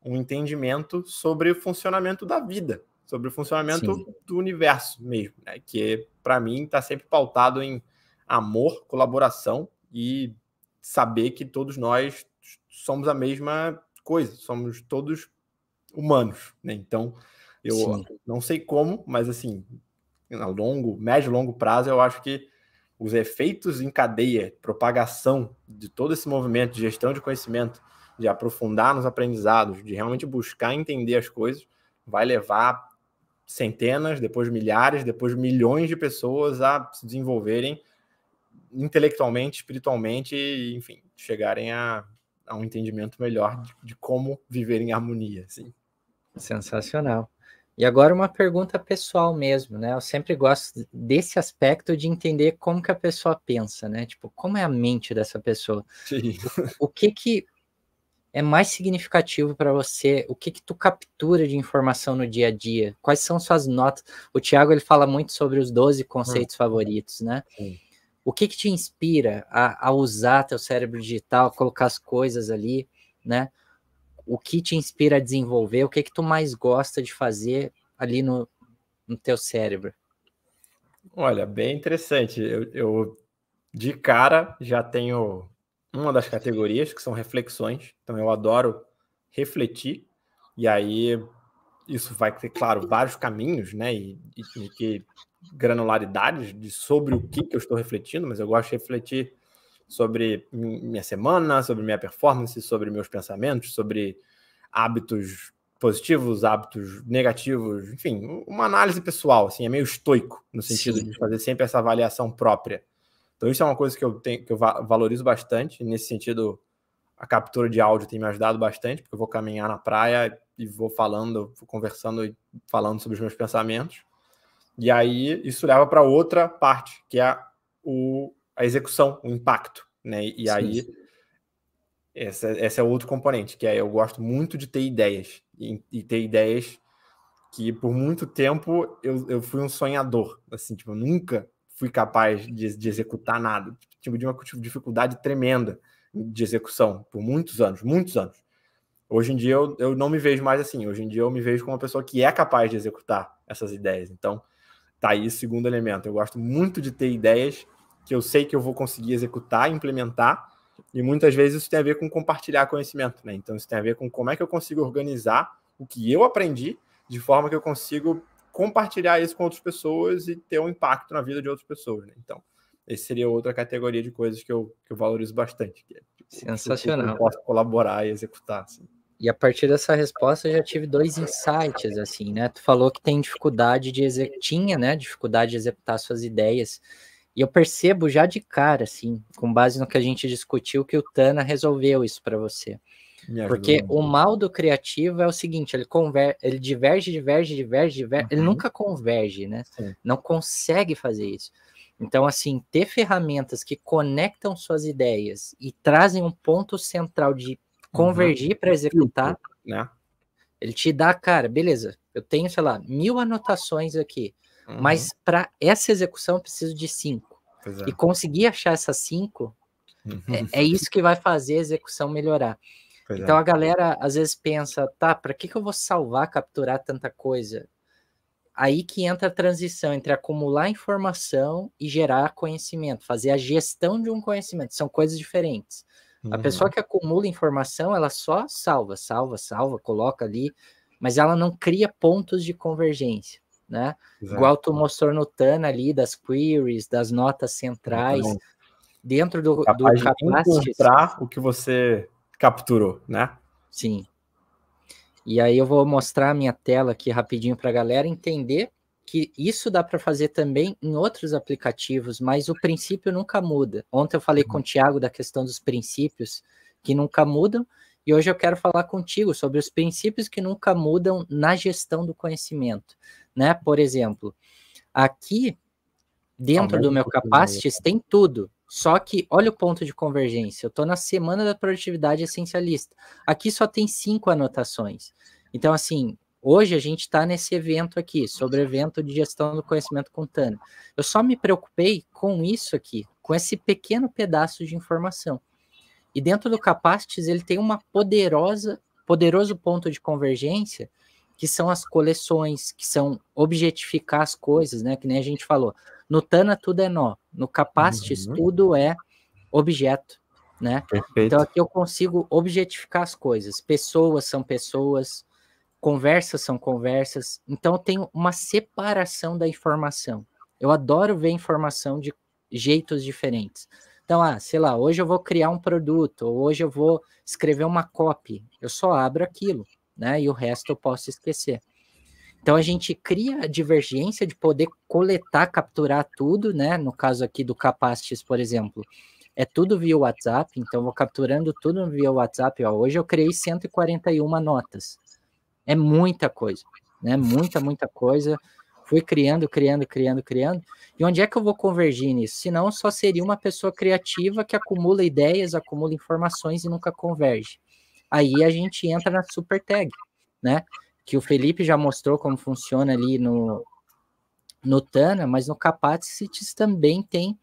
um entendimento sobre o funcionamento da vida, sobre o funcionamento Sim. do universo mesmo, né? que para mim está sempre pautado em amor, colaboração e saber que todos nós somos a mesma coisa, somos todos humanos, né? Então, eu Sim. não sei como, mas assim, a longo, médio e longo prazo, eu acho que os efeitos em cadeia, propagação de todo esse movimento de gestão de conhecimento de aprofundar nos aprendizados, de realmente buscar entender as coisas, vai levar centenas, depois milhares, depois milhões de pessoas a se desenvolverem intelectualmente, espiritualmente, e, enfim, chegarem a, a um entendimento melhor de, de, como viver em harmonia. Assim. Sensacional. E agora uma pergunta pessoal mesmo, né? Eu sempre gosto desse aspecto de entender como que a pessoa pensa, né? Tipo, como é a mente dessa pessoa? Sim. O, o que que é mais significativo para você? O que que tu captura de informação no dia a dia? Quais são suas notas? O Tiago ele fala muito sobre os 12 hum. conceitos hum. favoritos, né? Sim. O que que te inspira a, a, usar teu cérebro digital, colocar as coisas ali, né? O que te inspira a desenvolver? O que que tu mais gosta de fazer ali no, no teu cérebro? Olha, bem interessante. eu, eu de cara já tenho uma das categorias, que são reflexões. Então eu adoro refletir, e aí isso vai ter, claro, vários caminhos, né? E, e, que granularidades de sobre o que, que eu estou refletindo, mas eu gosto de refletir sobre minha semana, sobre minha performance, sobre meus pensamentos, sobre hábitos positivos, hábitos negativos, enfim, uma análise pessoal, assim, é meio estoico no sentido Sim. de fazer sempre essa avaliação própria. Então, isso é uma coisa que eu, tenho, que eu valorizo bastante. Nesse sentido, a captura de áudio tem me ajudado bastante, porque eu vou caminhar na praia e vou falando, vou conversando e falando sobre os meus pensamentos. E aí, isso leva para outra parte, que é o, a execução, o impacto. Né? E, sim, aí, esse Essa, essa é outro componente, que é eu gosto muito de ter ideias. E, e ter ideias que, por muito tempo, eu, eu fui um sonhador. Assim, tipo, nunca fui capaz de, de executar nada. Tive uma dificuldade tremenda de execução por muitos anos, muitos anos. Hoje em dia eu, eu não me vejo mais assim. Hoje em dia eu me vejo como uma pessoa que é capaz de executar essas ideias. Então, tá aí o segundo elemento. Eu gosto muito de ter ideias que eu sei que eu vou conseguir executar, implementar, e muitas vezes isso tem a ver com compartilhar conhecimento, né? Então isso tem a ver com como é que eu consigo organizar o que eu aprendi de forma que eu consigo compartilhar isso com outras pessoas e ter um impacto na vida de outras pessoas. Né? Então, essa seria outra categoria de coisas que eu, que eu valorizo bastante. Que é, tipo, Sensacional. Que eu posso colaborar e executar. Assim. E a partir dessa resposta eu já tive dois insights, assim, né? Tu falou que tem dificuldade de executar, tinha, né? Dificuldade de executar suas ideias. E eu percebo já de cara, assim, com base no que a gente discutiu, que o Tana resolveu isso para você. Porque o mal do criativo é o seguinte: ele, conver... ele diverge, diverge, diverge, diverge. Uhum. Ele nunca converge, né? Sim. Não consegue fazer isso. Então, assim, ter ferramentas que conectam suas ideias e trazem um ponto central de uhum. convergir uhum. para executar, né? ele te dá, cara, beleza, eu tenho, sei lá, mil anotações aqui, uhum. mas para essa execução eu preciso de cinco. É. E conseguir achar essas cinco, é, uhum. é, é isso que vai fazer a execução melhorar. Pois então é. a galera às vezes pensa, tá, para que, que eu vou salvar, capturar tanta coisa? Aí que entra a transição entre acumular informação e gerar conhecimento, fazer a gestão de um conhecimento, são coisas diferentes. Uhum. A pessoa que acumula informação, ela só salva, salva, salva, coloca ali, mas ela não cria pontos de convergência, né? Exato. Igual tu mostrou no Tana ali, das queries, das notas centrais, dentro do, Capaz do capacity. De encontrar o que você capturou, né? Sim. E aí eu vou mostrar a minha tela aqui rapidinho para a galera entender que isso dá para fazer também em outros aplicativos, mas o princípio nunca muda. Ontem eu falei uhum. com o Tiago da questão dos princípios que nunca mudam, e hoje eu quero falar contigo sobre os princípios que nunca mudam na gestão do conhecimento, né? Por exemplo, aqui dentro do meu Capacities tem tudo, só que olha o ponto de convergência. Eu estou na semana da produtividade essencialista. Aqui só tem cinco anotações. Então, assim, hoje a gente está nesse evento aqui, sobre o evento de gestão do conhecimento com Eu só me preocupei com isso aqui, com esse pequeno pedaço de informação. E dentro do Capacities, ele tem uma poderosa, poderoso ponto de convergência, que são as coleções, que são objetificar as coisas, né? Que nem a gente falou. No Tana tudo é nó, no Capastis uhum. tudo é objeto, né? Perfeito. Então aqui eu consigo objetificar as coisas. Pessoas são pessoas, conversas são conversas. Então eu tenho uma separação da informação. Eu adoro ver informação de jeitos diferentes. Então, ah, sei lá, hoje eu vou criar um produto, ou hoje eu vou escrever uma copy. Eu só abro aquilo, né? E o resto eu posso esquecer. Então a gente cria a divergência de poder coletar, capturar tudo, né? No caso aqui do Capacities, por exemplo, é tudo via WhatsApp, então vou capturando tudo via WhatsApp. Ó, hoje eu criei 141 notas. É muita coisa, né? Muita, muita coisa. Fui criando, criando, criando, criando. E onde é que eu vou convergir nisso? Senão só seria uma pessoa criativa que acumula ideias, acumula informações e nunca converge. Aí a gente entra na super tag, né? que o Felipe já mostrou como funciona ali no, no Tana, mas no Capacities também tem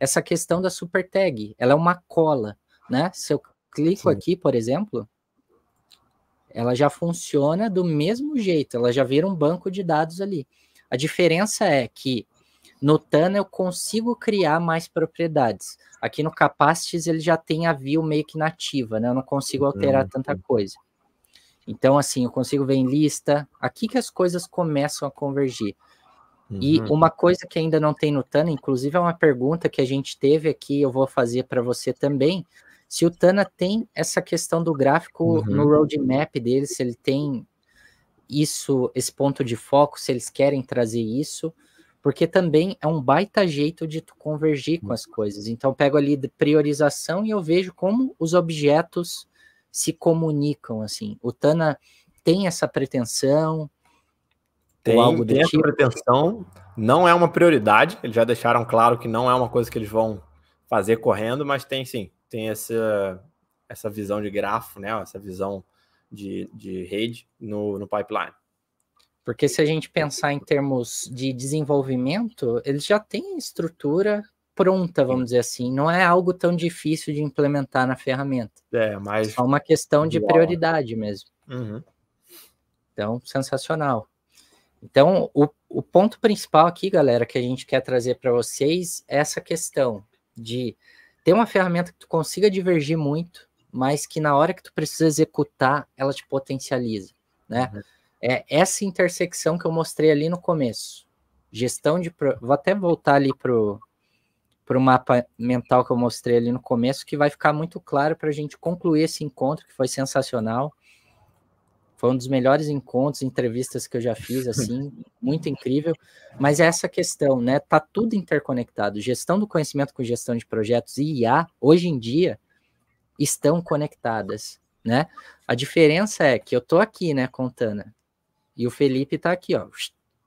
essa questão da super tag. Ela é uma cola, né? Se eu clico Sim. aqui, por exemplo, ela já funciona do mesmo jeito, ela já vira um banco de dados ali. A diferença é que no Tana eu consigo criar mais propriedades. Aqui no Capacities ele já tem a view meio que nativa, né? Eu não consigo alterar uhum. tanta coisa. Então, assim, eu consigo ver em lista aqui que as coisas começam a convergir. Uhum. E uma coisa que ainda não tem no Tana, inclusive é uma pergunta que a gente teve aqui, eu vou fazer para você também. Se o Tana tem essa questão do gráfico uhum. no roadmap dele, se ele tem isso, esse ponto de foco, se eles querem trazer isso, porque também é um baita jeito de tu convergir com as coisas. Então, eu pego ali priorização e eu vejo como os objetos se comunicam, assim. O Tana tem essa pretensão? Tem, algo tem tipo? essa pretensão, não é uma prioridade, eles já deixaram claro que não é uma coisa que eles vão fazer correndo, mas tem sim, tem essa, essa visão de grafo, né? Essa visão de, de rede no, no pipeline. Porque se a gente pensar em termos de desenvolvimento, eles já têm estrutura pronta, vamos dizer assim. Não é algo tão difícil de implementar na ferramenta. É, mas. É uma questão de né? prioridade mesmo. Uhum. Então, sensacional. Então, o, o ponto principal aqui, galera, que a gente quer trazer para vocês é essa questão de ter uma ferramenta que tu consiga divergir muito, mas que na hora que tu precisa executar, ela te potencializa, né? Uhum. É essa intersecção que eu mostrei ali no começo. Gestão de... Pro... Vou até voltar ali pro, para o mapa mental que eu mostrei ali no começo, que vai ficar muito claro para a gente concluir esse encontro, que foi sensacional. Foi um dos melhores encontros, entrevistas que eu já fiz, assim, muito incrível. Mas é essa questão, né? Tá tudo interconectado. Gestão do conhecimento com gestão de projetos e IA, hoje em dia, estão conectadas, né? A diferença é que eu tô aqui, né, Contana, e o Felipe tá aqui, ó,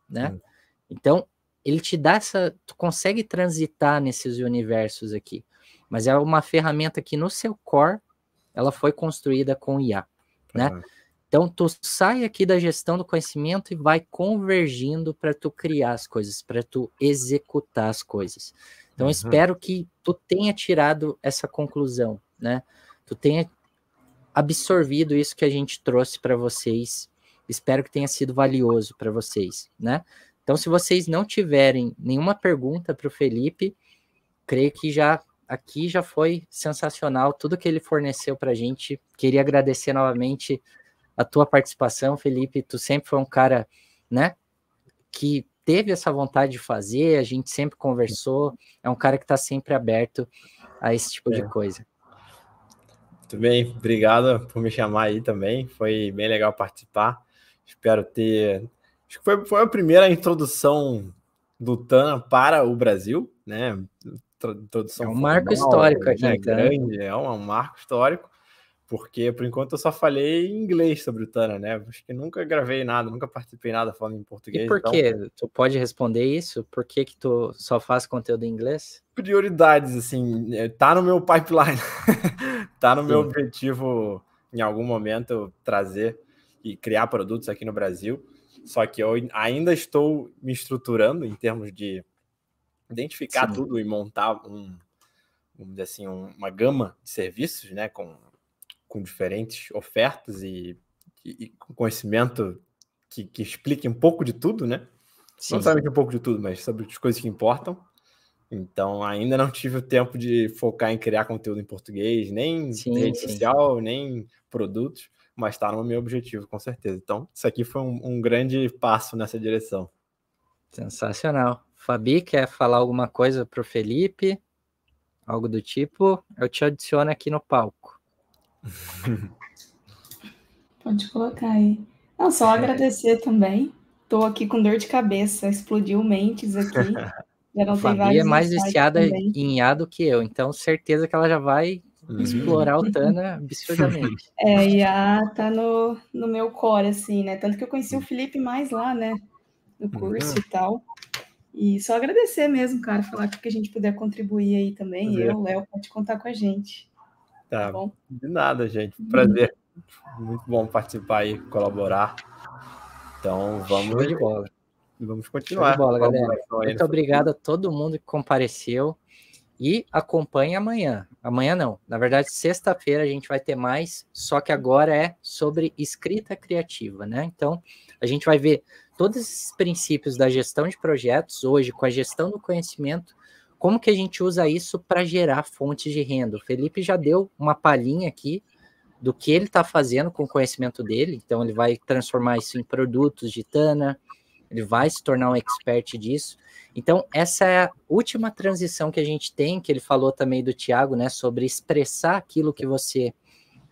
né? Então, ele te dá essa. Tu consegue transitar nesses universos aqui. Mas é uma ferramenta que no seu core ela foi construída com IA. Né? Uhum. Então tu sai aqui da gestão do conhecimento e vai convergindo para tu criar as coisas, para tu executar as coisas. Então uhum. espero que tu tenha tirado essa conclusão, né? Tu tenha absorvido isso que a gente trouxe para vocês. Espero que tenha sido valioso para vocês, né? Então, se vocês não tiverem nenhuma pergunta para o Felipe, creio que já aqui já foi sensacional tudo que ele forneceu para a gente. Queria agradecer novamente a tua participação, Felipe. Tu sempre foi um cara, né, que teve essa vontade de fazer. A gente sempre conversou. É um cara que está sempre aberto a esse tipo é. de coisa. Muito bem, obrigado por me chamar aí também. Foi bem legal participar. Espero ter Acho que foi, foi a primeira introdução do Tana para o Brasil, né? Introdução é um marco formal, histórico aqui, né? né é grande, é um, é um marco histórico, porque por enquanto eu só falei em inglês sobre o Tana, né? Acho que nunca gravei nada, nunca participei nada falando em português. E por então... que? Tu pode responder isso? Por que que tu só faz conteúdo em inglês? Prioridades, assim, é, tá no meu pipeline, tá no Sim. meu objetivo em algum momento trazer e criar produtos aqui no Brasil. Só que eu ainda estou me estruturando em termos de identificar Sim. tudo e montar um, assim, um, uma gama de serviços, né, com, com diferentes ofertas e, e, e com conhecimento que, que, explique um pouco de tudo, né? Sim. Não sabe que um pouco de tudo, mas sobre as coisas que importam. Então, ainda não tive o tempo de focar em criar conteúdo em português, nem sim, rede sim. social, nem produtos mas está no meu objetivo, com certeza. Então, isso aqui foi um, um grande passo nessa direção. Sensacional. Fabi, quer falar alguma coisa para o Felipe? Algo do tipo? Eu te adiciono aqui no palco. Pode colocar aí. Não, só agradecer também. Estou aqui com dor de cabeça, explodiu mentes aqui. Já não Fabi é mais viciada em IA do que eu, então certeza que ela já vai explorar o uhum. Tana absurdamente. É, e a tá no, no meu core, assim, né? Tanto que eu conheci o Felipe mais lá, né? No uhum. curso uhum. e tal. E só agradecer mesmo, cara, falar que a gente puder contribuir aí também. Prazer. Eu, Léo, pode contar com a gente. Tá, tá bom? De nada, gente. Uhum. Prazer. Uhum. Muito bom participar aí, colaborar. Então, vamos. Show de bola. Vamos continuar. Show de bola, galera. Muito né? obrigado a todo mundo que compareceu. E acompanhe amanhã. Amanhã não. Na verdade, sexta-feira a gente vai ter mais, só que agora é sobre escrita criativa, né? Então, a gente vai ver todos esses princípios da gestão de projetos hoje com a gestão do conhecimento, como que a gente usa isso para gerar fontes de renda. O Felipe já deu uma palhinha aqui do que ele está fazendo com o conhecimento dele, então ele vai transformar isso em produtos de Tana, ele vai se tornar um expert disso. Então, essa é a última transição que a gente tem, que ele falou também do Tiago, né, sobre expressar aquilo que você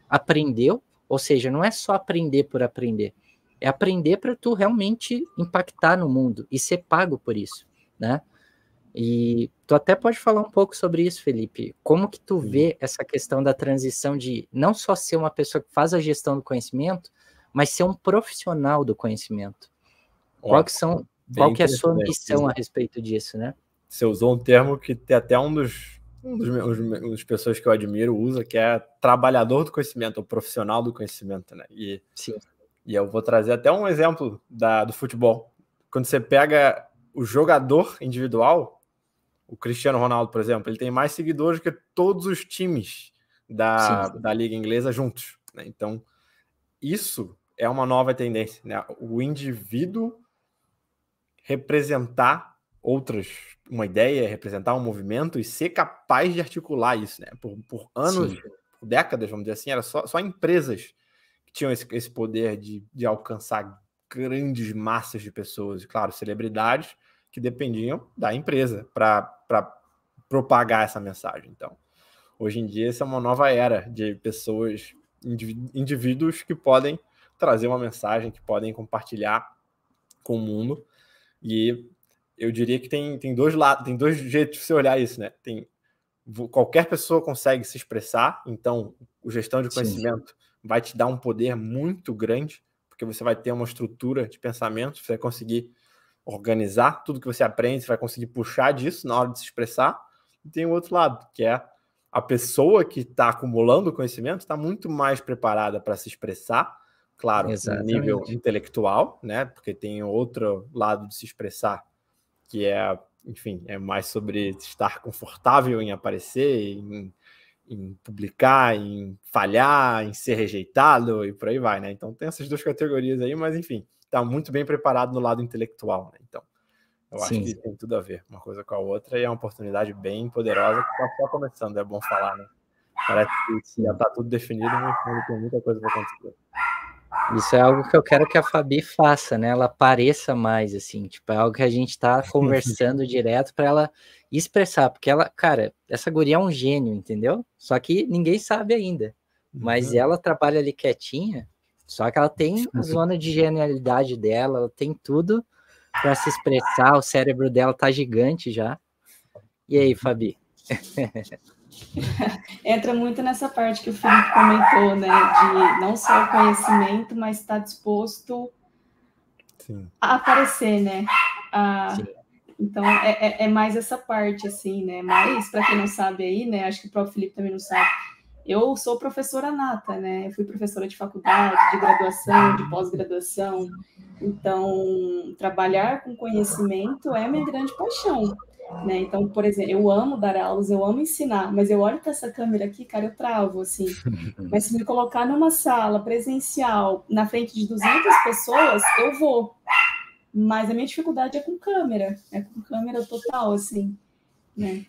aprendeu, ou seja, não é só aprender por aprender, é aprender para tu realmente impactar no mundo e ser pago por isso, né? E tu até pode falar um pouco sobre isso, Felipe. Como que tu vê essa questão da transição de não só ser uma pessoa que faz a gestão do conhecimento, mas ser um profissional do conhecimento? Qual que, são, qual que é a sua missão a respeito disso, né? Você usou um termo que tem até um dos um dos, meus, um dos pessoas que eu admiro usa, que é trabalhador do conhecimento, ou profissional do conhecimento, né? E, Sim. e eu vou trazer até um exemplo da, do futebol. Quando você pega o jogador individual, o Cristiano Ronaldo, por exemplo, ele tem mais seguidores que todos os times da, Sim. da Liga Inglesa juntos. Né? Então, isso é uma nova tendência. Né? O indivíduo representar outras, uma ideia, representar um movimento e ser capaz de articular isso, né? Por, por anos, Sim. por décadas, vamos dizer assim, era só, só empresas que tinham esse, esse poder de, de alcançar grandes massas de pessoas, e claro, celebridades que dependiam da empresa para propagar essa mensagem. Então, hoje em dia, essa é uma nova era de pessoas, indivíduos que podem trazer uma mensagem, que podem compartilhar com o mundo e eu diria que tem, tem dois lados, tem dois jeitos de você olhar isso, né? Tem qualquer pessoa consegue se expressar, então o gestão de conhecimento Sim. vai te dar um poder muito grande, porque você vai ter uma estrutura de pensamento, você vai conseguir organizar tudo que você aprende, você vai conseguir puxar disso na hora de se expressar. E tem o outro lado, que é a pessoa que está acumulando conhecimento está muito mais preparada para se expressar claro, Exatamente. no nível intelectual, né? Porque tem outro lado de se expressar, que é, enfim, é mais sobre estar confortável em aparecer, em, em publicar, em falhar, em ser rejeitado e por aí vai, né? Então tem essas duas categorias aí, mas enfim, está muito bem preparado no lado intelectual, né? Então, eu Sim. acho que tem tudo a ver uma coisa com a outra e é uma oportunidade bem poderosa que está só começando, é bom falar, né? Parece que já está tudo definido, mas tem muita coisa para acontecer. Isso é algo que eu quero que a Fabi faça, né? Ela apareça mais, assim, tipo, é algo que a gente tá conversando direto para ela expressar, porque ela, cara, essa guria é um gênio, entendeu? Só que ninguém sabe ainda. Mas uhum. ela trabalha ali quietinha, só que ela tem a zona de genialidade dela, ela tem tudo para se expressar, o cérebro dela tá gigante já. E aí, uhum. Fabi? Entra muito nessa parte que o Felipe comentou, né? De não só o conhecimento, mas estar tá disposto Sim. a aparecer, né? A... Então é, é, é, mais essa parte, assim, né? Mas, para quem não sabe aí, né? Acho que o próprio Felipe também não sabe. Eu sou professora nata, né? Eu fui professora de faculdade, de graduação, de pós-graduação. Então, trabalhar com conhecimento é minha grande paixão. Né? Então, por exemplo, eu amo dar aulas, eu amo ensinar, mas eu olho para essa câmera aqui, cara, eu travo, assim. Mas se me colocar numa sala presencial, na frente de 200 pessoas, eu vou. Mas a minha dificuldade é com câmera, é com câmera total, assim, né?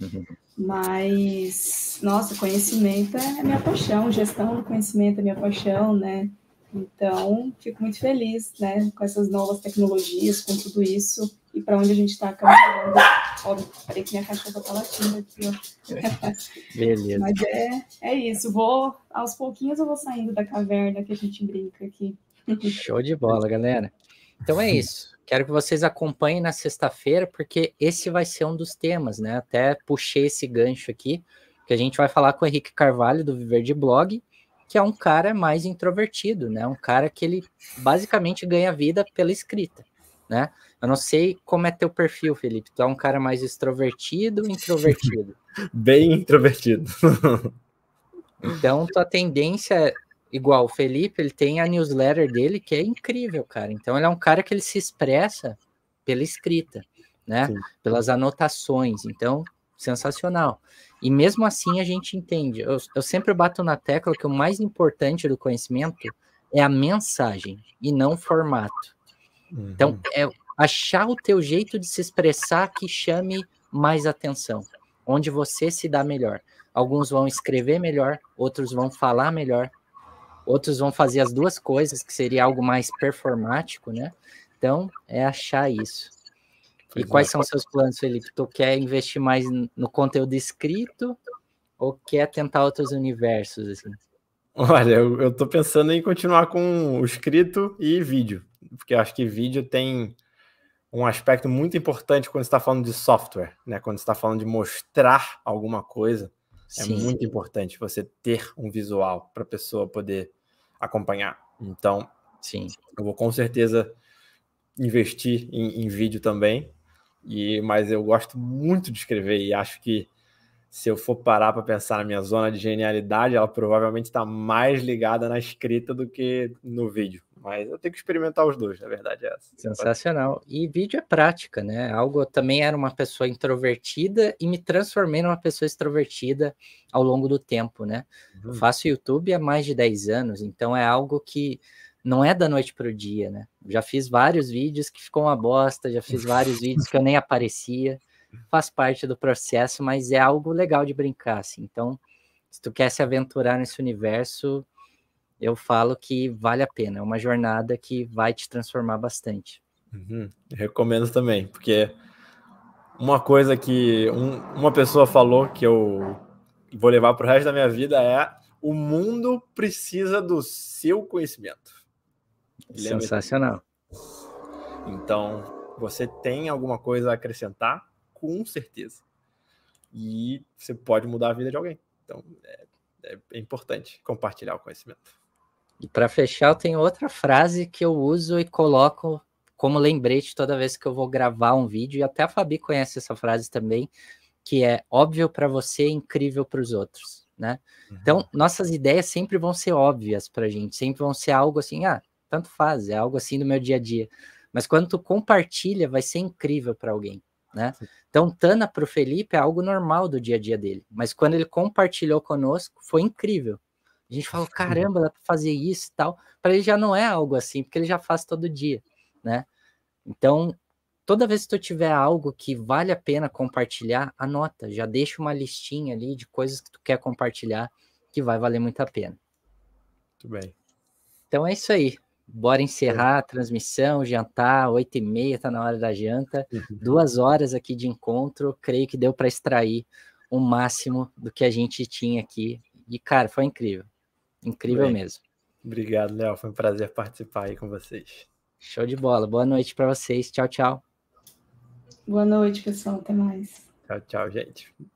Mas, nossa, conhecimento é minha paixão, gestão do conhecimento é minha paixão, né? Então, fico muito feliz, né, com essas novas tecnologias, com tudo isso e para onde a gente está caminhando. Óbvio, parei que minha cachorra está latindo aqui, ó. Beleza. Mas é, é isso. Vou, aos pouquinhos eu vou saindo da caverna que a gente brinca aqui. Show de bola, galera. Então é isso. Quero que vocês acompanhem na sexta-feira, porque esse vai ser um dos temas, né? Até puxei esse gancho aqui, que a gente vai falar com o Henrique Carvalho, do Viver de Blog, que é um cara mais introvertido, né? Um cara que ele basicamente ganha vida pela escrita né? Eu não sei como é teu perfil, Felipe. Tu é um cara mais extrovertido ou introvertido? Bem introvertido. então, tua tendência é igual o Felipe, ele tem a newsletter dele que é incrível, cara. Então, ele é um cara que ele se expressa pela escrita, né? Sim. Pelas anotações. Então, sensacional. E mesmo assim a gente entende. Eu, eu sempre bato na tecla que o mais importante do conhecimento é a mensagem e não o formato. Então, uhum. Então, é achar o teu jeito de se expressar que chame mais atenção, onde você se dá melhor. Alguns vão escrever melhor, outros vão falar melhor, outros vão fazer as duas coisas, que seria algo mais performático, né? Então, é achar isso. Pois e é. quais são são seus planos, Felipe? Tu quer investir mais no conteúdo escrito ou quer tentar outros universos? Assim? Olha, eu, eu tô pensando em continuar com o escrito e vídeo porque eu acho que vídeo tem um aspecto muito importante quando está falando de software, né? Quando está falando de mostrar alguma coisa, é Sim. é muito importante você ter um visual para a pessoa poder acompanhar. Então, Sim. eu vou com certeza investir em, em vídeo também. E mas eu gosto muito de escrever e acho que se eu for parar para pensar na minha zona de genialidade, ela provavelmente está mais ligada na escrita do que no vídeo mas eu tenho que experimentar os dois, na verdade é essa. Sensacional. E vídeo é prática, né? Algo eu também era uma pessoa introvertida e me transformei numa pessoa extrovertida ao longo do tempo, né? Uhum. Eu faço YouTube há mais de 10 anos, então é algo que não é da noite para o dia, né? Já fiz vários vídeos que ficou uma bosta, já fiz vários vídeos que eu nem aparecia. Faz parte do processo, mas é algo legal de brincar, assim. Então, se tu quer se aventurar nesse universo, eu falo que vale a pena. É uma jornada que vai te transformar bastante. Uhum. Recomendo também, porque uma coisa que um, uma pessoa falou que eu vou levar para o resto da minha vida é o mundo precisa do seu conhecimento. É Sensacional. Então, você tem alguma coisa a acrescentar? Com certeza. E você pode mudar a vida de alguém. Então, é, é importante compartilhar o conhecimento. E para fechar, eu tenho outra frase que eu uso e coloco como lembrete toda vez que eu vou gravar um vídeo, e até a Fabi conhece essa frase também, que é óbvio para você, incrível para os outros, né? Uhum. Então, nossas ideias sempre vão ser óbvias para a gente, sempre vão ser algo assim, ah, tanto faz, é algo assim do meu dia a dia. Mas quando tu compartilha, vai ser incrível para alguém, né? Então, Tana para o Felipe é algo normal do dia a dia dele, mas quando ele compartilhou conosco, foi incrível, a gente fala, uhum. caramba, dá para fazer isso e tal. Para ele já não é algo assim, porque ele já faz todo dia, né? Então, toda vez que tu tiver algo que vale a pena compartilhar, anota, já deixa uma listinha ali de coisas que tu quer compartilhar que vai valer muito a pena. Muito bem. Então é isso aí. Bora encerrar a transmissão, jantar, oito e meia, tá na hora da janta. Uhum. Duas horas aqui de encontro, creio que deu para extrair o máximo do que a gente tinha aqui. E, cara, foi incrível. Incrível Bem, mesmo. Obrigado, Léo. Foi um prazer participar aí com vocês. Show de bola. Boa noite para vocês. Tchau, tchau. Boa noite, pessoal. Até mais. Tchau, tchau, gente.